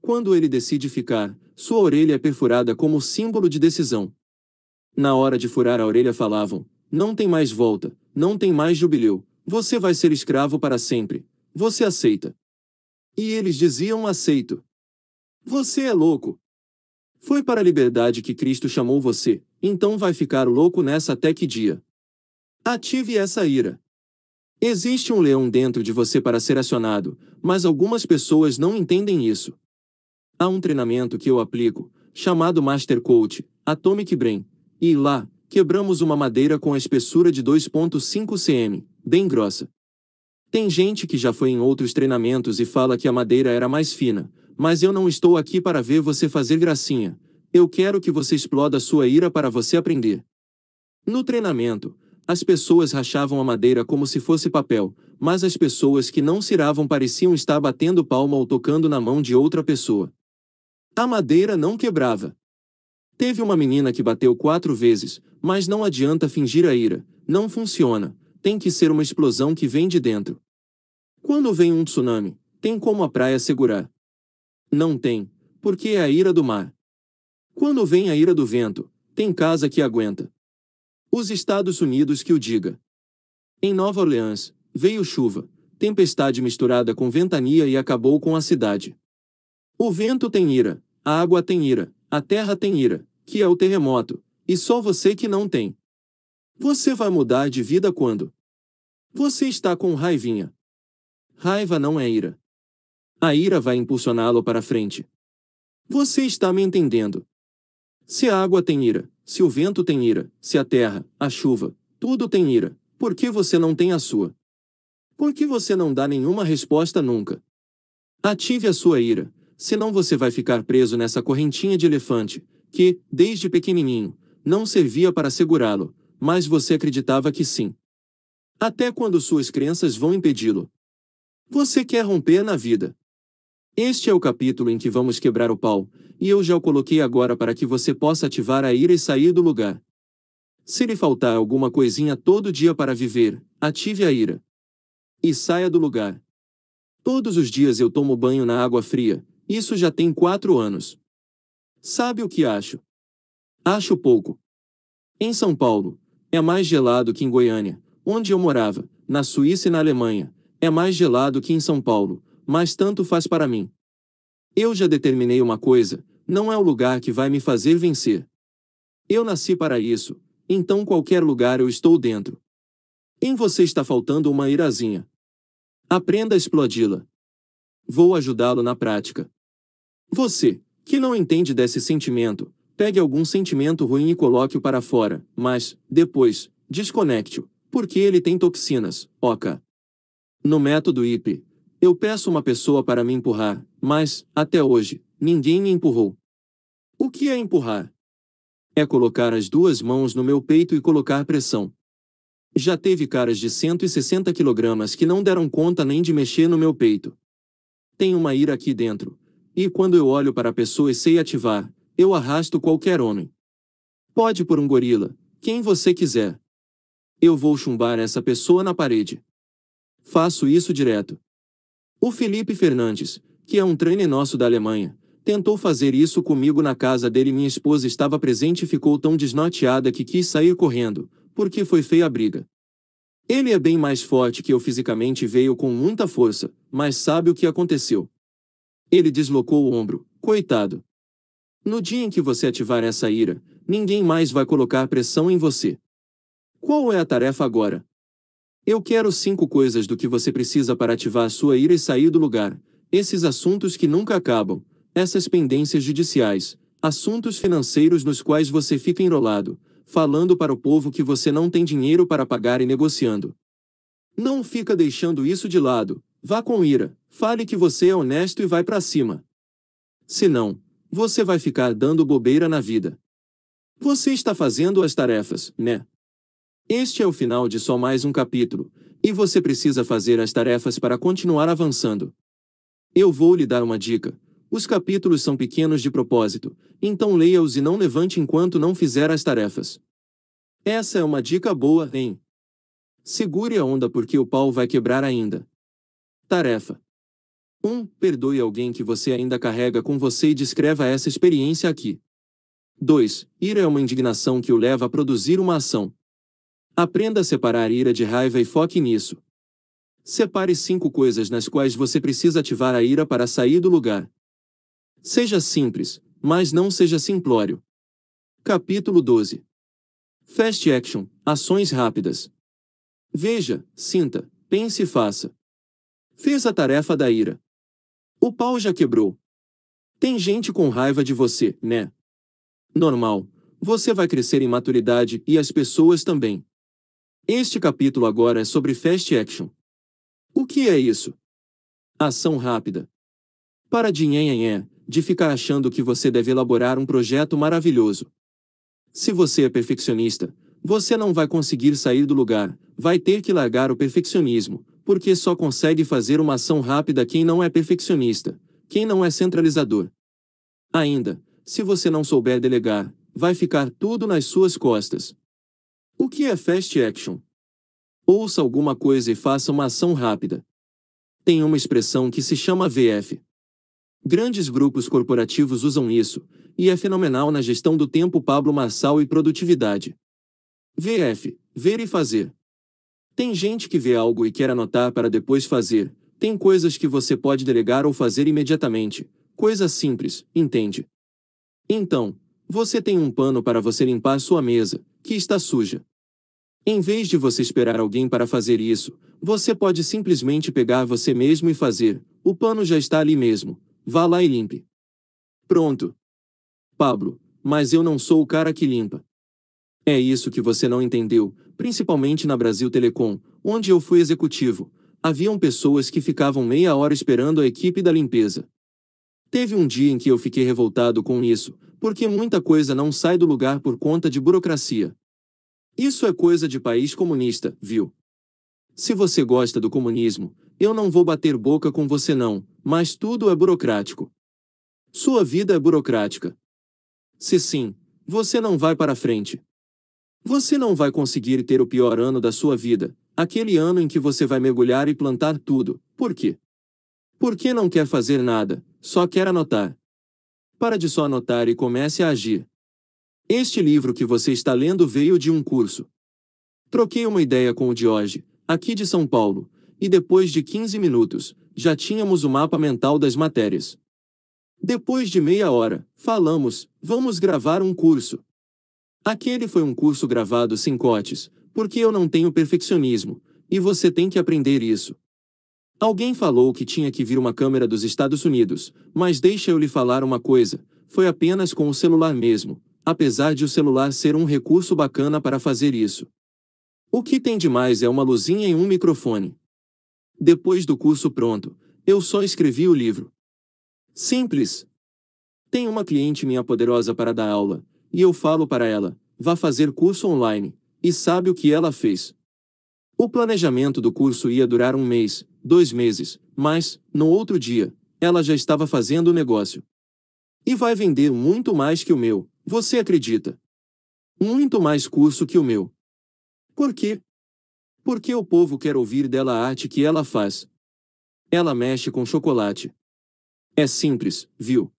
Quando ele decide ficar, sua orelha é perfurada como símbolo de decisão. Na hora de furar a orelha falavam, não tem mais volta, não tem mais jubileu, você vai ser escravo para sempre, você aceita. E eles diziam aceito. Você é louco. Foi para a liberdade que Cristo chamou você, então vai ficar louco nessa até que dia. Ative essa ira. Existe um leão dentro de você para ser acionado, mas algumas pessoas não entendem isso. Há um treinamento que eu aplico, chamado Master Coach, Atomic Brain, e lá, quebramos uma madeira com a espessura de 2.5 cm, bem grossa. Tem gente que já foi em outros treinamentos e fala que a madeira era mais fina, mas eu não estou aqui para ver você fazer gracinha. Eu quero que você exploda sua ira para você aprender. No treinamento, as pessoas rachavam a madeira como se fosse papel, mas as pessoas que não ciravam pareciam estar batendo palma ou tocando na mão de outra pessoa. A madeira não quebrava. Teve uma menina que bateu quatro vezes, mas não adianta fingir a ira, não funciona, tem que ser uma explosão que vem de dentro. Quando vem um tsunami, tem como a praia segurar? Não tem, porque é a ira do mar. Quando vem a ira do vento, tem casa que aguenta. Os Estados Unidos que o diga. Em Nova Orleans, veio chuva, tempestade misturada com ventania e acabou com a cidade. O vento tem ira, a água tem ira, a terra tem ira, que é o terremoto, e só você que não tem. Você vai mudar de vida quando? Você está com raivinha. Raiva não é ira. A ira vai impulsioná-lo para frente. Você está me entendendo. Se a água tem ira, se o vento tem ira, se a terra, a chuva, tudo tem ira, por que você não tem a sua? Por que você não dá nenhuma resposta nunca? Ative a sua ira, senão você vai ficar preso nessa correntinha de elefante, que, desde pequenininho, não servia para segurá-lo, mas você acreditava que sim. Até quando suas crenças vão impedi-lo. Você quer romper na vida, este é o capítulo em que vamos quebrar o pau, e eu já o coloquei agora para que você possa ativar a ira e sair do lugar. Se lhe faltar alguma coisinha todo dia para viver, ative a ira. E saia do lugar. Todos os dias eu tomo banho na água fria, isso já tem quatro anos. Sabe o que acho? Acho pouco. Em São Paulo, é mais gelado que em Goiânia, onde eu morava, na Suíça e na Alemanha, é mais gelado que em São Paulo, mas tanto faz para mim. Eu já determinei uma coisa, não é o lugar que vai me fazer vencer. Eu nasci para isso, então qualquer lugar eu estou dentro. Em você está faltando uma irazinha. Aprenda a explodi-la. Vou ajudá-lo na prática. Você, que não entende desse sentimento, pegue algum sentimento ruim e coloque-o para fora, mas, depois, desconecte-o, porque ele tem toxinas, oca. No método IP, eu peço uma pessoa para me empurrar, mas, até hoje, ninguém me empurrou. O que é empurrar? É colocar as duas mãos no meu peito e colocar pressão. Já teve caras de 160 quilogramas que não deram conta nem de mexer no meu peito. Tem uma ira aqui dentro, e quando eu olho para a pessoa e sei ativar, eu arrasto qualquer homem. Pode por um gorila, quem você quiser. Eu vou chumbar essa pessoa na parede. Faço isso direto. O Felipe Fernandes, que é um treine nosso da Alemanha, tentou fazer isso comigo na casa dele. Minha esposa estava presente e ficou tão desnorteada que quis sair correndo, porque foi feia a briga. Ele é bem mais forte que eu fisicamente e veio com muita força, mas sabe o que aconteceu. Ele deslocou o ombro, coitado. No dia em que você ativar essa ira, ninguém mais vai colocar pressão em você. Qual é a tarefa agora? Eu quero cinco coisas do que você precisa para ativar sua ira e sair do lugar. Esses assuntos que nunca acabam, essas pendências judiciais, assuntos financeiros nos quais você fica enrolado, falando para o povo que você não tem dinheiro para pagar e negociando. Não fica deixando isso de lado. Vá com ira, fale que você é honesto e vai para cima. Senão, você vai ficar dando bobeira na vida. Você está fazendo as tarefas, né? Este é o final de só mais um capítulo, e você precisa fazer as tarefas para continuar avançando. Eu vou lhe dar uma dica. Os capítulos são pequenos de propósito, então leia-os e não levante enquanto não fizer as tarefas. Essa é uma dica boa, hein? Segure a onda porque o pau vai quebrar ainda. Tarefa 1. Um, perdoe alguém que você ainda carrega com você e descreva essa experiência aqui. 2. Ira é uma indignação que o leva a produzir uma ação. Aprenda a separar ira de raiva e foque nisso. Separe cinco coisas nas quais você precisa ativar a ira para sair do lugar. Seja simples, mas não seja simplório. Capítulo 12 Fast Action Ações Rápidas Veja, sinta, pense e faça. Fez a tarefa da ira. O pau já quebrou. Tem gente com raiva de você, né? Normal. Você vai crescer em maturidade e as pessoas também. Este capítulo agora é sobre Fast Action. O que é isso? Ação rápida. Para de nhenhenhé, de ficar achando que você deve elaborar um projeto maravilhoso. Se você é perfeccionista, você não vai conseguir sair do lugar, vai ter que largar o perfeccionismo, porque só consegue fazer uma ação rápida quem não é perfeccionista, quem não é centralizador. Ainda, se você não souber delegar, vai ficar tudo nas suas costas, o que é fast action? Ouça alguma coisa e faça uma ação rápida. Tem uma expressão que se chama VF. Grandes grupos corporativos usam isso, e é fenomenal na gestão do tempo Pablo Marçal e produtividade. VF, ver e fazer. Tem gente que vê algo e quer anotar para depois fazer, tem coisas que você pode delegar ou fazer imediatamente, coisas simples, entende? Então, você tem um pano para você limpar sua mesa, que está suja. Em vez de você esperar alguém para fazer isso, você pode simplesmente pegar você mesmo e fazer. O pano já está ali mesmo. Vá lá e limpe. Pronto. Pablo, mas eu não sou o cara que limpa. É isso que você não entendeu, principalmente na Brasil Telecom, onde eu fui executivo. Haviam pessoas que ficavam meia hora esperando a equipe da limpeza. Teve um dia em que eu fiquei revoltado com isso, porque muita coisa não sai do lugar por conta de burocracia. Isso é coisa de país comunista, viu? Se você gosta do comunismo, eu não vou bater boca com você não, mas tudo é burocrático. Sua vida é burocrática. Se sim, você não vai para frente. Você não vai conseguir ter o pior ano da sua vida, aquele ano em que você vai mergulhar e plantar tudo. Por quê? Porque não quer fazer nada, só quer anotar. Para de só anotar e comece a agir. Este livro que você está lendo veio de um curso. Troquei uma ideia com o Dioge, aqui de São Paulo, e depois de 15 minutos, já tínhamos o mapa mental das matérias. Depois de meia hora, falamos, vamos gravar um curso. Aquele foi um curso gravado sem cotes, porque eu não tenho perfeccionismo, e você tem que aprender isso. Alguém falou que tinha que vir uma câmera dos Estados Unidos, mas deixa eu lhe falar uma coisa, foi apenas com o celular mesmo, apesar de o celular ser um recurso bacana para fazer isso. O que tem de mais é uma luzinha e um microfone. Depois do curso pronto, eu só escrevi o livro. Simples. Tem uma cliente minha poderosa para dar aula, e eu falo para ela: vá fazer curso online, e sabe o que ela fez. O planejamento do curso ia durar um mês, dois meses, mas, no outro dia, ela já estava fazendo o negócio. E vai vender muito mais que o meu, você acredita? Muito mais curso que o meu. Por quê? Porque o povo quer ouvir dela a arte que ela faz. Ela mexe com chocolate. É simples, viu?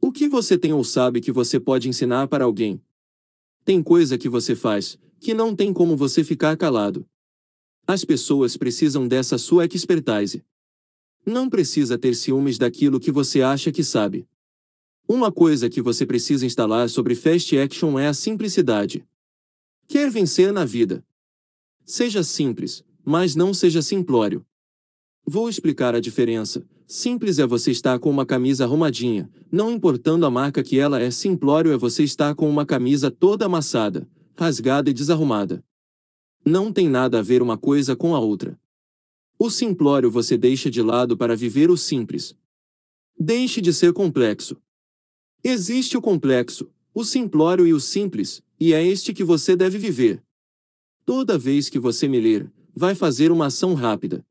O que você tem ou sabe que você pode ensinar para alguém? Tem coisa que você faz, que não tem como você ficar calado. As pessoas precisam dessa sua expertise. Não precisa ter ciúmes daquilo que você acha que sabe. Uma coisa que você precisa instalar sobre Fast Action é a simplicidade. Quer vencer na vida? Seja simples, mas não seja simplório. Vou explicar a diferença. Simples é você estar com uma camisa arrumadinha, não importando a marca que ela é, simplório é você estar com uma camisa toda amassada, rasgada e desarrumada. Não tem nada a ver uma coisa com a outra. O simplório você deixa de lado para viver o simples. Deixe de ser complexo. Existe o complexo, o simplório e o simples, e é este que você deve viver. Toda vez que você me ler, vai fazer uma ação rápida.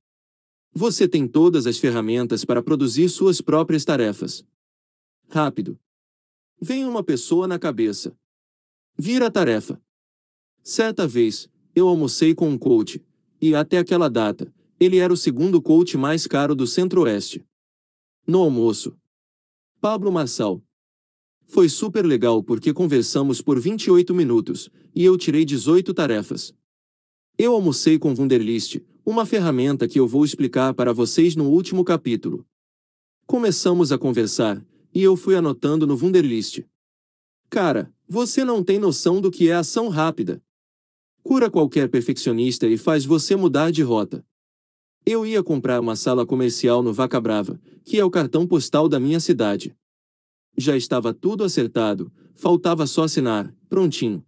Você tem todas as ferramentas para produzir suas próprias tarefas. Rápido. Vem uma pessoa na cabeça. Vira a tarefa. Certa vez, eu almocei com um coach, e até aquela data, ele era o segundo coach mais caro do Centro-Oeste. No almoço, Pablo Marçal, foi super legal porque conversamos por 28 minutos, e eu tirei 18 tarefas. Eu almocei com Wunderlist, uma ferramenta que eu vou explicar para vocês no último capítulo. Começamos a conversar, e eu fui anotando no Wunderlist. Cara, você não tem noção do que é ação rápida. Cura qualquer perfeccionista e faz você mudar de rota. Eu ia comprar uma sala comercial no Vaca Brava, que é o cartão postal da minha cidade. Já estava tudo acertado, faltava só assinar, prontinho.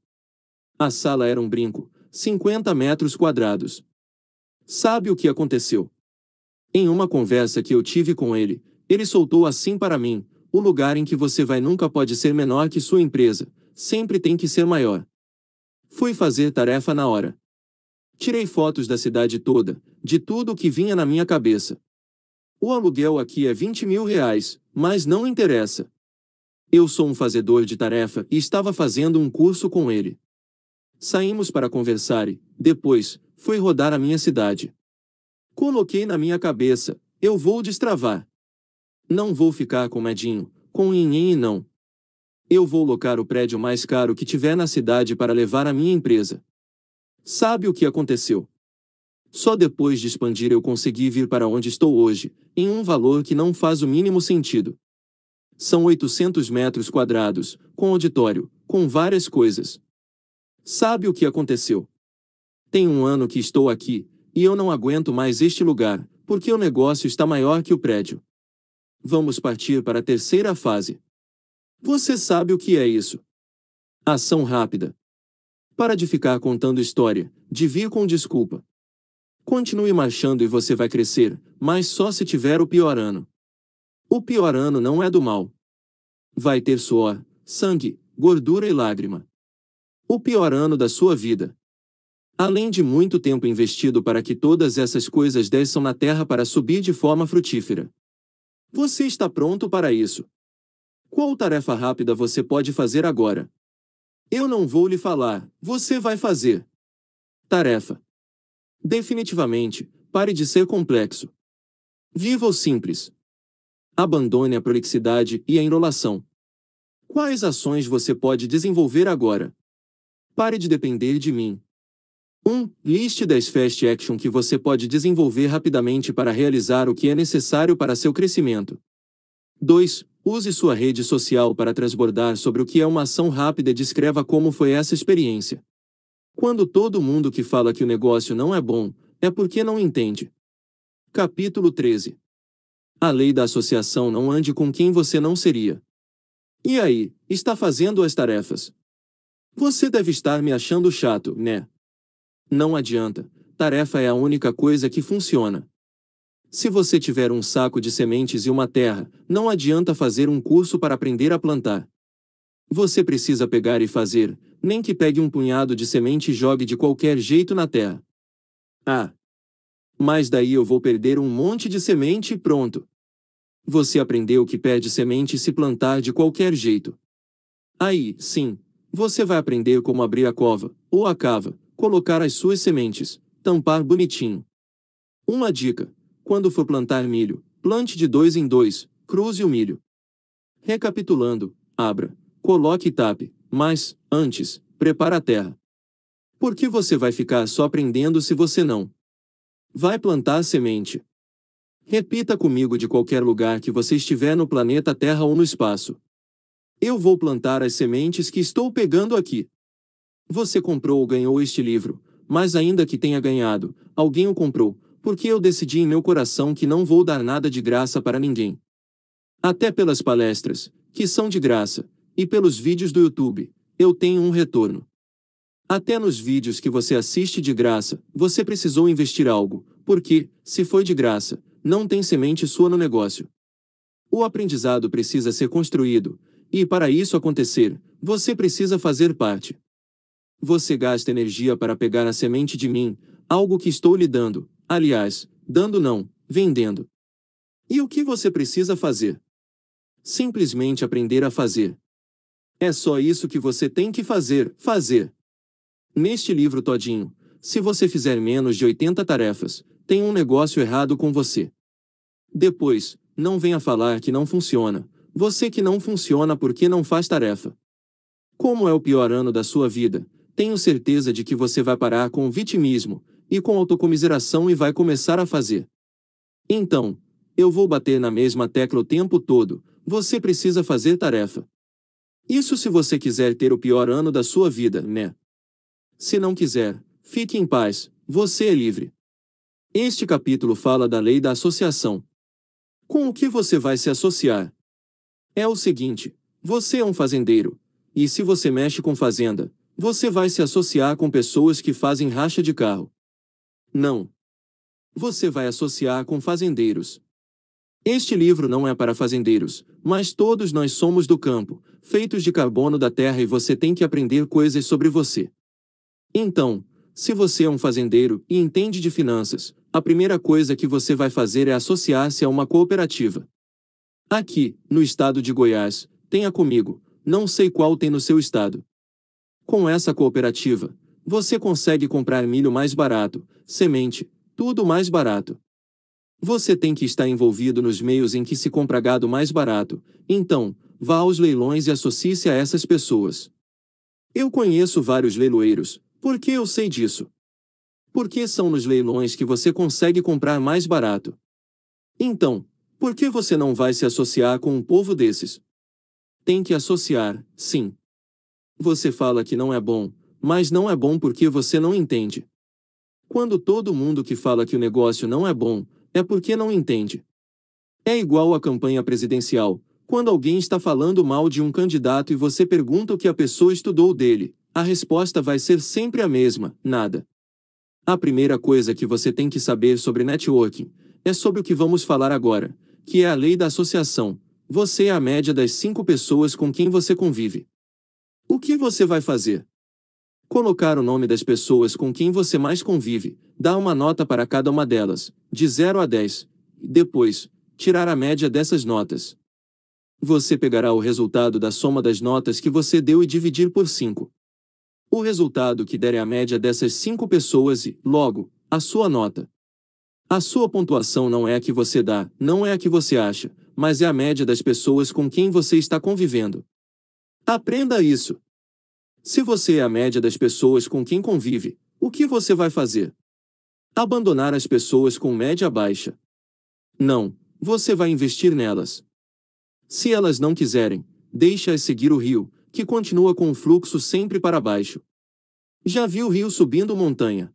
A sala era um brinco, 50 metros quadrados. Sabe o que aconteceu? Em uma conversa que eu tive com ele, ele soltou assim para mim: o lugar em que você vai nunca pode ser menor que sua empresa, sempre tem que ser maior. Fui fazer tarefa na hora. Tirei fotos da cidade toda, de tudo o que vinha na minha cabeça. O aluguel aqui é 20 mil reais, mas não interessa. Eu sou um fazedor de tarefa e estava fazendo um curso com ele. Saímos para conversar e, depois, foi rodar a minha cidade. Coloquei na minha cabeça, eu vou destravar. Não vou ficar com medinho, com ninguém e não. Eu vou locar o prédio mais caro que tiver na cidade para levar a minha empresa. Sabe o que aconteceu? Só depois de expandir eu consegui vir para onde estou hoje, em um valor que não faz o mínimo sentido. São 800 metros quadrados, com auditório, com várias coisas. Sabe o que aconteceu? Tem um ano que estou aqui, e eu não aguento mais este lugar, porque o negócio está maior que o prédio. Vamos partir para a terceira fase. Você sabe o que é isso? Ação rápida. Para de ficar contando história, vir com desculpa. Continue marchando e você vai crescer, mas só se tiver o pior ano. O pior ano não é do mal. Vai ter suor, sangue, gordura e lágrima. O pior ano da sua vida. Além de muito tempo investido para que todas essas coisas desçam na terra para subir de forma frutífera. Você está pronto para isso? Qual tarefa rápida você pode fazer agora? Eu não vou lhe falar, você vai fazer. Tarefa. Definitivamente, pare de ser complexo. Viva o simples. Abandone a prolixidade e a enrolação. Quais ações você pode desenvolver agora? Pare de depender de mim. 1. Um, liste 10 fast action que você pode desenvolver rapidamente para realizar o que é necessário para seu crescimento. 2. Use sua rede social para transbordar sobre o que é uma ação rápida e descreva como foi essa experiência. Quando todo mundo que fala que o negócio não é bom, é porque não entende. Capítulo 13 a lei da associação não ande com quem você não seria. E aí, está fazendo as tarefas? Você deve estar me achando chato, né? Não adianta, tarefa é a única coisa que funciona. Se você tiver um saco de sementes e uma terra, não adianta fazer um curso para aprender a plantar. Você precisa pegar e fazer, nem que pegue um punhado de semente e jogue de qualquer jeito na terra. Ah! Mas daí eu vou perder um monte de semente e pronto. Você aprendeu que pede semente semente se plantar de qualquer jeito. Aí, sim, você vai aprender como abrir a cova, ou a cava, colocar as suas sementes, tampar bonitinho. Uma dica: quando for plantar milho, plante de dois em dois, cruze o milho. Recapitulando, abra, coloque e tape, mas, antes, prepare a terra. Porque você vai ficar só aprendendo se você não. Vai plantar a semente, Repita comigo de qualquer lugar que você estiver no planeta Terra ou no espaço. Eu vou plantar as sementes que estou pegando aqui. Você comprou ou ganhou este livro, mas ainda que tenha ganhado, alguém o comprou, porque eu decidi em meu coração que não vou dar nada de graça para ninguém. Até pelas palestras, que são de graça, e pelos vídeos do YouTube, eu tenho um retorno. Até nos vídeos que você assiste de graça, você precisou investir algo, porque, se foi de graça, não tem semente sua no negócio. O aprendizado precisa ser construído, e para isso acontecer, você precisa fazer parte. Você gasta energia para pegar a semente de mim, algo que estou lhe dando, aliás, dando não, vendendo. E o que você precisa fazer? Simplesmente aprender a fazer. É só isso que você tem que fazer, fazer. Neste livro todinho, se você fizer menos de 80 tarefas, tem um negócio errado com você. Depois, não venha falar que não funciona. Você que não funciona porque não faz tarefa. Como é o pior ano da sua vida, tenho certeza de que você vai parar com o vitimismo e com autocomiseração e vai começar a fazer. Então, eu vou bater na mesma tecla o tempo todo. Você precisa fazer tarefa. Isso se você quiser ter o pior ano da sua vida, né? Se não quiser, fique em paz, você é livre. Este capítulo fala da lei da associação. Com o que você vai se associar? É o seguinte: você é um fazendeiro, e se você mexe com fazenda, você vai se associar com pessoas que fazem racha de carro. Não. Você vai associar com fazendeiros. Este livro não é para fazendeiros, mas todos nós somos do campo, feitos de carbono da terra e você tem que aprender coisas sobre você. Então, se você é um fazendeiro e entende de finanças, a primeira coisa que você vai fazer é associar-se a uma cooperativa. Aqui, no estado de Goiás, tenha comigo, não sei qual tem no seu estado. Com essa cooperativa, você consegue comprar milho mais barato, semente, tudo mais barato. Você tem que estar envolvido nos meios em que se compra gado mais barato, então, vá aos leilões e associe-se a essas pessoas. Eu conheço vários leiloeiros, porque eu sei disso por que são nos leilões que você consegue comprar mais barato? Então, por que você não vai se associar com um povo desses? Tem que associar, sim. Você fala que não é bom, mas não é bom porque você não entende. Quando todo mundo que fala que o negócio não é bom, é porque não entende. É igual à campanha presidencial, quando alguém está falando mal de um candidato e você pergunta o que a pessoa estudou dele, a resposta vai ser sempre a mesma: nada. A primeira coisa que você tem que saber sobre networking é sobre o que vamos falar agora, que é a lei da associação. Você é a média das cinco pessoas com quem você convive. O que você vai fazer? Colocar o nome das pessoas com quem você mais convive, dar uma nota para cada uma delas, de 0 a 10, e depois, tirar a média dessas notas. Você pegará o resultado da soma das notas que você deu e dividir por 5 o resultado que der é a média dessas cinco pessoas e, logo, a sua nota. A sua pontuação não é a que você dá, não é a que você acha, mas é a média das pessoas com quem você está convivendo. Aprenda isso. Se você é a média das pessoas com quem convive, o que você vai fazer? Abandonar as pessoas com média baixa. Não, você vai investir nelas. Se elas não quiserem, deixa-as seguir o rio, que continua com o fluxo sempre para baixo. Já viu rio subindo montanha?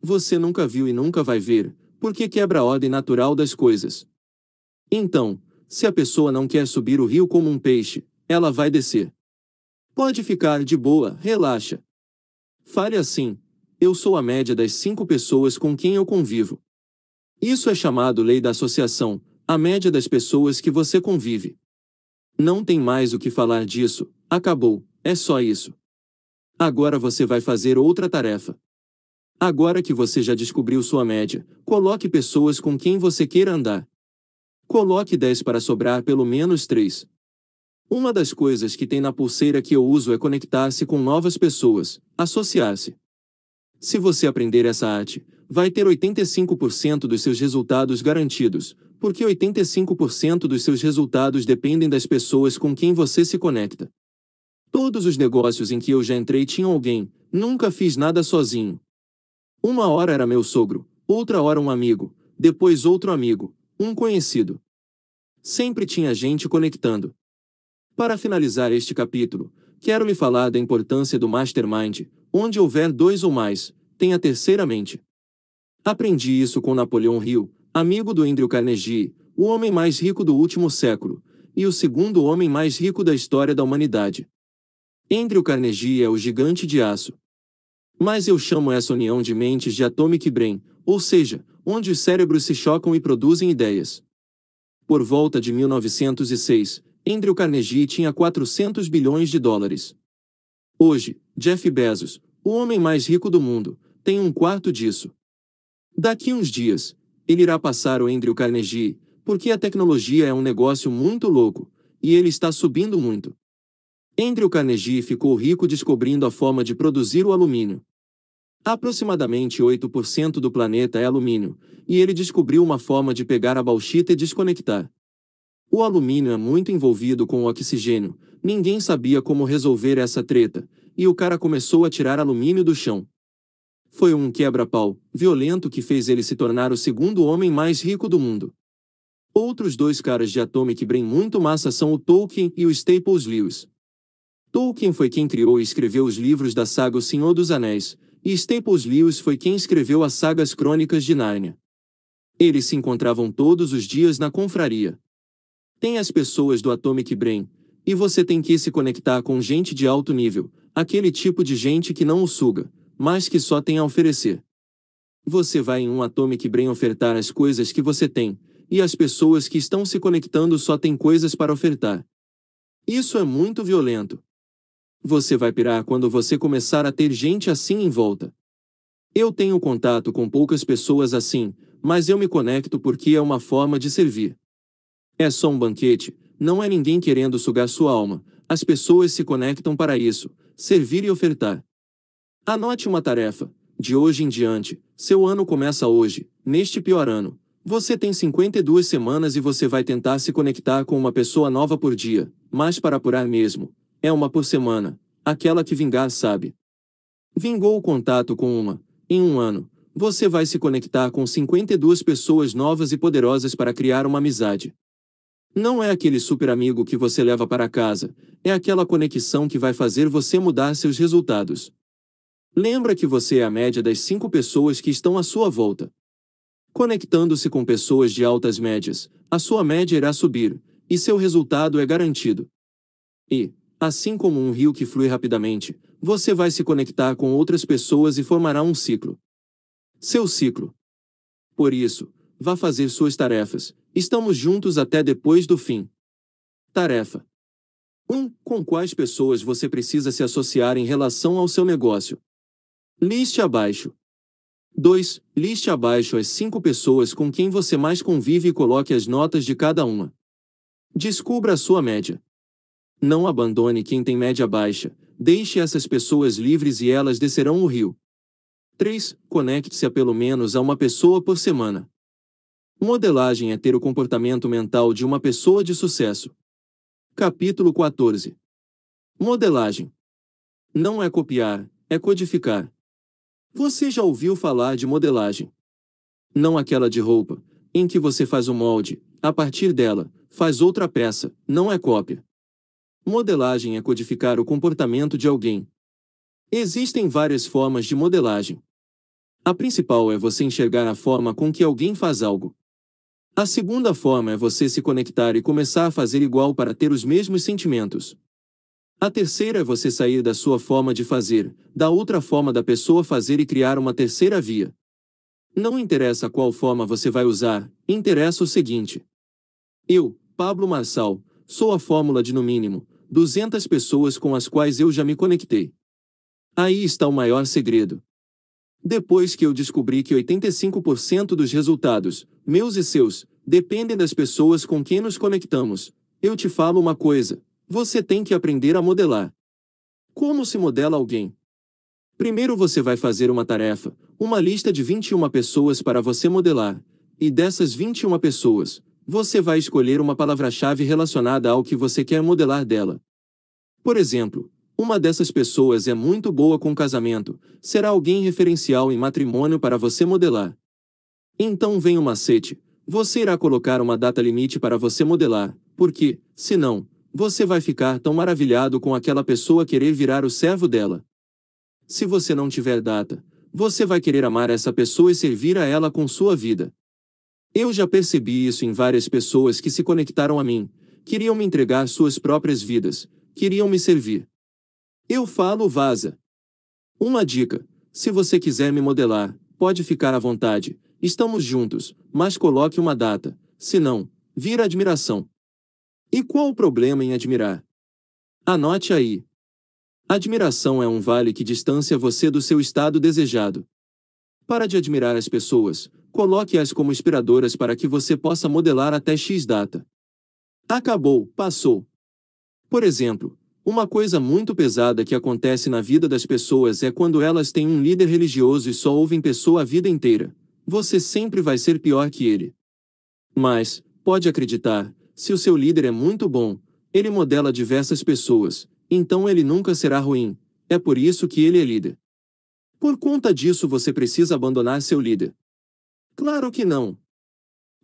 Você nunca viu e nunca vai ver, porque quebra a ordem natural das coisas. Então, se a pessoa não quer subir o rio como um peixe, ela vai descer. Pode ficar de boa, relaxa. Fale assim: eu sou a média das cinco pessoas com quem eu convivo. Isso é chamado lei da associação, a média das pessoas que você convive. Não tem mais o que falar disso, Acabou, é só isso. Agora você vai fazer outra tarefa. Agora que você já descobriu sua média, coloque pessoas com quem você queira andar. Coloque 10 para sobrar pelo menos 3. Uma das coisas que tem na pulseira que eu uso é conectar-se com novas pessoas, associar-se. Se você aprender essa arte, vai ter 85% dos seus resultados garantidos, porque 85% dos seus resultados dependem das pessoas com quem você se conecta. Todos os negócios em que eu já entrei tinham alguém, nunca fiz nada sozinho. Uma hora era meu sogro, outra hora um amigo, depois outro amigo, um conhecido. Sempre tinha gente conectando. Para finalizar este capítulo, quero lhe falar da importância do mastermind, onde houver dois ou mais, tem a terceira mente. Aprendi isso com Napoleão Hill, amigo do Andrew Carnegie, o homem mais rico do último século, e o segundo homem mais rico da história da humanidade. Andrew Carnegie é o gigante de aço. Mas eu chamo essa união de mentes de atomic brain, ou seja, onde os cérebros se chocam e produzem ideias. Por volta de 1906, Andrew Carnegie tinha 400 bilhões de dólares. Hoje, Jeff Bezos, o homem mais rico do mundo, tem um quarto disso. Daqui uns dias, ele irá passar o Andrew Carnegie, porque a tecnologia é um negócio muito louco, e ele está subindo muito. Andrew Carnegie ficou rico descobrindo a forma de produzir o alumínio. Aproximadamente 8% do planeta é alumínio, e ele descobriu uma forma de pegar a bauxita e desconectar. O alumínio é muito envolvido com o oxigênio, ninguém sabia como resolver essa treta, e o cara começou a tirar alumínio do chão. Foi um quebra-pau, violento que fez ele se tornar o segundo homem mais rico do mundo. Outros dois caras de Atomic Brain muito massa são o Tolkien e o Staples Lewis. Tolkien foi quem criou e escreveu os livros da saga O Senhor dos Anéis, e Staples Lewis foi quem escreveu as sagas Crônicas de Nárnia. Eles se encontravam todos os dias na confraria. Tem as pessoas do Atomic Brain, e você tem que se conectar com gente de alto nível, aquele tipo de gente que não o suga, mas que só tem a oferecer. Você vai em um Atomic Brain ofertar as coisas que você tem, e as pessoas que estão se conectando só têm coisas para ofertar. Isso é muito violento. Você vai pirar quando você começar a ter gente assim em volta. Eu tenho contato com poucas pessoas assim, mas eu me conecto porque é uma forma de servir. É só um banquete, não é ninguém querendo sugar sua alma, as pessoas se conectam para isso, servir e ofertar. Anote uma tarefa. De hoje em diante, seu ano começa hoje, neste pior ano. Você tem 52 semanas e você vai tentar se conectar com uma pessoa nova por dia, mas para apurar mesmo, é uma por semana, aquela que vingar sabe. Vingou o contato com uma, em um ano, você vai se conectar com 52 pessoas novas e poderosas para criar uma amizade. Não é aquele super amigo que você leva para casa, é aquela conexão que vai fazer você mudar seus resultados. Lembra que você é a média das cinco pessoas que estão à sua volta. Conectando-se com pessoas de altas médias, a sua média irá subir, e seu resultado é garantido. E, Assim como um rio que flui rapidamente, você vai se conectar com outras pessoas e formará um ciclo. Seu ciclo. Por isso, vá fazer suas tarefas. Estamos juntos até depois do fim. Tarefa 1. Um, com quais pessoas você precisa se associar em relação ao seu negócio? Liste abaixo. 2. Liste abaixo as 5 pessoas com quem você mais convive e coloque as notas de cada uma. Descubra a sua média. Não abandone quem tem média baixa, deixe essas pessoas livres e elas descerão o rio. 3. Conecte-se a pelo menos a uma pessoa por semana. Modelagem é ter o comportamento mental de uma pessoa de sucesso. Capítulo 14 Modelagem Não é copiar, é codificar. Você já ouviu falar de modelagem? Não aquela de roupa, em que você faz um molde, a partir dela, faz outra peça, não é cópia. Modelagem é codificar o comportamento de alguém. Existem várias formas de modelagem. A principal é você enxergar a forma com que alguém faz algo. A segunda forma é você se conectar e começar a fazer igual para ter os mesmos sentimentos. A terceira é você sair da sua forma de fazer, da outra forma da pessoa fazer e criar uma terceira via. Não interessa qual forma você vai usar, interessa o seguinte. Eu, Pablo Marçal, sou a fórmula de no mínimo 200 pessoas com as quais eu já me conectei. Aí está o maior segredo. Depois que eu descobri que 85% dos resultados, meus e seus, dependem das pessoas com quem nos conectamos, eu te falo uma coisa: você tem que aprender a modelar. Como se modela alguém? Primeiro você vai fazer uma tarefa, uma lista de 21 pessoas para você modelar, e dessas 21 pessoas, você vai escolher uma palavra-chave relacionada ao que você quer modelar dela. Por exemplo, uma dessas pessoas é muito boa com casamento, será alguém referencial em matrimônio para você modelar. Então vem o macete, você irá colocar uma data limite para você modelar, porque, senão, você vai ficar tão maravilhado com aquela pessoa querer virar o servo dela. Se você não tiver data, você vai querer amar essa pessoa e servir a ela com sua vida. Eu já percebi isso em várias pessoas que se conectaram a mim, queriam me entregar suas próprias vidas, queriam me servir. Eu falo vaza. Uma dica: se você quiser me modelar, pode ficar à vontade, estamos juntos, mas coloque uma data, senão, vira admiração. E qual o problema em admirar? Anote aí. Admiração é um vale que distancia você do seu estado desejado. Para de admirar as pessoas, coloque-as como inspiradoras para que você possa modelar até X data. Acabou, passou. Por exemplo, uma coisa muito pesada que acontece na vida das pessoas é quando elas têm um líder religioso e só ouvem pessoa a vida inteira. Você sempre vai ser pior que ele. Mas, pode acreditar, se o seu líder é muito bom, ele modela diversas pessoas, então ele nunca será ruim. É por isso que ele é líder. Por conta disso, você precisa abandonar seu líder. Claro que não.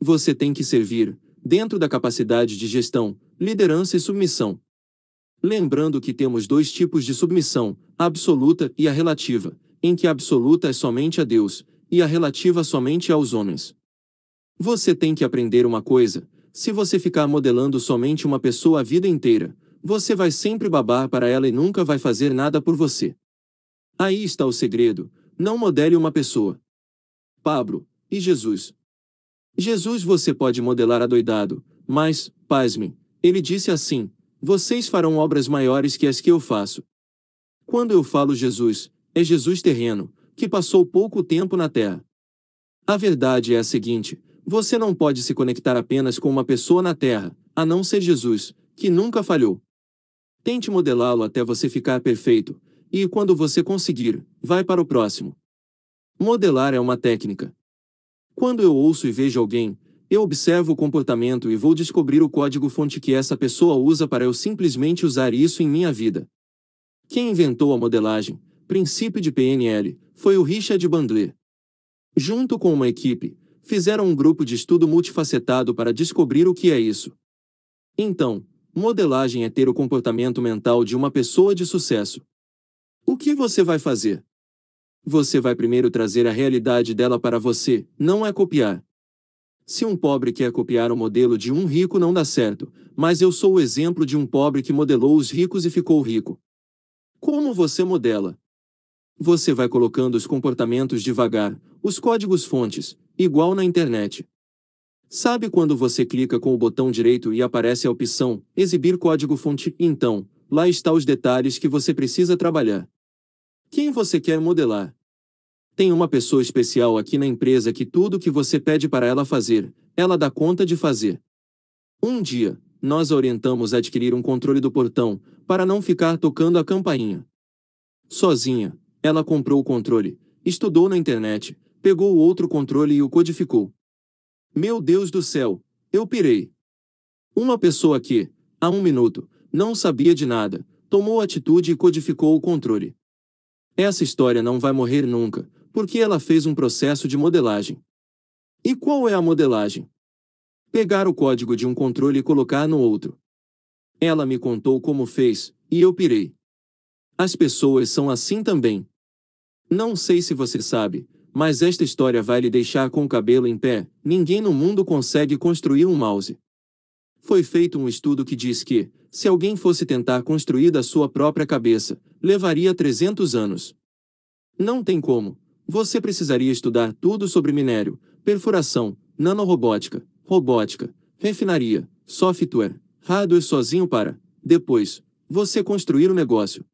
Você tem que servir, dentro da capacidade de gestão, liderança e submissão. Lembrando que temos dois tipos de submissão, a absoluta e a relativa, em que a absoluta é somente a Deus, e a relativa somente aos homens. Você tem que aprender uma coisa: se você ficar modelando somente uma pessoa a vida inteira, você vai sempre babar para ela e nunca vai fazer nada por você. Aí está o segredo: não modele uma pessoa. Pablo, e Jesus. Jesus você pode modelar adoidado, mas, me, ele disse assim, vocês farão obras maiores que as que eu faço. Quando eu falo Jesus, é Jesus terreno, que passou pouco tempo na Terra. A verdade é a seguinte, você não pode se conectar apenas com uma pessoa na Terra, a não ser Jesus, que nunca falhou. Tente modelá-lo até você ficar perfeito, e quando você conseguir, vai para o próximo. Modelar é uma técnica. Quando eu ouço e vejo alguém, eu observo o comportamento e vou descobrir o código-fonte que essa pessoa usa para eu simplesmente usar isso em minha vida. Quem inventou a modelagem, princípio de PNL, foi o Richard Bandler. Junto com uma equipe, fizeram um grupo de estudo multifacetado para descobrir o que é isso. Então, modelagem é ter o comportamento mental de uma pessoa de sucesso. O que você vai fazer? Você vai primeiro trazer a realidade dela para você, não é copiar. Se um pobre quer copiar o modelo de um rico não dá certo, mas eu sou o exemplo de um pobre que modelou os ricos e ficou rico. Como você modela? Você vai colocando os comportamentos devagar, os códigos-fontes, igual na internet. Sabe quando você clica com o botão direito e aparece a opção Exibir código-fonte? Então, lá está os detalhes que você precisa trabalhar. Quem você quer modelar? Tem uma pessoa especial aqui na empresa que tudo que você pede para ela fazer, ela dá conta de fazer. Um dia, nós a orientamos a adquirir um controle do portão, para não ficar tocando a campainha. Sozinha, ela comprou o controle, estudou na internet, pegou o outro controle e o codificou. Meu Deus do céu, eu pirei. Uma pessoa que, há um minuto, não sabia de nada, tomou atitude e codificou o controle. Essa história não vai morrer nunca, porque ela fez um processo de modelagem. E qual é a modelagem? Pegar o código de um controle e colocar no outro. Ela me contou como fez, e eu pirei. As pessoas são assim também. Não sei se você sabe, mas esta história vai lhe deixar com o cabelo em pé. Ninguém no mundo consegue construir um mouse. Foi feito um estudo que diz que, se alguém fosse tentar construir da sua própria cabeça, levaria 300 anos. Não tem como, você precisaria estudar tudo sobre minério, perfuração, nanorobótica, robótica, refinaria, software, hardware sozinho para, depois, você construir o negócio.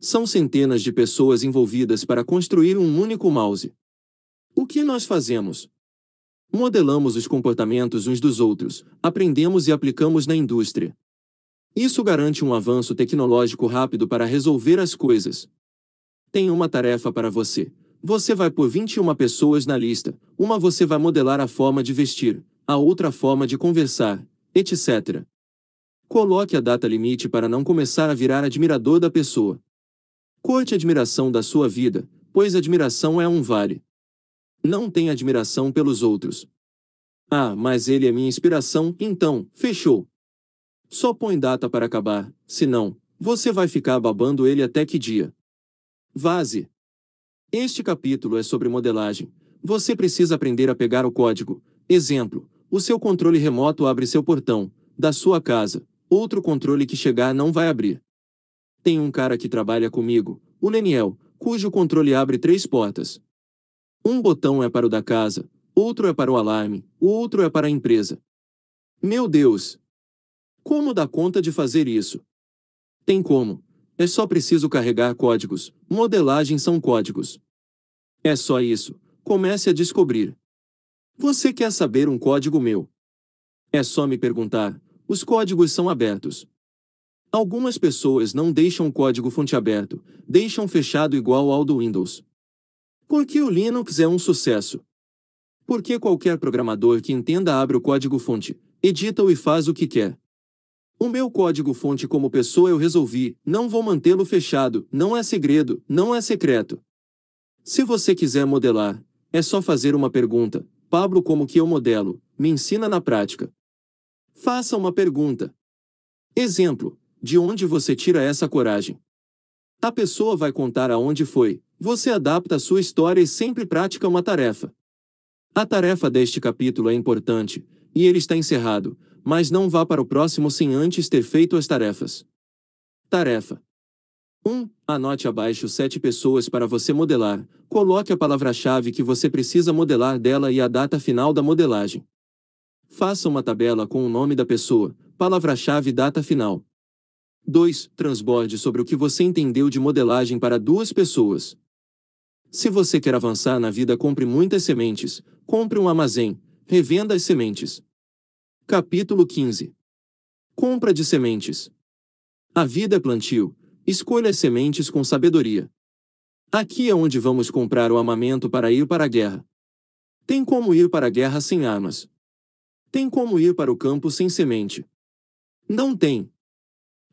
São centenas de pessoas envolvidas para construir um único mouse. O que nós fazemos? Modelamos os comportamentos uns dos outros, aprendemos e aplicamos na indústria. Isso garante um avanço tecnológico rápido para resolver as coisas. Tenho uma tarefa para você. Você vai pôr 21 pessoas na lista, uma você vai modelar a forma de vestir, a outra forma de conversar, etc. Coloque a data limite para não começar a virar admirador da pessoa. Corte a admiração da sua vida, pois admiração é um vale. Não tenha admiração pelos outros. Ah, mas ele é minha inspiração, então, fechou. Só põe data para acabar, senão, você vai ficar babando ele até que dia. Vaze. Este capítulo é sobre modelagem. Você precisa aprender a pegar o código. Exemplo: o seu controle remoto abre seu portão, da sua casa. Outro controle que chegar não vai abrir. Tem um cara que trabalha comigo, o Leniel, cujo controle abre três portas. Um botão é para o da casa, outro é para o alarme, o outro é para a empresa. Meu Deus! Como dá conta de fazer isso? Tem como. É só preciso carregar códigos. Modelagem são códigos. É só isso. Comece a descobrir. Você quer saber um código meu? É só me perguntar. Os códigos são abertos. Algumas pessoas não deixam o código fonte aberto, deixam fechado igual ao do Windows. Por que o Linux é um sucesso? Porque qualquer programador que entenda abre o código fonte, edita-o e faz o que quer. O meu código-fonte como pessoa eu resolvi, não vou mantê-lo fechado, não é segredo, não é secreto. Se você quiser modelar, é só fazer uma pergunta. Pablo, como que eu modelo? Me ensina na prática. Faça uma pergunta. Exemplo: de onde você tira essa coragem? A pessoa vai contar aonde foi. Você adapta a sua história e sempre pratica uma tarefa. A tarefa deste capítulo é importante, e ele está encerrado mas não vá para o próximo sem antes ter feito as tarefas. Tarefa 1. Um, anote abaixo sete pessoas para você modelar. Coloque a palavra-chave que você precisa modelar dela e a data final da modelagem. Faça uma tabela com o nome da pessoa, palavra-chave e data final. 2. Transborde sobre o que você entendeu de modelagem para duas pessoas. Se você quer avançar na vida, compre muitas sementes. Compre um armazém. Revenda as sementes. Capítulo 15 Compra de sementes. A vida é plantio, escolha as sementes com sabedoria. Aqui é onde vamos comprar o armamento para ir para a guerra. Tem como ir para a guerra sem armas. Tem como ir para o campo sem semente. Não tem.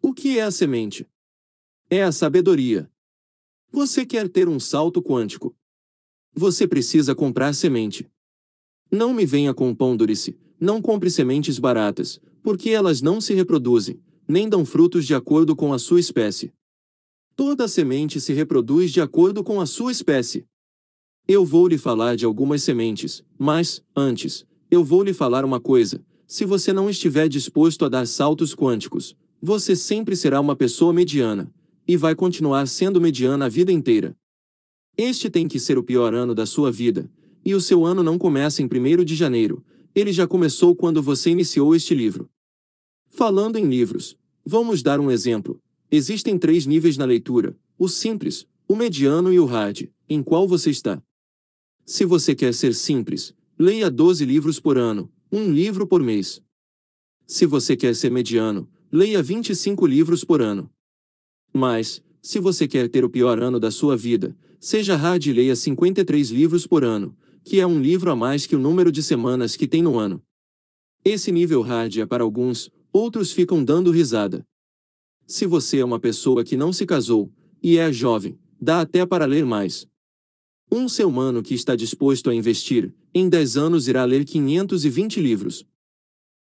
O que é a semente? É a sabedoria. Você quer ter um salto quântico. Você precisa comprar semente. Não me venha com pão durice, não compre sementes baratas, porque elas não se reproduzem, nem dão frutos de acordo com a sua espécie. Toda semente se reproduz de acordo com a sua espécie. Eu vou lhe falar de algumas sementes, mas, antes, eu vou lhe falar uma coisa: se você não estiver disposto a dar saltos quânticos, você sempre será uma pessoa mediana, e vai continuar sendo mediana a vida inteira. Este tem que ser o pior ano da sua vida, e o seu ano não começa em 1 de janeiro, ele já começou quando você iniciou este livro. Falando em livros, vamos dar um exemplo. Existem três níveis na leitura: o simples, o mediano e o hard, em qual você está. Se você quer ser simples, leia 12 livros por ano, um livro por mês. Se você quer ser mediano, leia 25 livros por ano. Mas, se você quer ter o pior ano da sua vida, seja hard e leia 53 livros por ano, que é um livro a mais que o número de semanas que tem no ano. Esse nível hard é para alguns, outros ficam dando risada. Se você é uma pessoa que não se casou, e é jovem, dá até para ler mais. Um ser humano que está disposto a investir, em 10 anos irá ler 520 livros.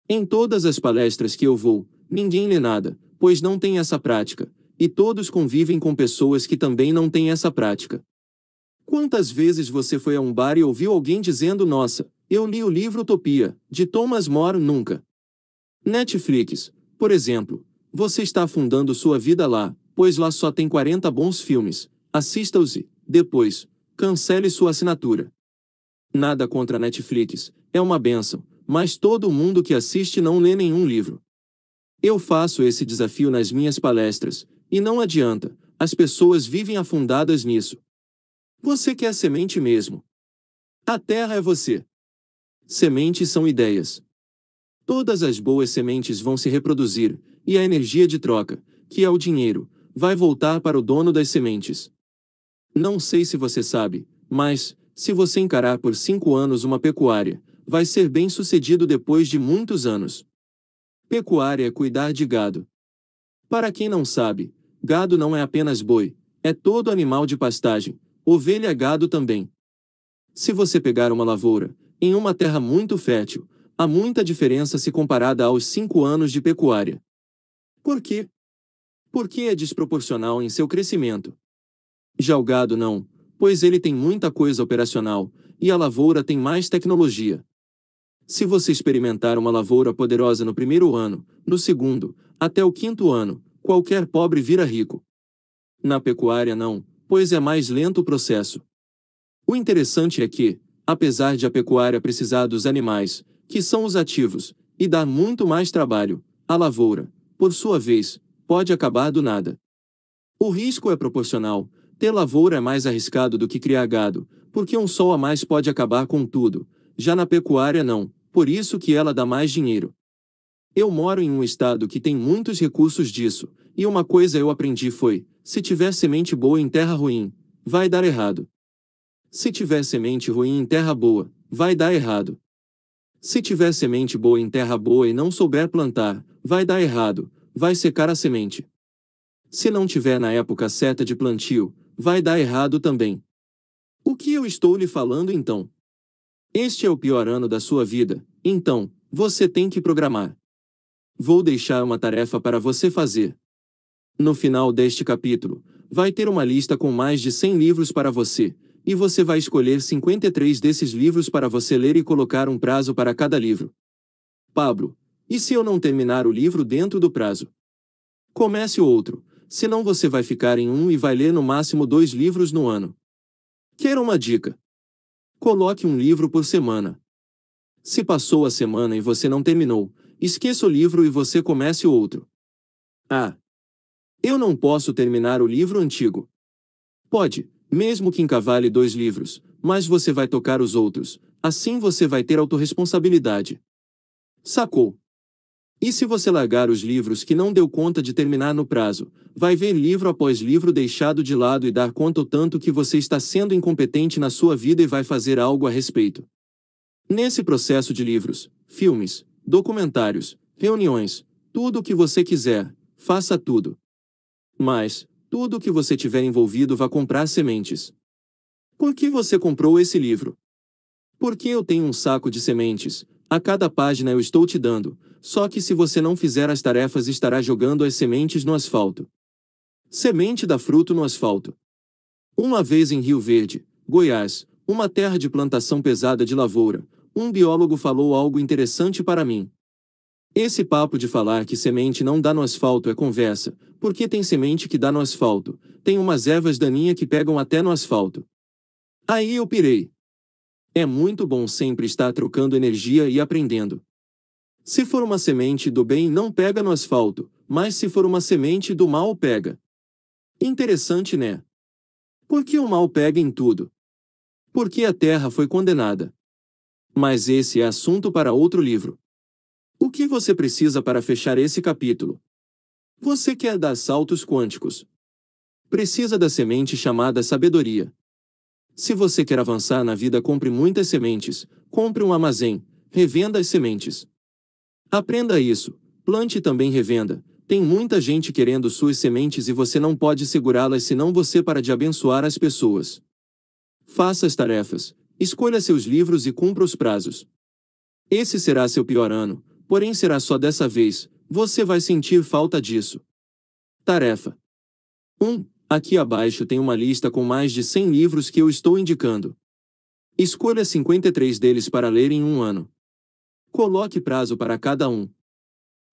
Em todas as palestras que eu vou, ninguém lê nada, pois não tem essa prática, e todos convivem com pessoas que também não têm essa prática. Quantas vezes você foi a um bar e ouviu alguém dizendo: Nossa, eu li o livro Utopia, de Thomas More nunca? Netflix, por exemplo, você está afundando sua vida lá, pois lá só tem 40 bons filmes. Assista-os e, depois, cancele sua assinatura. Nada contra Netflix, é uma benção, mas todo mundo que assiste não lê nenhum livro. Eu faço esse desafio nas minhas palestras, e não adianta, as pessoas vivem afundadas nisso. Você quer semente mesmo. A terra é você. Sementes são ideias. Todas as boas sementes vão se reproduzir, e a energia de troca, que é o dinheiro, vai voltar para o dono das sementes. Não sei se você sabe, mas, se você encarar por cinco anos uma pecuária, vai ser bem sucedido depois de muitos anos. Pecuária é cuidar de gado. Para quem não sabe, gado não é apenas boi, é todo animal de pastagem, ovelha gado também. Se você pegar uma lavoura, em uma terra muito fértil, há muita diferença se comparada aos cinco anos de pecuária. Por quê? Porque é desproporcional em seu crescimento. Já o gado não, pois ele tem muita coisa operacional, e a lavoura tem mais tecnologia. Se você experimentar uma lavoura poderosa no primeiro ano, no segundo, até o quinto ano, qualquer pobre vira rico. Na pecuária não, pois é mais lento o processo. O interessante é que, apesar de a pecuária precisar dos animais, que são os ativos, e dar muito mais trabalho, a lavoura, por sua vez, pode acabar do nada. O risco é proporcional, ter lavoura é mais arriscado do que criar gado, porque um sol a mais pode acabar com tudo, já na pecuária não, por isso que ela dá mais dinheiro. Eu moro em um estado que tem muitos recursos disso, e uma coisa eu aprendi foi: se tiver semente boa em terra ruim, vai dar errado. Se tiver semente ruim em terra boa, vai dar errado. Se tiver semente boa em terra boa e não souber plantar, vai dar errado, vai secar a semente. Se não tiver na época certa de plantio, vai dar errado também. O que eu estou lhe falando então? Este é o pior ano da sua vida, então, você tem que programar. Vou deixar uma tarefa para você fazer. No final deste capítulo, vai ter uma lista com mais de 100 livros para você, e você vai escolher 53 desses livros para você ler e colocar um prazo para cada livro. Pablo, e se eu não terminar o livro dentro do prazo? Comece outro, senão você vai ficar em um e vai ler no máximo dois livros no ano. Quero uma dica? Coloque um livro por semana. Se passou a semana e você não terminou, esqueça o livro e você comece outro. Ah, eu não posso terminar o livro antigo. Pode, mesmo que encavale dois livros, mas você vai tocar os outros, assim você vai ter autorresponsabilidade. Sacou? E se você largar os livros que não deu conta de terminar no prazo, vai ver livro após livro deixado de lado e dar conta o tanto que você está sendo incompetente na sua vida e vai fazer algo a respeito. Nesse processo de livros, filmes, documentários, reuniões, tudo o que você quiser, faça tudo. Mas, tudo que você tiver envolvido vá comprar sementes. Por que você comprou esse livro? Porque eu tenho um saco de sementes, a cada página eu estou te dando, só que se você não fizer as tarefas estará jogando as sementes no asfalto. Semente da fruto no asfalto. Uma vez em Rio Verde, Goiás, uma terra de plantação pesada de lavoura, um biólogo falou algo interessante para mim. Esse papo de falar que semente não dá no asfalto é conversa, porque tem semente que dá no asfalto, tem umas ervas daninha que pegam até no asfalto. Aí eu pirei. É muito bom sempre estar trocando energia e aprendendo. Se for uma semente do bem não pega no asfalto, mas se for uma semente do mal pega. Interessante, né? Por que o mal pega em tudo? Porque a terra foi condenada. Mas esse é assunto para outro livro. O que você precisa para fechar esse capítulo? Você quer dar saltos quânticos. Precisa da semente chamada sabedoria. Se você quer avançar na vida, compre muitas sementes, compre um armazém, revenda as sementes. Aprenda isso, plante e também revenda. Tem muita gente querendo suas sementes e você não pode segurá-las senão você para de abençoar as pessoas. Faça as tarefas, escolha seus livros e cumpra os prazos. Esse será seu pior ano, porém será só dessa vez, você vai sentir falta disso. Tarefa 1. Um, aqui abaixo tem uma lista com mais de 100 livros que eu estou indicando. Escolha 53 deles para ler em um ano. Coloque prazo para cada um.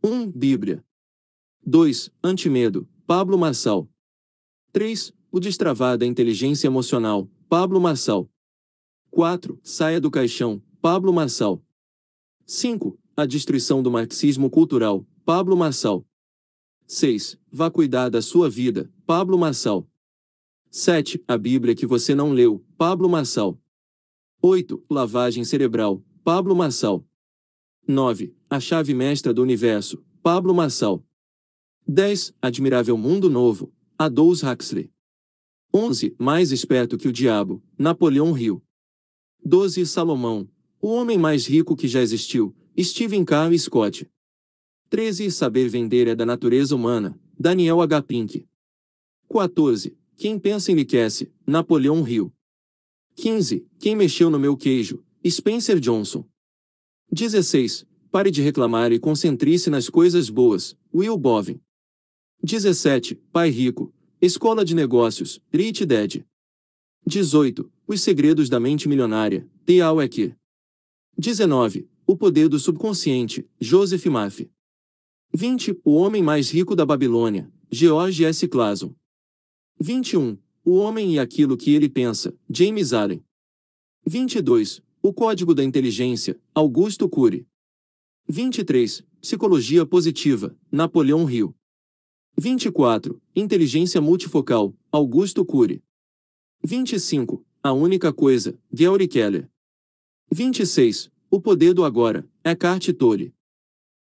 1. Um, Bíblia. 2. Antimedo, Pablo Marçal. 3. O Destravar da Inteligência Emocional, Pablo Marçal. 4. Saia do Caixão, Pablo Marçal. 5. A Destruição do Marxismo Cultural, Pablo Marçal. 6. Vá cuidar da sua vida, Pablo Marçal. 7. A Bíblia que você não leu, Pablo Marçal. 8. Lavagem cerebral, Pablo Marçal. 9. A chave mestra do universo, Pablo Marçal. 10. Admirável Mundo Novo, Adolf Huxley. 11. Mais esperto que o diabo, Napoleão Rio. 12. Salomão, o homem mais rico que já existiu, Steven K. Scott. 13. Saber vender é da natureza humana. Daniel H. Pink. 14. Quem pensa enriquece. Napoleão Rio. 15. Quem mexeu no meu queijo. Spencer Johnson. 16. Pare de reclamar e concentre-se nas coisas boas. Will Bovin. 17. Pai Rico. Escola de Negócios. Rich Dad. 18. Os Segredos da Mente Milionária. T. Al Ekir. 19. O Poder do Subconsciente, Joseph Maffei. 20. O Homem Mais Rico da Babilônia, George S. Clason. 21. O Homem e Aquilo que Ele Pensa, James Allen. 22. O Código da Inteligência, Augusto Cury. 23. Psicologia Positiva, Napoleão Hill. 24. Inteligência Multifocal, Augusto Cury. 25. A Única Coisa, Gary Keller. 26. O Poder do Agora, Eckhart Tolle.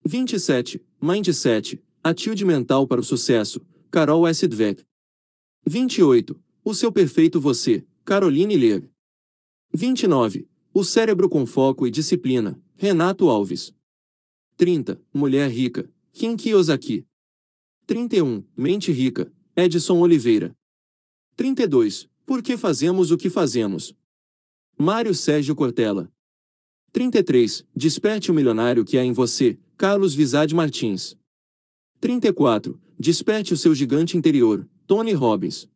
27. Mindset, a tilde mental para o sucesso, Carol S. Dweck. 28. O seu perfeito você, Caroline Lev. 29. O cérebro com foco e disciplina, Renato Alves. 30. Mulher rica, Kim Kiyosaki. 31. Mente rica, Edson Oliveira. 32. Por que fazemos o que fazemos? Mário Sérgio Cortella. 33. Desperte o milionário que há em você, Carlos Visade Martins. 34. Desperte o seu gigante interior, Tony Robbins.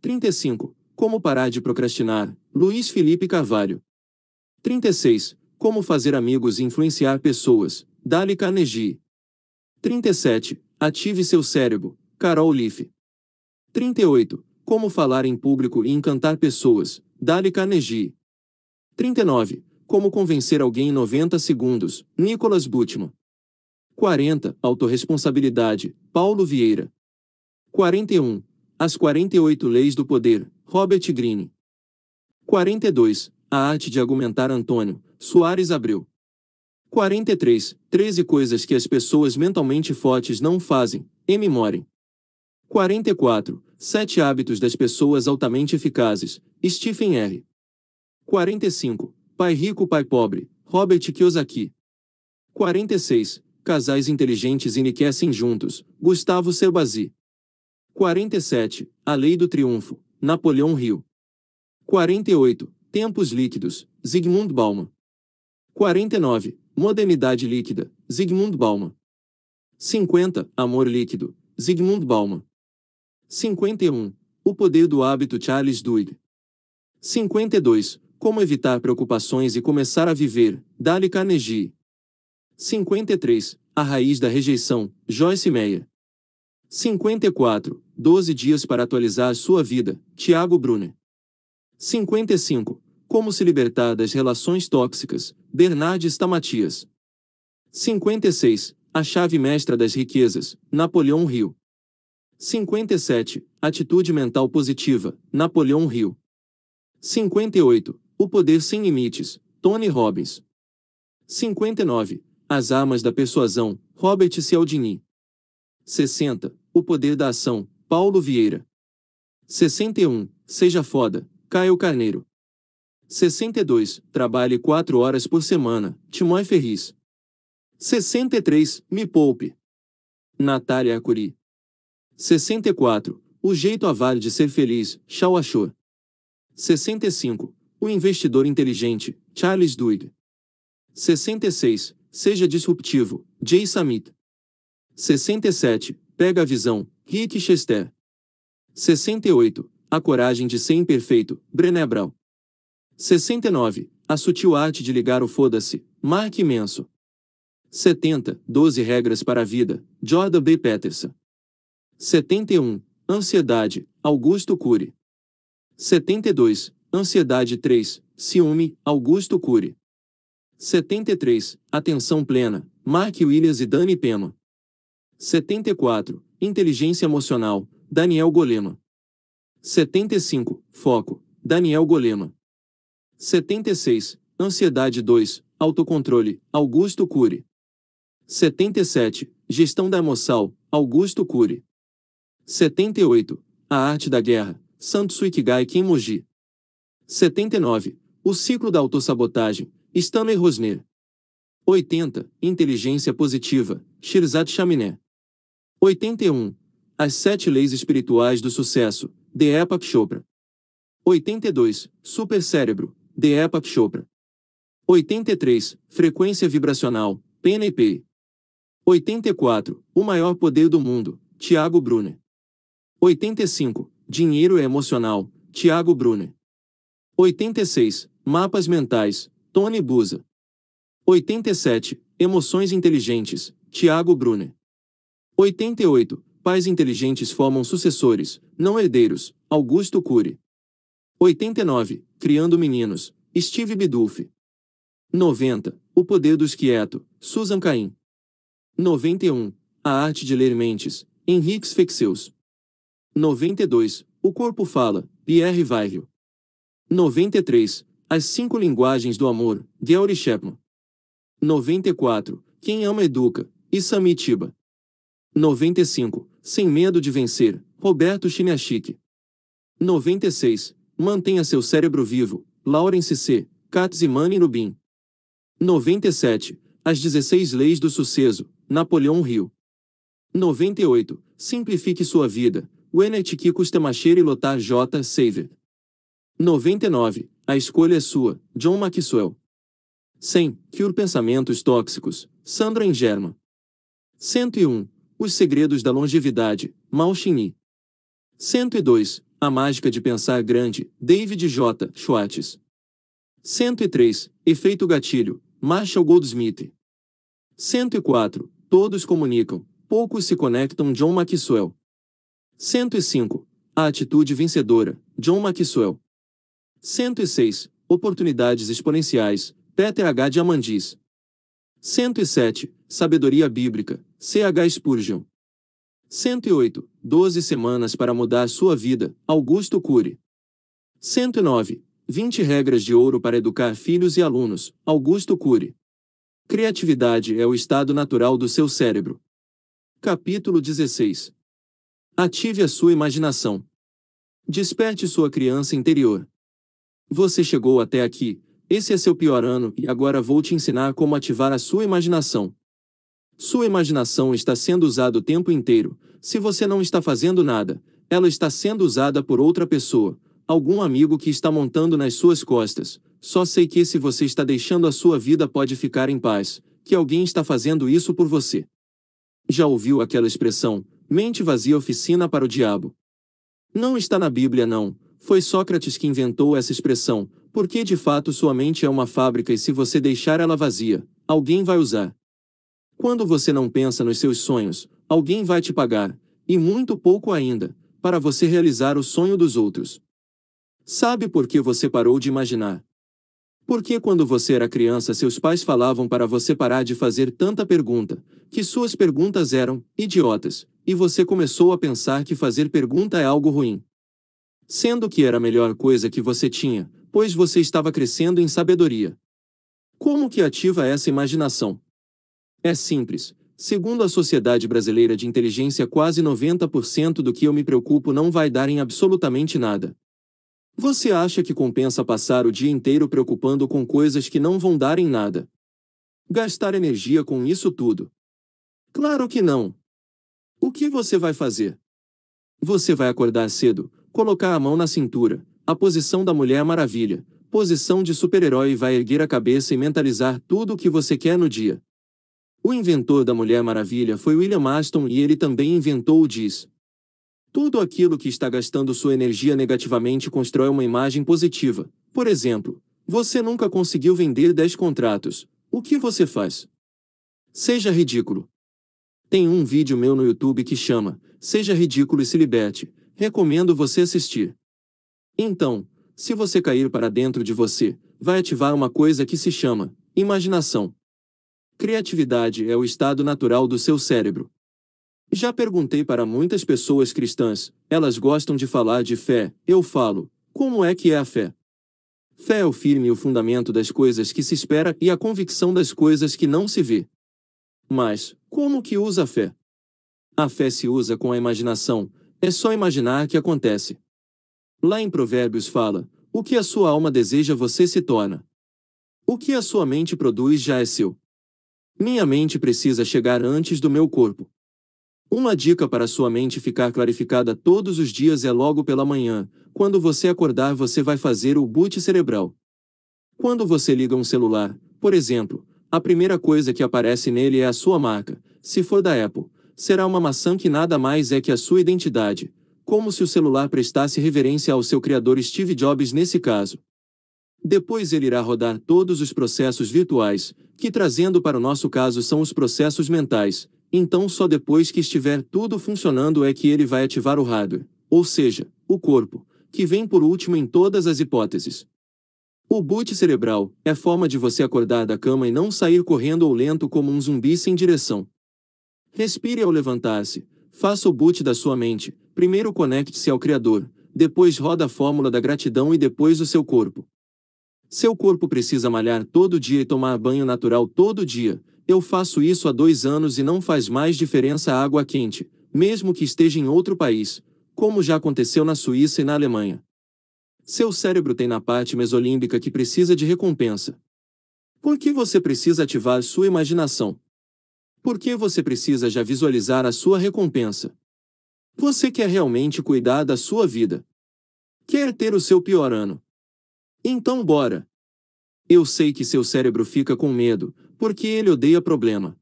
35. Como parar de procrastinar, Luiz Felipe Carvalho. 36. Como fazer amigos e influenciar pessoas, Dali Carnegie. 37. Ative seu cérebro, Carol Leaf. 38. Como falar em público e encantar pessoas, Dali Carnegie. 39. Como convencer alguém em 90 segundos, Nicolas Butman. 40. Autoresponsabilidade, Paulo Vieira. 41. As 48 Leis do Poder, Robert Greene. 42. A Arte de Argumentar, Antônio, Soares Abreu. 43. 13 Coisas que as pessoas mentalmente fortes não fazem, M. Moren. 44. Sete Hábitos das Pessoas Altamente Eficazes, Stephen R. 45. Pai Rico, Pai Pobre, Robert Kiyosaki. 46. Casais inteligentes enriquecem juntos, Gustavo Cerbasi. 47. A Lei do Triunfo, Napoleão Hill. 48. Tempos líquidos, Zygmunt Bauman. 49. Modernidade líquida, Zygmunt Bauman. 50. Amor líquido, Zygmunt Bauman. 51. O poder do hábito, Charles Duhigg. 52. Como evitar preocupações e começar a viver, Dale Carnegie. 53. A raiz da rejeição, Joyce Meyer. 54. 12 dias para atualizar sua vida, Tiago Brunner. 55. Como se libertar das relações tóxicas, Bernard Stamatias. 56. A chave mestra das riquezas, Napoleão Hill. 57. Atitude mental positiva, Napoleão Hill. 58. O Poder Sem Limites, Tony Robbins. 59. As Armas da Persuasão, Robert Cialdini. 60. O Poder da Ação, Paulo Vieira. 61. Seja Foda, Caio Carneiro. 62. Trabalhe 4 horas por semana, Timói Ferris. 63. Me Poupe. Natália Acuri. 64. O Jeito Avale de Ser Feliz, Chau Achor. 65. O investidor inteligente, Charles Duhigg. 66. Seja disruptivo, Jay Samit. 67. Pega a visão, Rick Chester. 68. A coragem de ser imperfeito, Brené Brown. 69. A sutil arte de ligar o foda-se, Mark Imenso. 70. 12 regras para a vida, Jordan B. Peterson. 71. Ansiedade, Augusto Cury. 72. Ansiedade 3, ciúme, Augusto Cury. 73, atenção plena, Mark Williams e Dani Pema. 74, inteligência emocional, Daniel Golema. 75, foco, Daniel Golema. 76, ansiedade 2, autocontrole, Augusto Cury. 77, gestão da emoção, Augusto Cury. 78, a arte da guerra, Santos Ikigai Kenmoji. 79. O ciclo da autossabotagem, Stanley Rosner. 80. Inteligência positiva, Shirzad Chaminé. 81. As sete leis espirituais do sucesso, de Epak Chopra. 82. Supercérebro, de Epak Chopra. 83. Frequência vibracional, PNP. 84. O maior poder do mundo, Tiago Brunner. 85. Dinheiro emocional, Tiago Brunner. 86. Mapas mentais, Tony Buza. 87. Emoções inteligentes, Tiago Brunner. 88. Pais inteligentes formam sucessores, não herdeiros, Augusto Cury. 89. Criando meninos, Steve Biduff. 90. O poder do esquieto, Susan Cain. 91. A arte de ler mentes, Henriques Fexeus. 92. O corpo fala, Pierre Weigel. 93. As Cinco Linguagens do Amor, de Auri Shepman. 94. Quem Ama Educa, Isami Tiba. 95. Sem Medo de Vencer, Roberto Chiniachique. 96. Mantenha Seu Cérebro Vivo, Lawrence C., Katzimani Rubin. 97. As 16 Leis do Sucesso, Napoleão Rio. 98. Simplifique Sua Vida, Wenet Kikos e Lotar J. Saver. 99. A escolha é sua, John Maxwell. 100. Cure pensamentos tóxicos, Sandra Engerma. 101. Os segredos da longevidade, Mao Xinyi. 102. A mágica de pensar grande, David J. Schwartz. 103. Efeito gatilho, Marshall Goldsmith. 104. Todos comunicam, poucos se conectam, John Maxwell. 105. A atitude vencedora, John Maxwell. 106. Oportunidades exponenciais, PTH Diamandis. 107. Sabedoria Bíblica, C.H. Spurgeon. 108. 12 Semanas para Mudar Sua Vida, Augusto Cury. 109. 20 Regras de Ouro para Educar Filhos e Alunos, Augusto Cury. Criatividade é o estado natural do seu cérebro. Capítulo 16. Ative a sua imaginação. Desperte sua criança interior. Você chegou até aqui, esse é seu pior ano e agora vou te ensinar como ativar a sua imaginação. Sua imaginação está sendo usada o tempo inteiro. Se você não está fazendo nada, ela está sendo usada por outra pessoa, algum amigo que está montando nas suas costas. Só sei que se você está deixando a sua vida pode ficar em paz, que alguém está fazendo isso por você. Já ouviu aquela expressão, mente vazia oficina para o diabo? Não está na Bíblia não, foi Sócrates que inventou essa expressão, porque de fato sua mente é uma fábrica e se você deixar ela vazia, alguém vai usar. Quando você não pensa nos seus sonhos, alguém vai te pagar, e muito pouco ainda, para você realizar o sonho dos outros. Sabe por que você parou de imaginar? Porque quando você era criança, seus pais falavam para você parar de fazer tanta pergunta, que suas perguntas eram idiotas, e você começou a pensar que fazer pergunta é algo ruim sendo que era a melhor coisa que você tinha, pois você estava crescendo em sabedoria. Como que ativa essa imaginação? É simples. Segundo a Sociedade Brasileira de Inteligência, quase 90% do que eu me preocupo não vai dar em absolutamente nada. Você acha que compensa passar o dia inteiro preocupando com coisas que não vão dar em nada? Gastar energia com isso tudo? Claro que não. O que você vai fazer? Você vai acordar cedo, colocar a mão na cintura, a posição da Mulher é Maravilha, posição de super-herói vai erguer a cabeça e mentalizar tudo o que você quer no dia. O inventor da Mulher Maravilha foi William Aston e ele também inventou o diz. Tudo aquilo que está gastando sua energia negativamente constrói uma imagem positiva. Por exemplo, você nunca conseguiu vender 10 contratos. O que você faz? Seja ridículo. Tem um vídeo meu no YouTube que chama Seja Ridículo e se liberte Recomendo você assistir. Então, se você cair para dentro de você, vai ativar uma coisa que se chama imaginação. Criatividade é o estado natural do seu cérebro. Já perguntei para muitas pessoas cristãs, elas gostam de falar de fé, eu falo, como é que é a fé? Fé é o firme e o fundamento das coisas que se espera e a convicção das coisas que não se vê. Mas, como que usa a fé? A fé se usa com a imaginação, é só imaginar que acontece. Lá em Provérbios fala: o que a sua alma deseja você se torna. O que a sua mente produz já é seu. Minha mente precisa chegar antes do meu corpo. Uma dica para sua mente ficar clarificada todos os dias é logo pela manhã. Quando você acordar, você vai fazer o boot cerebral. Quando você liga um celular, por exemplo, a primeira coisa que aparece nele é a sua marca, se for da Apple, será uma maçã que nada mais é que a sua identidade, como se o celular prestasse reverência ao seu criador Steve Jobs nesse caso. Depois ele irá rodar todos os processos virtuais, que trazendo para o nosso caso são os processos mentais, então só depois que estiver tudo funcionando é que ele vai ativar o hardware, ou seja, o corpo, que vem por último em todas as hipóteses. O boot cerebral é forma de você acordar da cama e não sair correndo ou lento como um zumbi sem direção. Respire ao levantar-se. Faça o boot da sua mente. Primeiro conecte-se ao Criador, depois roda a fórmula da gratidão e depois o seu corpo. Seu corpo precisa malhar todo dia e tomar banho natural todo dia. Eu faço isso há dois anos e não faz mais diferença a água quente, mesmo que esteja em outro país, como já aconteceu na Suíça e na Alemanha. Seu cérebro tem na parte mesolímbica que precisa de recompensa. Por que você precisa ativar sua imaginação? porque você precisa já visualizar a sua recompensa. Você quer realmente cuidar da sua vida. Quer ter o seu pior ano. Então bora! Eu sei que seu cérebro fica com medo, porque ele odeia problema.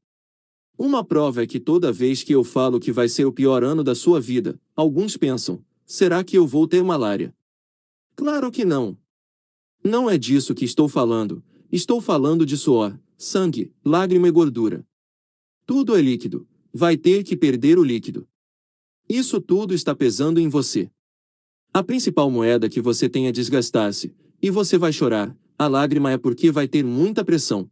Uma prova é que toda vez que eu falo que vai ser o pior ano da sua vida, alguns pensam: será que eu vou ter malária? Claro que não. Não é disso que estou falando. Estou falando de suor, sangue, lágrima e gordura. Tudo é líquido. Vai ter que perder o líquido. Isso tudo está pesando em você. A principal moeda que você tem é desgastar-se, e você vai chorar. A lágrima é porque vai ter muita pressão.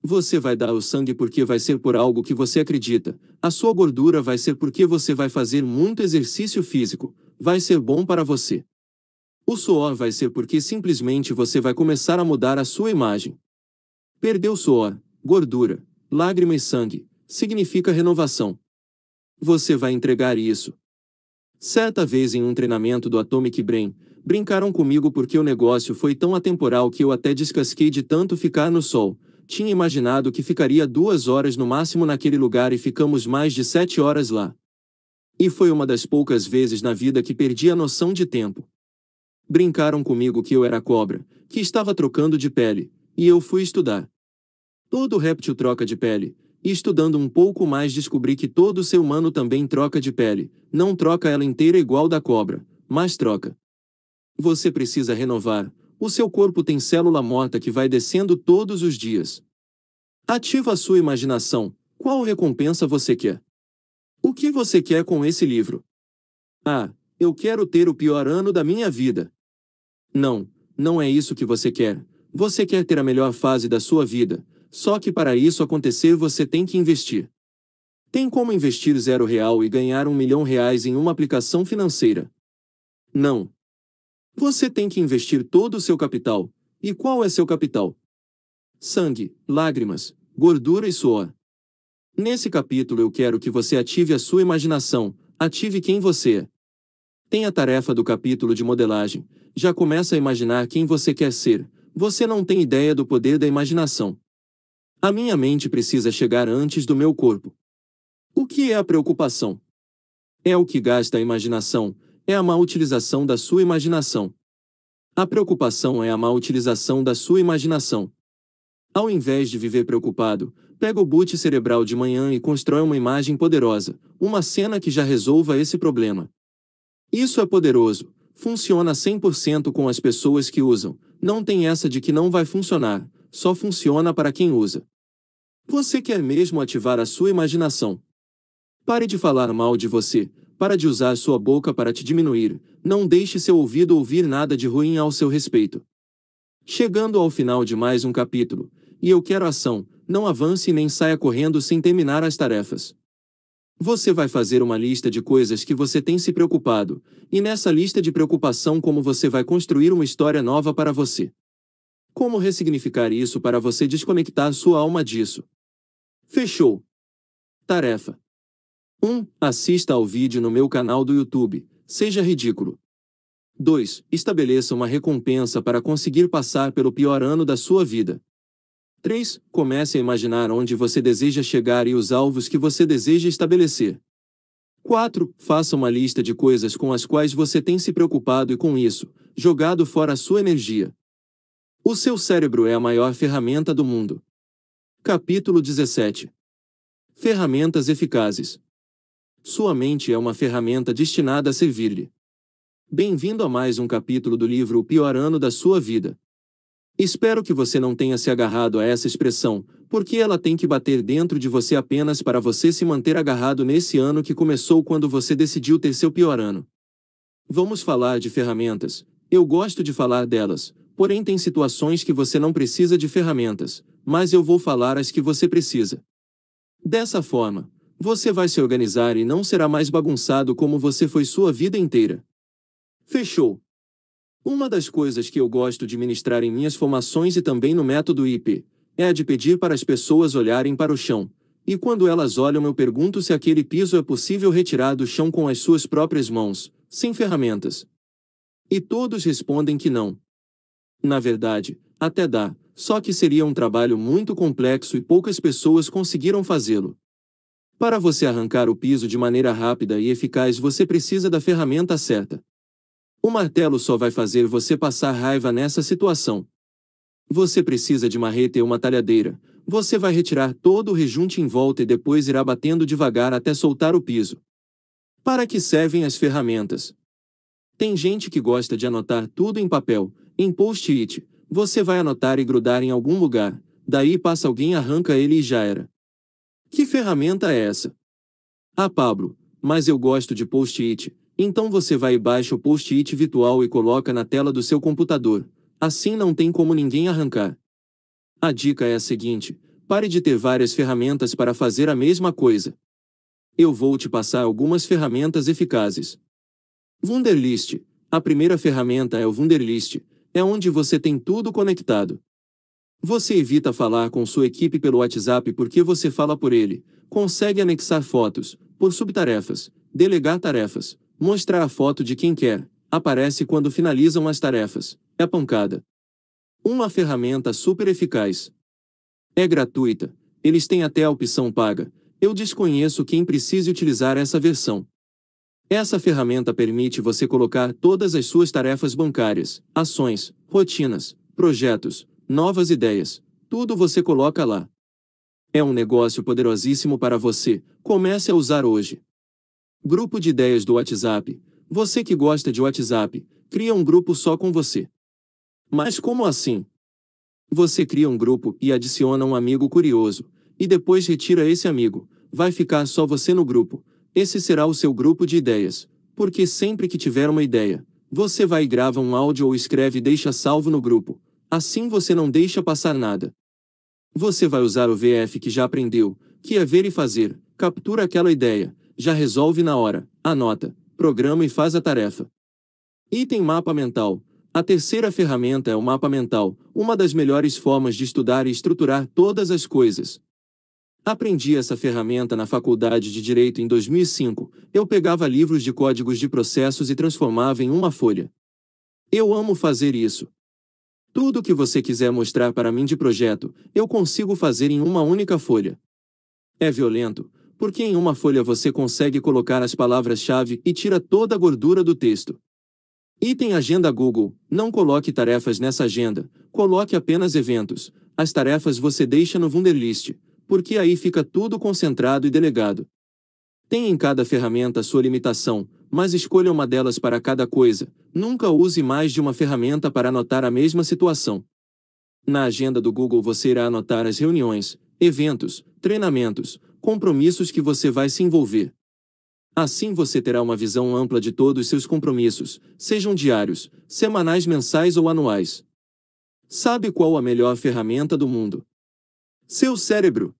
Você vai dar o sangue porque vai ser por algo que você acredita. A sua gordura vai ser porque você vai fazer muito exercício físico. Vai ser bom para você. O suor vai ser porque simplesmente você vai começar a mudar a sua imagem. Perdeu suor, gordura, lágrima e sangue, significa renovação. Você vai entregar isso. Certa vez em um treinamento do Atomic Brain, brincaram comigo porque o negócio foi tão atemporal que eu até descasquei de tanto ficar no sol. Tinha imaginado que ficaria duas horas no máximo naquele lugar e ficamos mais de sete horas lá. E foi uma das poucas vezes na vida que perdi a noção de tempo. Brincaram comigo que eu era cobra, que estava trocando de pele, e eu fui estudar. Todo réptil troca de pele. E estudando um pouco mais descobri que todo ser humano também troca de pele. Não troca ela inteira igual da cobra, mas troca. Você precisa renovar. O seu corpo tem célula morta que vai descendo todos os dias. Ativa a sua imaginação. Qual recompensa você quer? O que você quer com esse livro? Ah, eu quero ter o pior ano da minha vida. Não, não é isso que você quer. Você quer ter a melhor fase da sua vida só que para isso acontecer você tem que investir. Tem como investir zero real e ganhar um milhão reais em uma aplicação financeira? Não. Você tem que investir todo o seu capital. E qual é seu capital? Sangue, lágrimas, gordura e suor. Nesse capítulo eu quero que você ative a sua imaginação, ative quem você é. Tem a tarefa do capítulo de modelagem, já começa a imaginar quem você quer ser, você não tem ideia do poder da imaginação. A minha mente precisa chegar antes do meu corpo. O que é a preocupação? É o que gasta a imaginação, é a má utilização da sua imaginação. A preocupação é a má utilização da sua imaginação. Ao invés de viver preocupado, pega o boot cerebral de manhã e constrói uma imagem poderosa, uma cena que já resolva esse problema. Isso é poderoso, funciona 100% com as pessoas que usam, não tem essa de que não vai funcionar, só funciona para quem usa. Você quer mesmo ativar a sua imaginação. Pare de falar mal de você, para de usar sua boca para te diminuir, não deixe seu ouvido ouvir nada de ruim ao seu respeito. Chegando ao final de mais um capítulo, e eu quero ação, não avance nem saia correndo sem terminar as tarefas. Você vai fazer uma lista de coisas que você tem se preocupado, e nessa lista de preocupação como você vai construir uma história nova para você. Como ressignificar isso para você desconectar sua alma disso? Fechou. Tarefa 1. assista ao vídeo no meu canal do YouTube. Seja ridículo. 2. Estabeleça uma recompensa para conseguir passar pelo pior ano da sua vida. 3. Comece a imaginar onde você deseja chegar e os alvos que você deseja estabelecer. 4. Faça uma lista de coisas com as quais você tem se preocupado e com isso, jogado fora a sua energia. O seu cérebro é a maior ferramenta do mundo. Capítulo 17 Ferramentas eficazes. Sua mente é uma ferramenta destinada a servir-lhe. Bem-vindo a mais um capítulo do livro O Pior Ano da Sua Vida. Espero que você não tenha se agarrado a essa expressão, porque ela tem que bater dentro de você apenas para você se manter agarrado nesse ano que começou quando você decidiu ter seu pior ano. Vamos falar de ferramentas. Eu gosto de falar delas, Porém, tem situações que você não precisa de ferramentas, mas eu vou falar as que você precisa. Dessa forma, você vai se organizar e não será mais bagunçado como você foi sua vida inteira. Fechou! Uma das coisas que eu gosto de ministrar em minhas formações e também no método IP é a de pedir para as pessoas olharem para o chão, e quando elas olham, eu pergunto se aquele piso é possível retirar do chão com as suas próprias mãos, sem ferramentas. E todos respondem que não. Na verdade, até dá, só que seria um trabalho muito complexo e poucas pessoas conseguiram fazê-lo. Para você arrancar o piso de maneira rápida e eficaz, você precisa da ferramenta certa. O martelo só vai fazer você passar raiva nessa situação. Você precisa de marreta e uma talhadeira. Você vai retirar todo o rejunte em volta e depois irá batendo devagar até soltar o piso. Para que servem as ferramentas? Tem gente que gosta de anotar tudo em papel, em post-it, você vai anotar e grudar em algum lugar, daí passa alguém arranca ele e já era. Que ferramenta é essa? Ah, Pablo, mas eu gosto de post-it, então você vai e baixa o post-it virtual e coloca na tela do seu computador. Assim não tem como ninguém arrancar. A dica é a seguinte: pare de ter várias ferramentas para fazer a mesma coisa. Eu vou te passar algumas ferramentas eficazes. Wunderlist. A primeira ferramenta é o Wunderlist, é onde você tem tudo conectado. Você evita falar com sua equipe pelo WhatsApp porque você fala por ele, consegue anexar fotos, por subtarefas, delegar tarefas, mostrar a foto de quem quer, aparece quando finalizam as tarefas, é pancada. Uma ferramenta super eficaz. É gratuita, eles têm até a opção paga, eu desconheço quem precise utilizar essa versão, essa ferramenta permite você colocar todas as suas tarefas bancárias, ações, rotinas, projetos, novas ideias, tudo você coloca lá. É um negócio poderosíssimo para você, comece a usar hoje. Grupo de ideias do WhatsApp. Você que gosta de WhatsApp, cria um grupo só com você. Mas como assim? Você cria um grupo e adiciona um amigo curioso, e depois retira esse amigo. Vai ficar só você no grupo, esse será o seu grupo de ideias, porque sempre que tiver uma ideia, você vai e grava um áudio ou escreve e deixa salvo no grupo, assim você não deixa passar nada. Você vai usar o VF que já aprendeu, que é ver e fazer, captura aquela ideia, já resolve na hora, anota, programa e faz a tarefa. Item Mapa Mental. A terceira ferramenta é o mapa mental, uma das melhores formas de estudar e estruturar todas as coisas, Aprendi essa ferramenta na faculdade de Direito em 2005. Eu pegava livros de códigos de processos e transformava em uma folha. Eu amo fazer isso. Tudo que você quiser mostrar para mim de projeto, eu consigo fazer em uma única folha. É violento, porque em uma folha você consegue colocar as palavras-chave e tira toda a gordura do texto. Item Agenda Google: Não coloque tarefas nessa agenda, coloque apenas eventos. As tarefas você deixa no Wunderlist, porque aí fica tudo concentrado e delegado. Tem em cada ferramenta sua limitação, mas escolha uma delas para cada coisa. Nunca use mais de uma ferramenta para anotar a mesma situação. Na agenda do Google você irá anotar as reuniões, eventos, treinamentos, compromissos que você vai se envolver. Assim você terá uma visão ampla de todos seus compromissos, sejam diários, semanais, mensais ou anuais. Sabe qual a melhor ferramenta do mundo? Seu cérebro.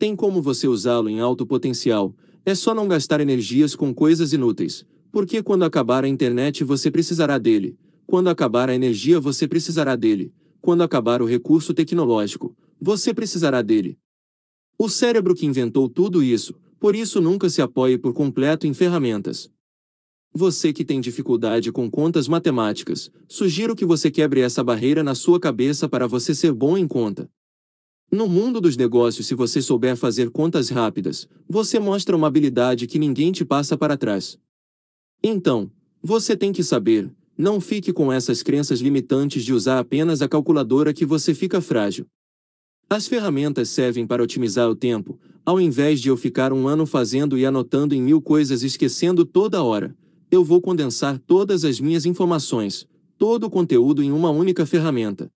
Tem como você usá-lo em alto potencial, é só não gastar energias com coisas inúteis, porque quando acabar a internet você precisará dele, quando acabar a energia você precisará dele, quando acabar o recurso tecnológico, você precisará dele. O cérebro que inventou tudo isso, por isso nunca se apoie por completo em ferramentas. Você que tem dificuldade com contas matemáticas, sugiro que você quebre essa barreira na sua cabeça para você ser bom em conta. No mundo dos negócios, se você souber fazer contas rápidas, você mostra uma habilidade que ninguém te passa para trás. Então, você tem que saber, não fique com essas crenças limitantes de usar apenas a calculadora que você fica frágil. As ferramentas servem para otimizar o tempo, ao invés de eu ficar um ano fazendo e anotando em mil coisas esquecendo toda hora. Eu vou condensar todas as minhas informações, todo o conteúdo em uma única ferramenta.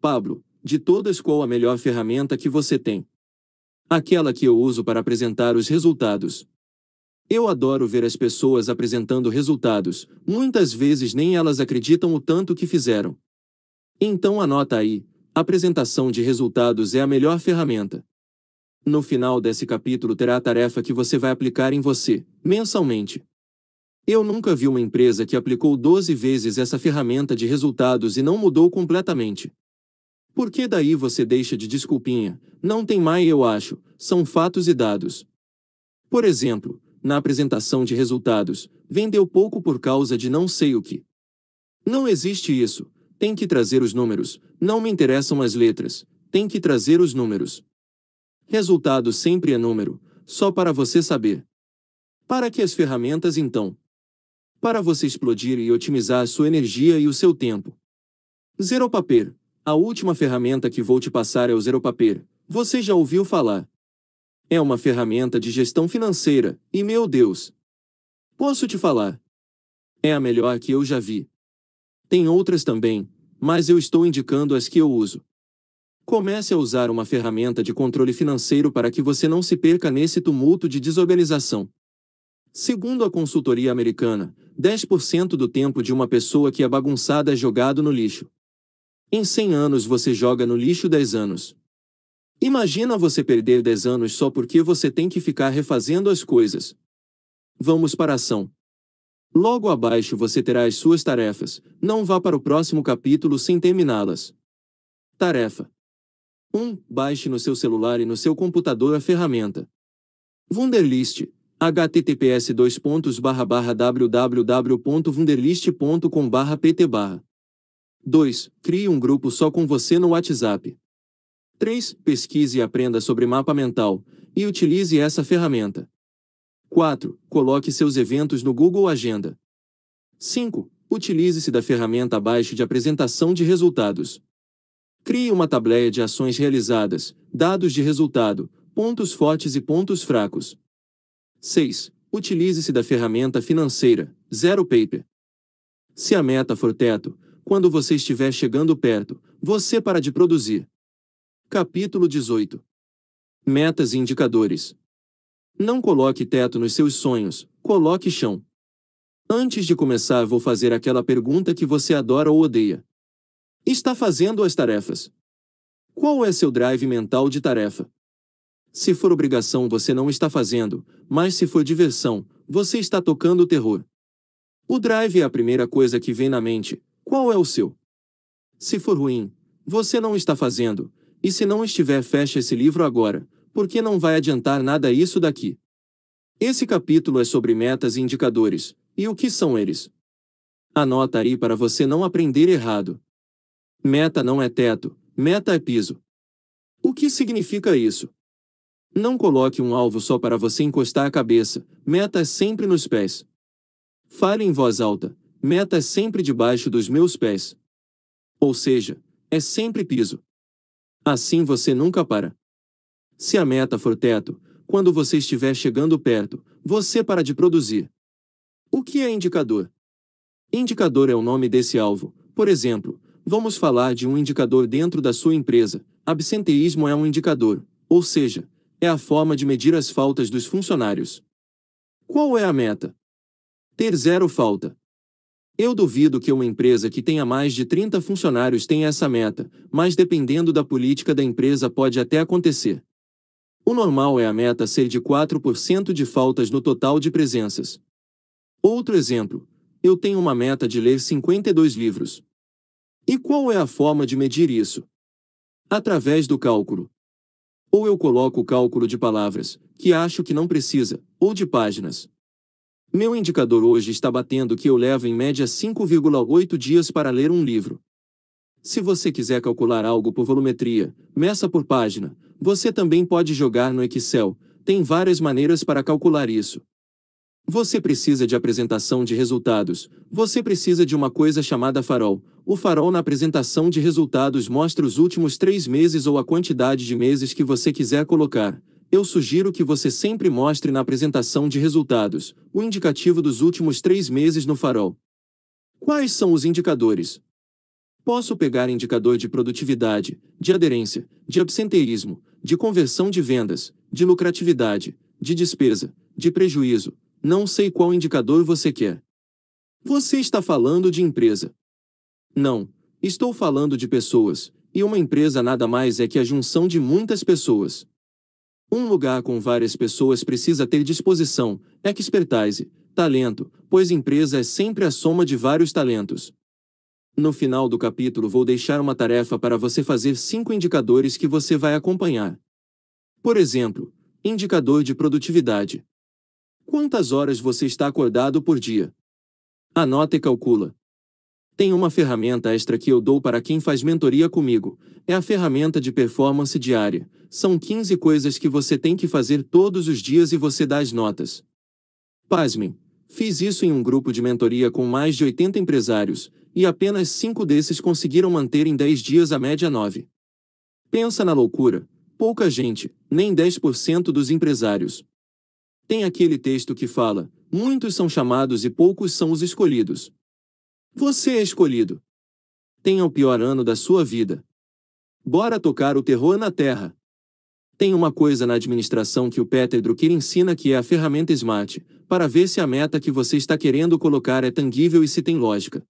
Pablo, de todas, qual a melhor ferramenta que você tem? Aquela que eu uso para apresentar os resultados. Eu adoro ver as pessoas apresentando resultados, muitas vezes nem elas acreditam o tanto que fizeram. Então anota aí: apresentação de resultados é a melhor ferramenta. No final desse capítulo terá a tarefa que você vai aplicar em você, mensalmente. Eu nunca vi uma empresa que aplicou 12 vezes essa ferramenta de resultados e não mudou completamente. Porque daí você deixa de desculpinha, não tem mais eu acho, são fatos e dados. Por exemplo, na apresentação de resultados, vendeu pouco por causa de não sei o que. Não existe isso, tem que trazer os números, não me interessam as letras, tem que trazer os números. Resultado sempre é número, só para você saber. Para que as ferramentas então? Para você explodir e otimizar a sua energia e o seu tempo. Zero papel, a última ferramenta que vou te passar é o Zero Paper. Você já ouviu falar? É uma ferramenta de gestão financeira, e meu Deus! Posso te falar? É a melhor que eu já vi. Tem outras também, mas eu estou indicando as que eu uso. Comece a usar uma ferramenta de controle financeiro para que você não se perca nesse tumulto de desorganização. Segundo a consultoria americana, 10% do tempo de uma pessoa que é bagunçada é jogado no lixo. Em 100 anos você joga no lixo 10 anos. Imagina você perder 10 anos só porque você tem que ficar refazendo as coisas. Vamos para a ação. Logo abaixo você terá as suas tarefas, não vá para o próximo capítulo sem terminá-las. Tarefa 1. Baixe no seu celular e no seu computador a ferramenta Wunderlist https www.wunderlist.com/pt 2. Crie um grupo só com você no WhatsApp. 3. Pesquise e aprenda sobre mapa mental, e utilize essa ferramenta. 4. Coloque seus eventos no Google Agenda. 5. Utilize-se da ferramenta abaixo de apresentação de resultados. Crie uma tableia de ações realizadas, dados de resultado, pontos fortes e pontos fracos. 6. Utilize-se da ferramenta financeira, Zero Paper. Se a meta for teto, quando você estiver chegando perto, você para de produzir. Capítulo 18 Metas e indicadores. Não coloque teto nos seus sonhos, coloque chão. Antes de começar, vou fazer aquela pergunta que você adora ou odeia. Está fazendo as tarefas? Qual é seu drive mental de tarefa? Se for obrigação, você não está fazendo, mas se for diversão, você está tocando o terror. O drive é a primeira coisa que vem na mente, qual é o seu? Se for ruim, você não está fazendo, e se não estiver, fecha esse livro agora, porque não vai adiantar nada isso daqui. Esse capítulo é sobre metas e indicadores, e o que são eles? Anota aí para você não aprender errado. Meta não é teto, meta é piso. O que significa isso? Não coloque um alvo só para você encostar a cabeça, meta é sempre nos pés. Fale em voz alta, Meta é sempre debaixo dos meus pés. Ou seja, é sempre piso. Assim você nunca para. Se a meta for teto, quando você estiver chegando perto, você para de produzir. O que é indicador? Indicador é o nome desse alvo. Por exemplo, vamos falar de um indicador dentro da sua empresa. Absenteísmo é um indicador, ou seja, é a forma de medir as faltas dos funcionários. Qual é a meta? Ter zero falta. Eu duvido que uma empresa que tenha mais de 30 funcionários tenha essa meta, mas dependendo da política da empresa pode até acontecer. O normal é a meta ser de 4% de faltas no total de presenças. Outro exemplo, eu tenho uma meta de ler 52 livros. E qual é a forma de medir isso? Através do cálculo. Ou eu coloco o cálculo de palavras, que acho que não precisa, ou de páginas. Meu indicador hoje está batendo que eu levo em média 5,8 dias para ler um livro. Se você quiser calcular algo por volumetria, meça por página, você também pode jogar no Excel, tem várias maneiras para calcular isso. Você precisa de apresentação de resultados, você precisa de uma coisa chamada farol. O farol na apresentação de resultados mostra os últimos três meses ou a quantidade de meses que você quiser colocar eu sugiro que você sempre mostre na apresentação de resultados o indicativo dos últimos três meses no farol. Quais são os indicadores? Posso pegar indicador de produtividade, de aderência, de absenteísmo, de conversão de vendas, de lucratividade, de despesa, de prejuízo, não sei qual indicador você quer. Você está falando de empresa. Não, estou falando de pessoas, e uma empresa nada mais é que a junção de muitas pessoas. Um lugar com várias pessoas precisa ter disposição, expertise, talento, pois empresa é sempre a soma de vários talentos. No final do capítulo vou deixar uma tarefa para você fazer cinco indicadores que você vai acompanhar. Por exemplo, indicador de produtividade. Quantas horas você está acordado por dia? Anota e calcula. Tem uma ferramenta extra que eu dou para quem faz mentoria comigo. É a ferramenta de performance diária. São 15 coisas que você tem que fazer todos os dias e você dá as notas. Pasmem, fiz isso em um grupo de mentoria com mais de 80 empresários, e apenas 5 desses conseguiram manter em 10 dias a média 9. Pensa na loucura. Pouca gente, nem 10% dos empresários. Tem aquele texto que fala: muitos são chamados e poucos são os escolhidos. Você é escolhido. Tenha o pior ano da sua vida. Bora tocar o terror na terra. Tem uma coisa na administração que o Peter Drucker ensina que é a ferramenta SMART, para ver se a meta que você está querendo colocar é tangível e se tem lógica.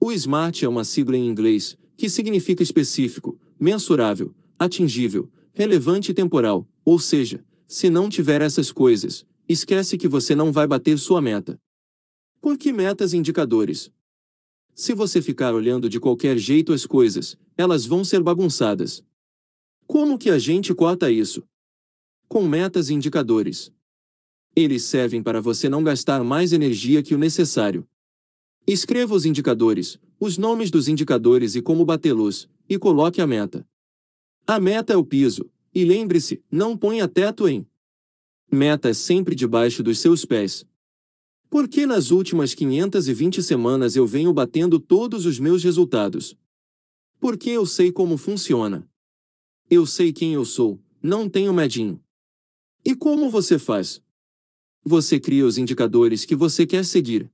O SMART é uma sigla em inglês, que significa específico, mensurável, atingível, relevante e temporal, ou seja, se não tiver essas coisas, esquece que você não vai bater sua meta. Por que metas e indicadores? Se você ficar olhando de qualquer jeito as coisas, elas vão ser bagunçadas. Como que a gente cota isso? Com metas e indicadores. Eles servem para você não gastar mais energia que o necessário. Escreva os indicadores, os nomes dos indicadores e como batê-los, e coloque a meta. A meta é o piso, e lembre-se, não ponha teto em. Meta é sempre debaixo dos seus pés, por que nas últimas 520 semanas eu venho batendo todos os meus resultados. Porque eu sei como funciona. Eu sei quem eu sou, não tenho medinho. E como você faz? Você cria os indicadores que você quer seguir.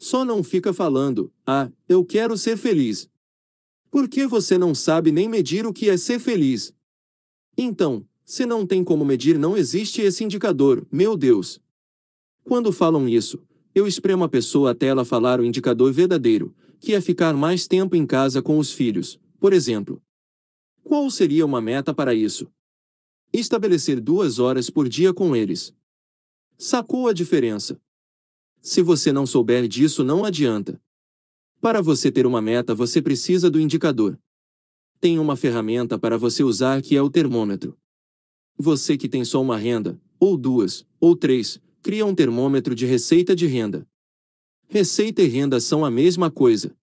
Só não fica falando, ah, eu quero ser feliz. Porque você não sabe nem medir o que é ser feliz. Então, se não tem como medir, não existe esse indicador, meu Deus. Quando falam isso, eu espremo a pessoa até ela falar o indicador verdadeiro, que é ficar mais tempo em casa com os filhos, por exemplo. Qual seria uma meta para isso? Estabelecer duas horas por dia com eles. Sacou a diferença? Se você não souber disso, não adianta. Para você ter uma meta, você precisa do indicador. Tem uma ferramenta para você usar que é o termômetro. Você que tem só uma renda, ou duas, ou três, cria um termômetro de receita de renda. Receita e renda são a mesma coisa.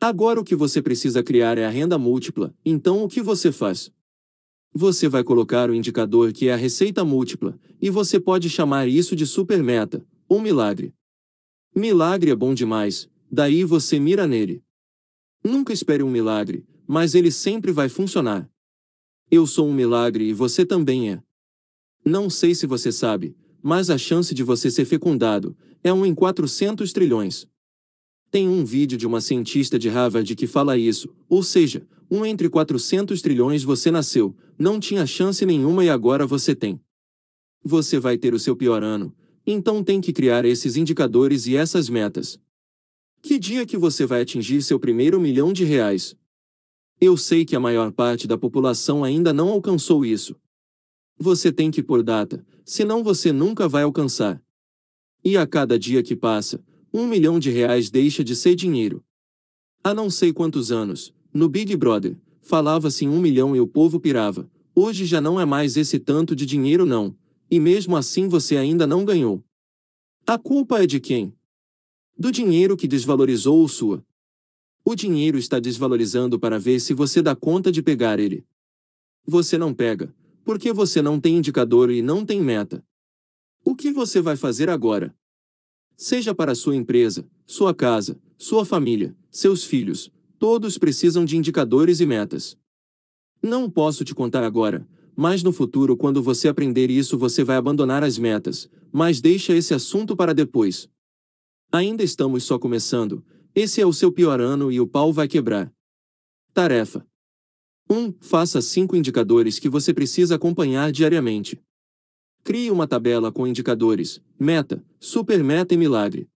Agora o que você precisa criar é a renda múltipla, então o que você faz? Você vai colocar o indicador que é a receita múltipla, e você pode chamar isso de supermeta, ou milagre. Milagre é bom demais, daí você mira nele. Nunca espere um milagre, mas ele sempre vai funcionar. Eu sou um milagre e você também é. Não sei se você sabe, mas a chance de você ser fecundado é 1 em 400 trilhões. Tem um vídeo de uma cientista de Harvard que fala isso, ou seja, um entre 400 trilhões você nasceu, não tinha chance nenhuma e agora você tem. Você vai ter o seu pior ano, então tem que criar esses indicadores e essas metas. Que dia que você vai atingir seu primeiro milhão de reais? Eu sei que a maior parte da população ainda não alcançou isso, você tem que pôr data, senão você nunca vai alcançar. E a cada dia que passa, um milhão de reais deixa de ser dinheiro. Há não sei quantos anos, no Big Brother, falava-se em um milhão e o povo pirava. Hoje já não é mais esse tanto de dinheiro não, e mesmo assim você ainda não ganhou. A culpa é de quem? Do dinheiro que desvalorizou o sua. O dinheiro está desvalorizando para ver se você dá conta de pegar ele. Você não pega, porque você não tem indicador e não tem meta. O que você vai fazer agora? Seja para sua empresa, sua casa, sua família, seus filhos, todos precisam de indicadores e metas. Não posso te contar agora, mas no futuro, quando você aprender isso, você vai abandonar as metas, mas deixa esse assunto para depois. Ainda estamos só começando, esse é o seu pior ano e o pau vai quebrar. Tarefa: 1. Faça 5 indicadores que você precisa acompanhar diariamente. Crie uma tabela com indicadores, meta, supermeta e milagre.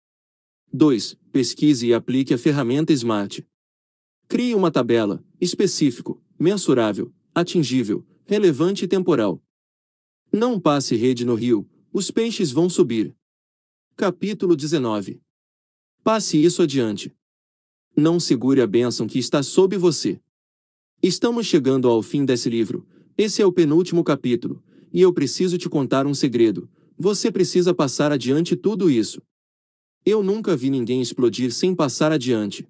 2. Pesquise e aplique a ferramenta SMART. Crie uma tabela, específico, mensurável, atingível, relevante e temporal. Não passe rede no rio, os peixes vão subir. Capítulo 19. Passe isso adiante. Não segure a bênção que está sob você. Estamos chegando ao fim desse livro. Esse é o penúltimo capítulo, e eu preciso te contar um segredo. Você precisa passar adiante tudo isso. Eu nunca vi ninguém explodir sem passar adiante.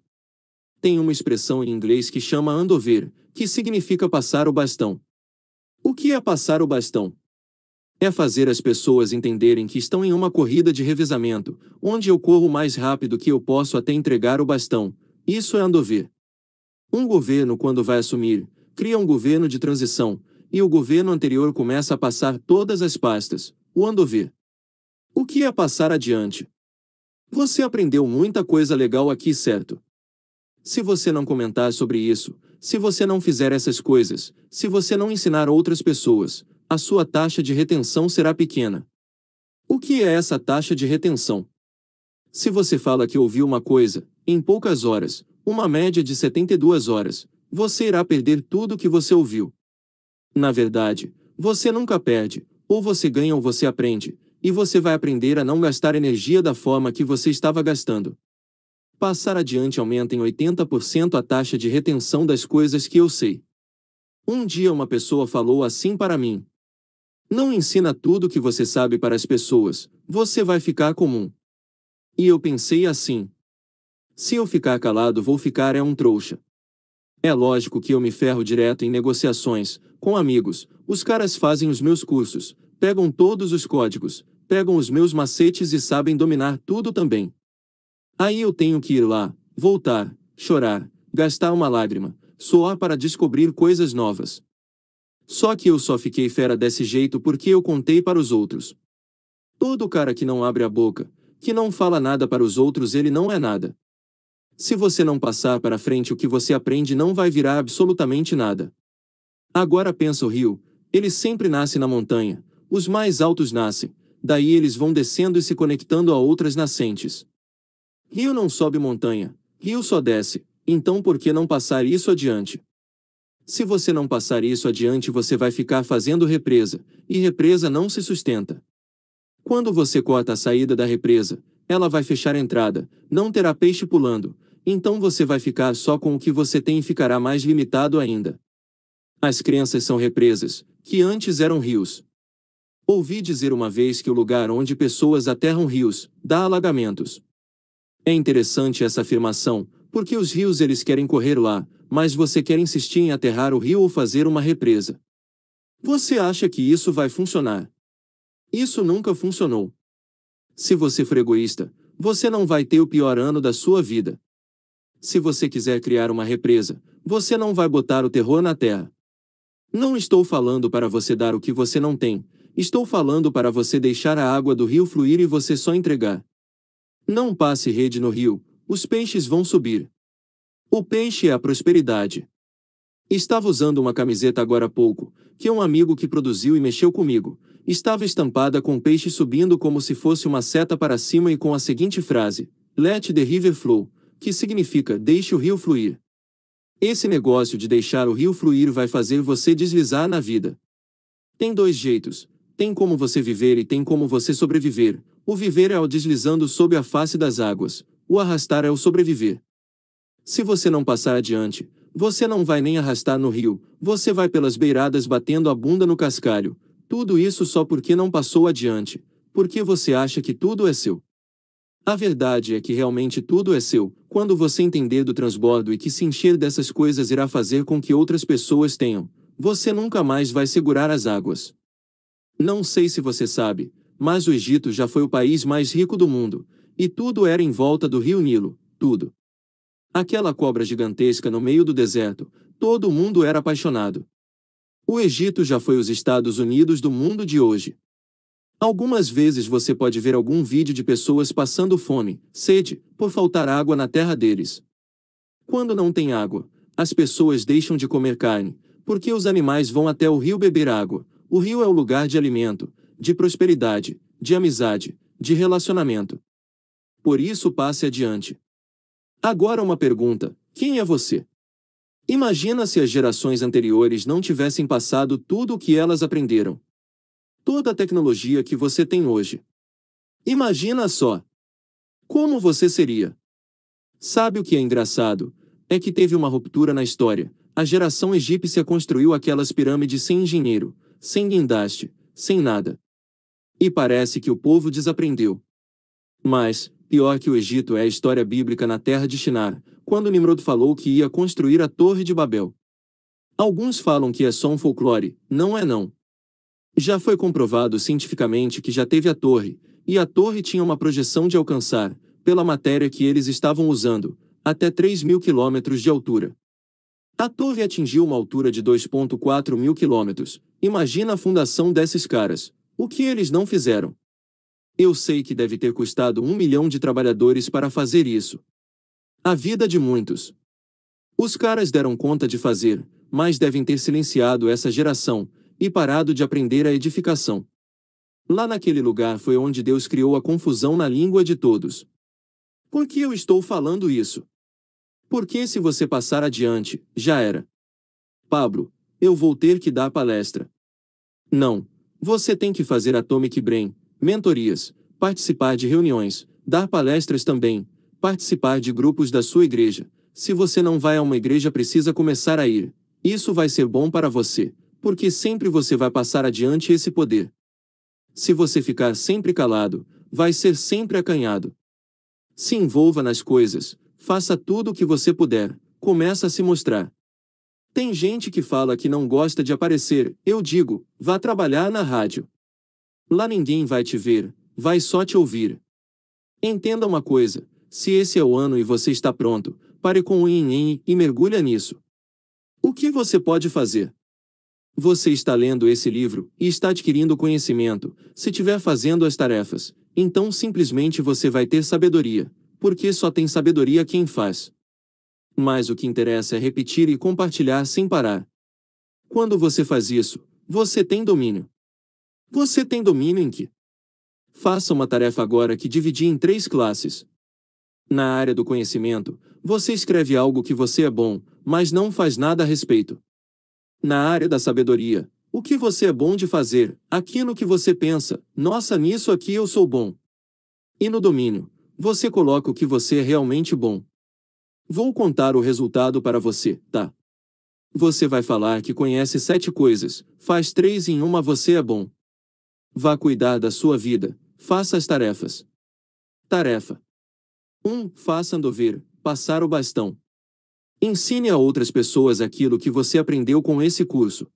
Tem uma expressão em inglês que chama andover, que significa passar o bastão. O que é passar o bastão? É fazer as pessoas entenderem que estão em uma corrida de revezamento, onde eu corro mais rápido que eu posso até entregar o bastão. Isso é andover. Um governo, quando vai assumir, cria um governo de transição, e o governo anterior começa a passar todas as pastas, o andover. O que é passar adiante? Você aprendeu muita coisa legal aqui, certo? Se você não comentar sobre isso, se você não fizer essas coisas, se você não ensinar outras pessoas, a sua taxa de retenção será pequena. O que é essa taxa de retenção? Se você fala que ouviu uma coisa, em poucas horas, uma média de 72 horas, você irá perder tudo o que você ouviu. Na verdade, você nunca perde, ou você ganha ou você aprende, e você vai aprender a não gastar energia da forma que você estava gastando. Passar adiante aumenta em 80% a taxa de retenção das coisas que eu sei. Um dia uma pessoa falou assim para mim: Não ensina tudo o que você sabe para as pessoas, você vai ficar comum. E eu pensei assim: se eu ficar calado, vou ficar é um trouxa. É lógico que eu me ferro direto em negociações, com amigos, os caras fazem os meus cursos, pegam todos os códigos, pegam os meus macetes e sabem dominar tudo também. Aí eu tenho que ir lá, voltar, chorar, gastar uma lágrima, soar para descobrir coisas novas. Só que eu só fiquei fera desse jeito porque eu contei para os outros. Todo cara que não abre a boca, que não fala nada para os outros, ele não é nada. Se você não passar para frente o que você aprende não vai virar absolutamente nada. Agora pensa o rio, ele sempre nasce na montanha, os mais altos nascem, daí eles vão descendo e se conectando a outras nascentes. Rio não sobe montanha, rio só desce, então por que não passar isso adiante? Se você não passar isso adiante, você vai ficar fazendo represa, e represa não se sustenta. Quando você corta a saída da represa, ela vai fechar a entrada, não terá peixe pulando, então você vai ficar só com o que você tem e ficará mais limitado ainda. As crenças são represas, que antes eram rios. Ouvi dizer uma vez que o lugar onde pessoas aterram rios, dá alagamentos. É interessante essa afirmação, porque os rios eles querem correr lá, mas você quer insistir em aterrar o rio ou fazer uma represa. Você acha que isso vai funcionar? Isso nunca funcionou. Se você for egoísta, você não vai ter o pior ano da sua vida se você quiser criar uma represa, você não vai botar o terror na terra. Não estou falando para você dar o que você não tem, estou falando para você deixar a água do rio fluir e você só entregar. Não passe rede no rio, os peixes vão subir. O peixe é a prosperidade. Estava usando uma camiseta agora há pouco, que um amigo que produziu e mexeu comigo. Estava estampada com peixe subindo como se fosse uma seta para cima e com a seguinte frase: Let the river flow, que significa deixe o rio fluir. Esse negócio de deixar o rio fluir vai fazer você deslizar na vida. Tem dois jeitos: tem como você viver e tem como você sobreviver. O viver é o deslizando sob a face das águas, o arrastar é o sobreviver. Se você não passar adiante, você não vai nem arrastar no rio, você vai pelas beiradas batendo a bunda no cascalho. Tudo isso só porque não passou adiante, porque você acha que tudo é seu. A verdade é que realmente tudo é seu. Quando você entender do transbordo e que se encher dessas coisas irá fazer com que outras pessoas tenham, você nunca mais vai segurar as águas. Não sei se você sabe, mas o Egito já foi o país mais rico do mundo, e tudo era em volta do rio Nilo, tudo. Aquela cobra gigantesca no meio do deserto, todo mundo era apaixonado. O Egito já foi os Estados Unidos do mundo de hoje. Algumas vezes você pode ver algum vídeo de pessoas passando fome, sede, por faltar água na terra deles. Quando não tem água, as pessoas deixam de comer carne, porque os animais vão até o rio beber água. O rio é o lugar de alimento, de prosperidade, de amizade, de relacionamento. Por isso passe adiante. Agora uma pergunta: quem é você? Imagina se as gerações anteriores não tivessem passado tudo o que elas aprenderam, toda a tecnologia que você tem hoje. Imagina só! Como você seria? Sabe o que é engraçado? É que teve uma ruptura na história. A geração egípcia construiu aquelas pirâmides sem engenheiro, sem guindaste, sem nada. E parece que o povo desaprendeu. Mas, pior que o Egito é a história bíblica na terra de Shinar, quando Nimrod falou que ia construir a Torre de Babel. Alguns falam que é só um folclore, não é não. Já foi comprovado cientificamente que já teve a torre, e a torre tinha uma projeção de alcançar, pela matéria que eles estavam usando, até 3 mil quilômetros de altura. A torre atingiu uma altura de 2,4 mil quilômetros. Imagina a fundação desses caras. O que eles não fizeram? Eu sei que deve ter custado um milhão de trabalhadores para fazer isso. A vida de muitos. Os caras deram conta de fazer, mas devem ter silenciado essa geração, e parado de aprender a edificação. Lá naquele lugar foi onde Deus criou a confusão na língua de todos. Por que eu estou falando isso? Porque se você passar adiante, já era. Pablo, eu vou ter que dar palestra. Não, você tem que fazer Atomic Brain, mentorias, participar de reuniões, dar palestras também, participar de grupos da sua igreja. Se você não vai a uma igreja, precisa começar a ir. Isso vai ser bom para você, porque sempre você vai passar adiante esse poder. Se você ficar sempre calado, vai ser sempre acanhado. Se envolva nas coisas, faça tudo o que você puder, começa a se mostrar. Tem gente que fala que não gosta de aparecer, eu digo, vá trabalhar na rádio. Lá ninguém vai te ver, vai só te ouvir. Entenda uma coisa, se esse é o ano e você está pronto, pare com o yin, yin e mergulha nisso. O que você pode fazer? Você está lendo esse livro e está adquirindo conhecimento. Se tiver fazendo as tarefas, então simplesmente você vai ter sabedoria, porque só tem sabedoria quem faz. Mas o que interessa é repetir e compartilhar sem parar. Quando você faz isso, você tem domínio. Você tem domínio em que? Faça uma tarefa agora que dividi em três classes. Na área do conhecimento, você escreve algo que você é bom, mas não faz nada a respeito. Na área da sabedoria, o que você é bom de fazer, aquilo que você pensa, nossa, nisso aqui eu sou bom. E no domínio, você coloca o que você é realmente bom. Vou contar o resultado para você, tá? Você vai falar que conhece sete coisas, faz três em uma você é bom. Vá cuidar da sua vida, faça as tarefas. Tarefa 1. Um, faça andover, passar o bastão. Ensine a outras pessoas aquilo que você aprendeu com esse curso.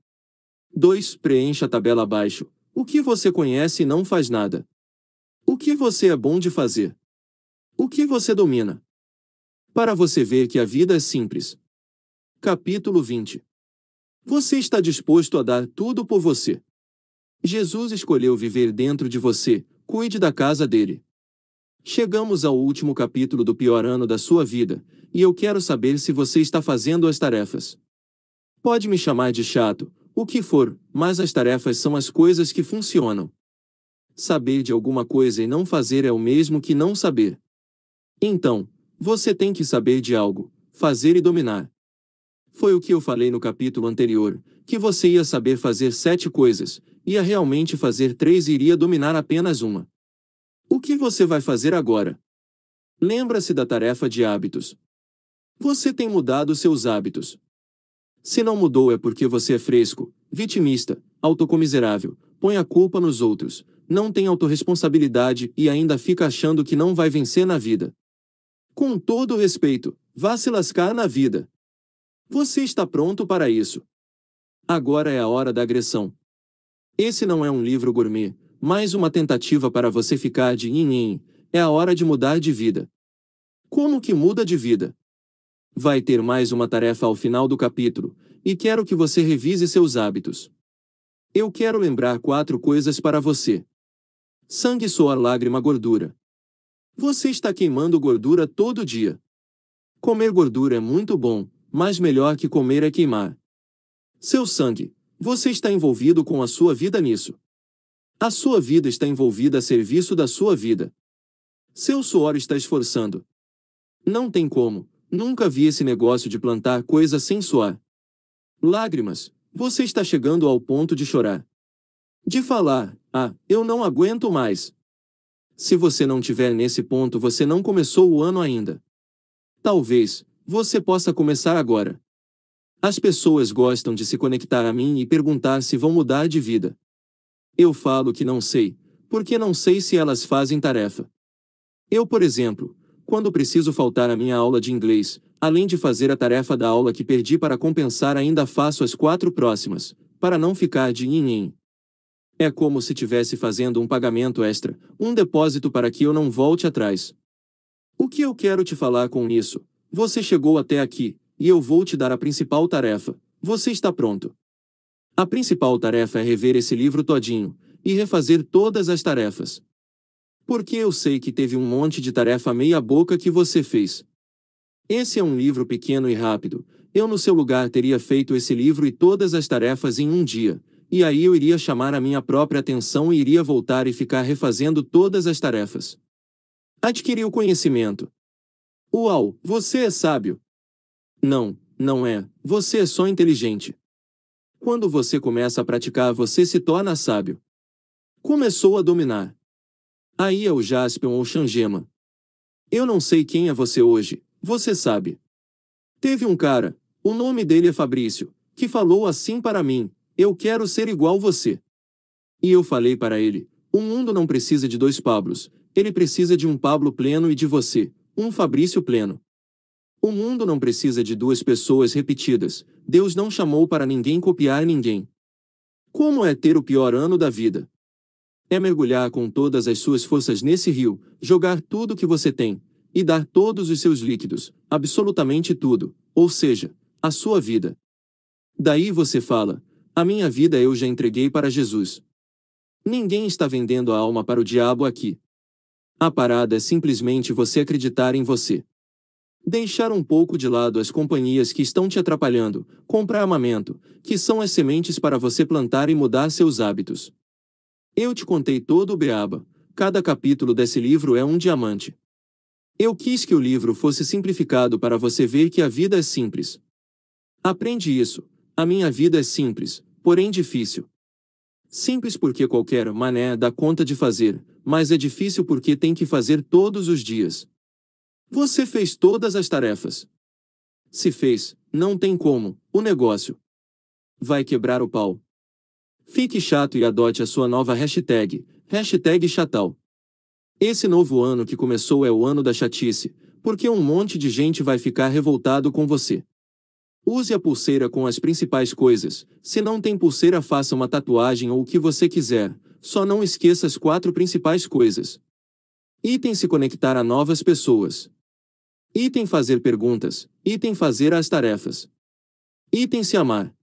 2. Preencha a tabela abaixo. O que você conhece e não faz nada? O que você é bom de fazer? O que você domina? Para você ver que a vida é simples. Capítulo 20 Você está disposto a dar tudo por você. Jesus escolheu viver dentro de você, cuide da casa dele. Chegamos ao último capítulo do pior ano da sua vida, e eu quero saber se você está fazendo as tarefas. Pode me chamar de chato, o que for, mas as tarefas são as coisas que funcionam. Saber de alguma coisa e não fazer é o mesmo que não saber. Então, você tem que saber de algo, fazer e dominar. Foi o que eu falei no capítulo anterior, que você ia saber fazer sete coisas, ia realmente fazer três e iria dominar apenas uma. O que você vai fazer agora? Lembra-se da tarefa de hábitos, você tem mudado seus hábitos. Se não mudou é porque você é fresco, vitimista, autocomiserável, põe a culpa nos outros, não tem autorresponsabilidade e ainda fica achando que não vai vencer na vida. Com todo respeito, vá se lascar na vida. Você está pronto para isso. Agora é a hora da agressão. Esse não é um livro gourmet, mais uma tentativa para você ficar de yin-yin. É a hora de mudar de vida. Como que muda de vida? vai ter mais uma tarefa ao final do capítulo, e quero que você revise seus hábitos. Eu quero lembrar quatro coisas para você: sangue, suor, lágrima, gordura. Você está queimando gordura todo dia. Comer gordura é muito bom, mas melhor que comer é queimar. Seu sangue, você está envolvido com a sua vida nisso. A sua vida está envolvida a serviço da sua vida. Seu suor está esforçando. Não tem como, Nunca vi esse negócio de plantar coisa sem soar. Lágrimas, você está chegando ao ponto de chorar. De falar, ah, eu não aguento mais. Se você não tiver nesse ponto, você não começou o ano ainda. Talvez, você possa começar agora. As pessoas gostam de se conectar a mim e perguntar se vão mudar de vida. Eu falo que não sei, porque não sei se elas fazem tarefa. Eu, por exemplo, quando preciso faltar à minha aula de inglês, além de fazer a tarefa da aula que perdi para compensar, ainda faço as quatro próximas, para não ficar de ninguém. É como se tivesse fazendo um pagamento extra, um depósito para que eu não volte atrás. O que eu quero te falar com isso? Você chegou até aqui, e eu vou te dar a principal tarefa. Você está pronto. A principal tarefa é rever esse livro todinho, e refazer todas as tarefas. Porque eu sei que teve um monte de tarefa meia-boca que você fez. Esse é um livro pequeno e rápido. Eu, no seu lugar, teria feito esse livro e todas as tarefas em um dia, e aí eu iria chamar a minha própria atenção e iria voltar e ficar refazendo todas as tarefas. Adquiri o conhecimento. Uau, você é sábio! Não, não é, você é só inteligente. Quando você começa a praticar, você se torna sábio. Começou a dominar. Aí é o Jaspion ou Xangema. Eu não sei quem é você hoje, você sabe. Teve um cara, o nome dele é Fabrício, que falou assim para mim, eu quero ser igual você. E eu falei para ele, o mundo não precisa de dois Pablos, ele precisa de um Pablo pleno e de você, um Fabrício pleno. O mundo não precisa de duas pessoas repetidas, Deus não chamou para ninguém copiar ninguém. Como é ter o pior ano da vida? É mergulhar com todas as suas forças nesse rio, jogar tudo que você tem, e dar todos os seus líquidos, absolutamente tudo, ou seja, a sua vida. Daí você fala: A minha vida eu já entreguei para Jesus. Ninguém está vendendo a alma para o diabo aqui. A parada é simplesmente você acreditar em você. Deixar um pouco de lado as companhias que estão te atrapalhando, comprar amamento, que são as sementes para você plantar e mudar seus hábitos. Eu te contei todo o beaba. Cada capítulo desse livro é um diamante. Eu quis que o livro fosse simplificado para você ver que a vida é simples. Aprende isso. A minha vida é simples, porém difícil. Simples porque qualquer mané dá conta de fazer, mas é difícil porque tem que fazer todos os dias. Você fez todas as tarefas. Se fez, não tem como, o negócio vai quebrar o pau. Fique chato e adote a sua nova hashtag, hashtag chatal. Esse novo ano que começou é o ano da chatice, porque um monte de gente vai ficar revoltado com você. Use a pulseira com as principais coisas, se não tem pulseira faça uma tatuagem ou o que você quiser, só não esqueça as quatro principais coisas. Item se conectar a novas pessoas. Item fazer perguntas, item fazer as tarefas. Item se amar.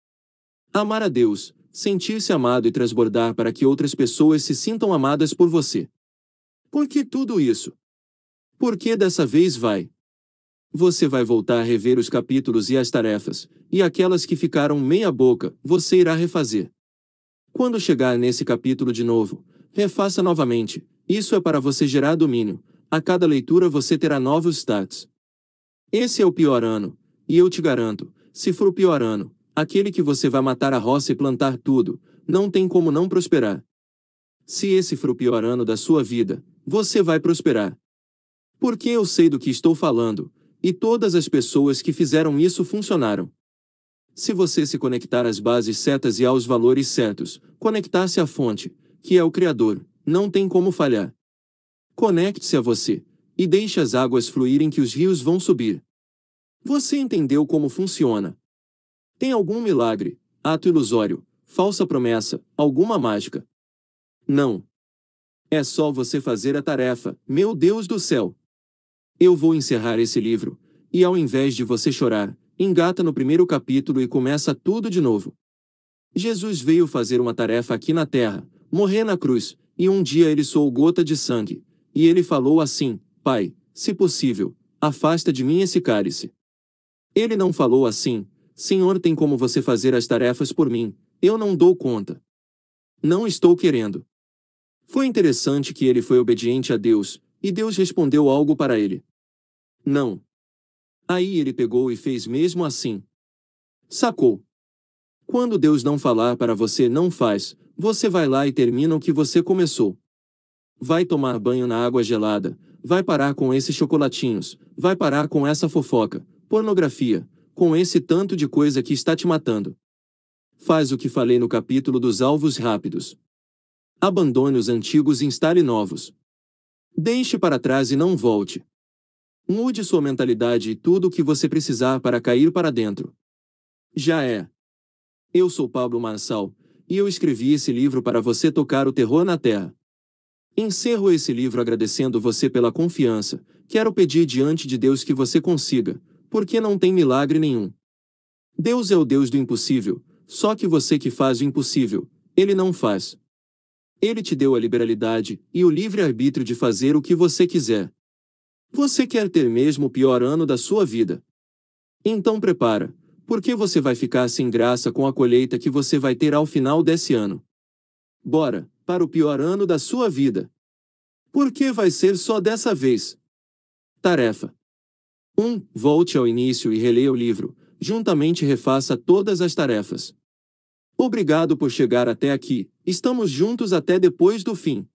Amar a Deus, sentir-se amado e transbordar para que outras pessoas se sintam amadas por você. Por que tudo isso? Por que dessa vez vai? Você vai voltar a rever os capítulos e as tarefas, e aquelas que ficaram meia boca, você irá refazer. Quando chegar nesse capítulo de novo, refaça novamente. Isso é para você gerar domínio. A cada leitura você terá novos stats. Esse é o pior ano, e eu te garanto, se for o pior ano, Aquele que você vai matar a roça e plantar tudo, não tem como não prosperar. Se esse for o pior ano da sua vida, você vai prosperar. Porque eu sei do que estou falando, e todas as pessoas que fizeram isso funcionaram. Se você se conectar às bases certas e aos valores certos, conectar-se à fonte, que é o Criador, não tem como falhar. Conecte-se a você, e deixe as águas fluírem que os rios vão subir. Você entendeu como funciona, tem algum milagre, ato ilusório, falsa promessa, alguma mágica? Não. É só você fazer a tarefa, meu Deus do céu! Eu vou encerrar esse livro, e ao invés de você chorar, engata no primeiro capítulo e começa tudo de novo. Jesus veio fazer uma tarefa aqui na terra, morrer na cruz, e um dia ele soou gota de sangue, e ele falou assim: Pai, se possível, afasta de mim esse cálice. Ele não falou assim, Senhor, tem como você fazer as tarefas por mim, eu não dou conta. Não estou querendo. Foi interessante que ele foi obediente a Deus, e Deus respondeu algo para ele. Não. Aí ele pegou e fez mesmo assim. Sacou? Quando Deus não falar para você não faz, você vai lá e termina o que você começou. Vai tomar banho na água gelada, vai parar com esses chocolatinhos, vai parar com essa fofoca, pornografia, com esse tanto de coisa que está te matando. Faz o que falei no capítulo dos alvos rápidos. Abandone os antigos e instale novos. Deixe para trás e não volte. Mude sua mentalidade e tudo o que você precisar para cair para dentro. Já é. Eu sou Pablo Marçal, e eu escrevi esse livro para você tocar o terror na terra. Encerro esse livro agradecendo você pela confiança. Quero pedir diante de Deus que você consiga, porque não tem milagre nenhum. Deus é o Deus do impossível, só que você que faz o impossível, ele não faz. Ele te deu a liberalidade e o livre-arbítrio de fazer o que você quiser. Você quer ter mesmo o pior ano da sua vida. Então prepara, porque você vai ficar sem graça com a colheita que você vai ter ao final desse ano. Bora, para o pior ano da sua vida. Porque vai ser só dessa vez. Tarefa. 1. Volte ao início e releia o livro. Juntamente refaça todas as tarefas. Obrigado por chegar até aqui. Estamos juntos até depois do fim.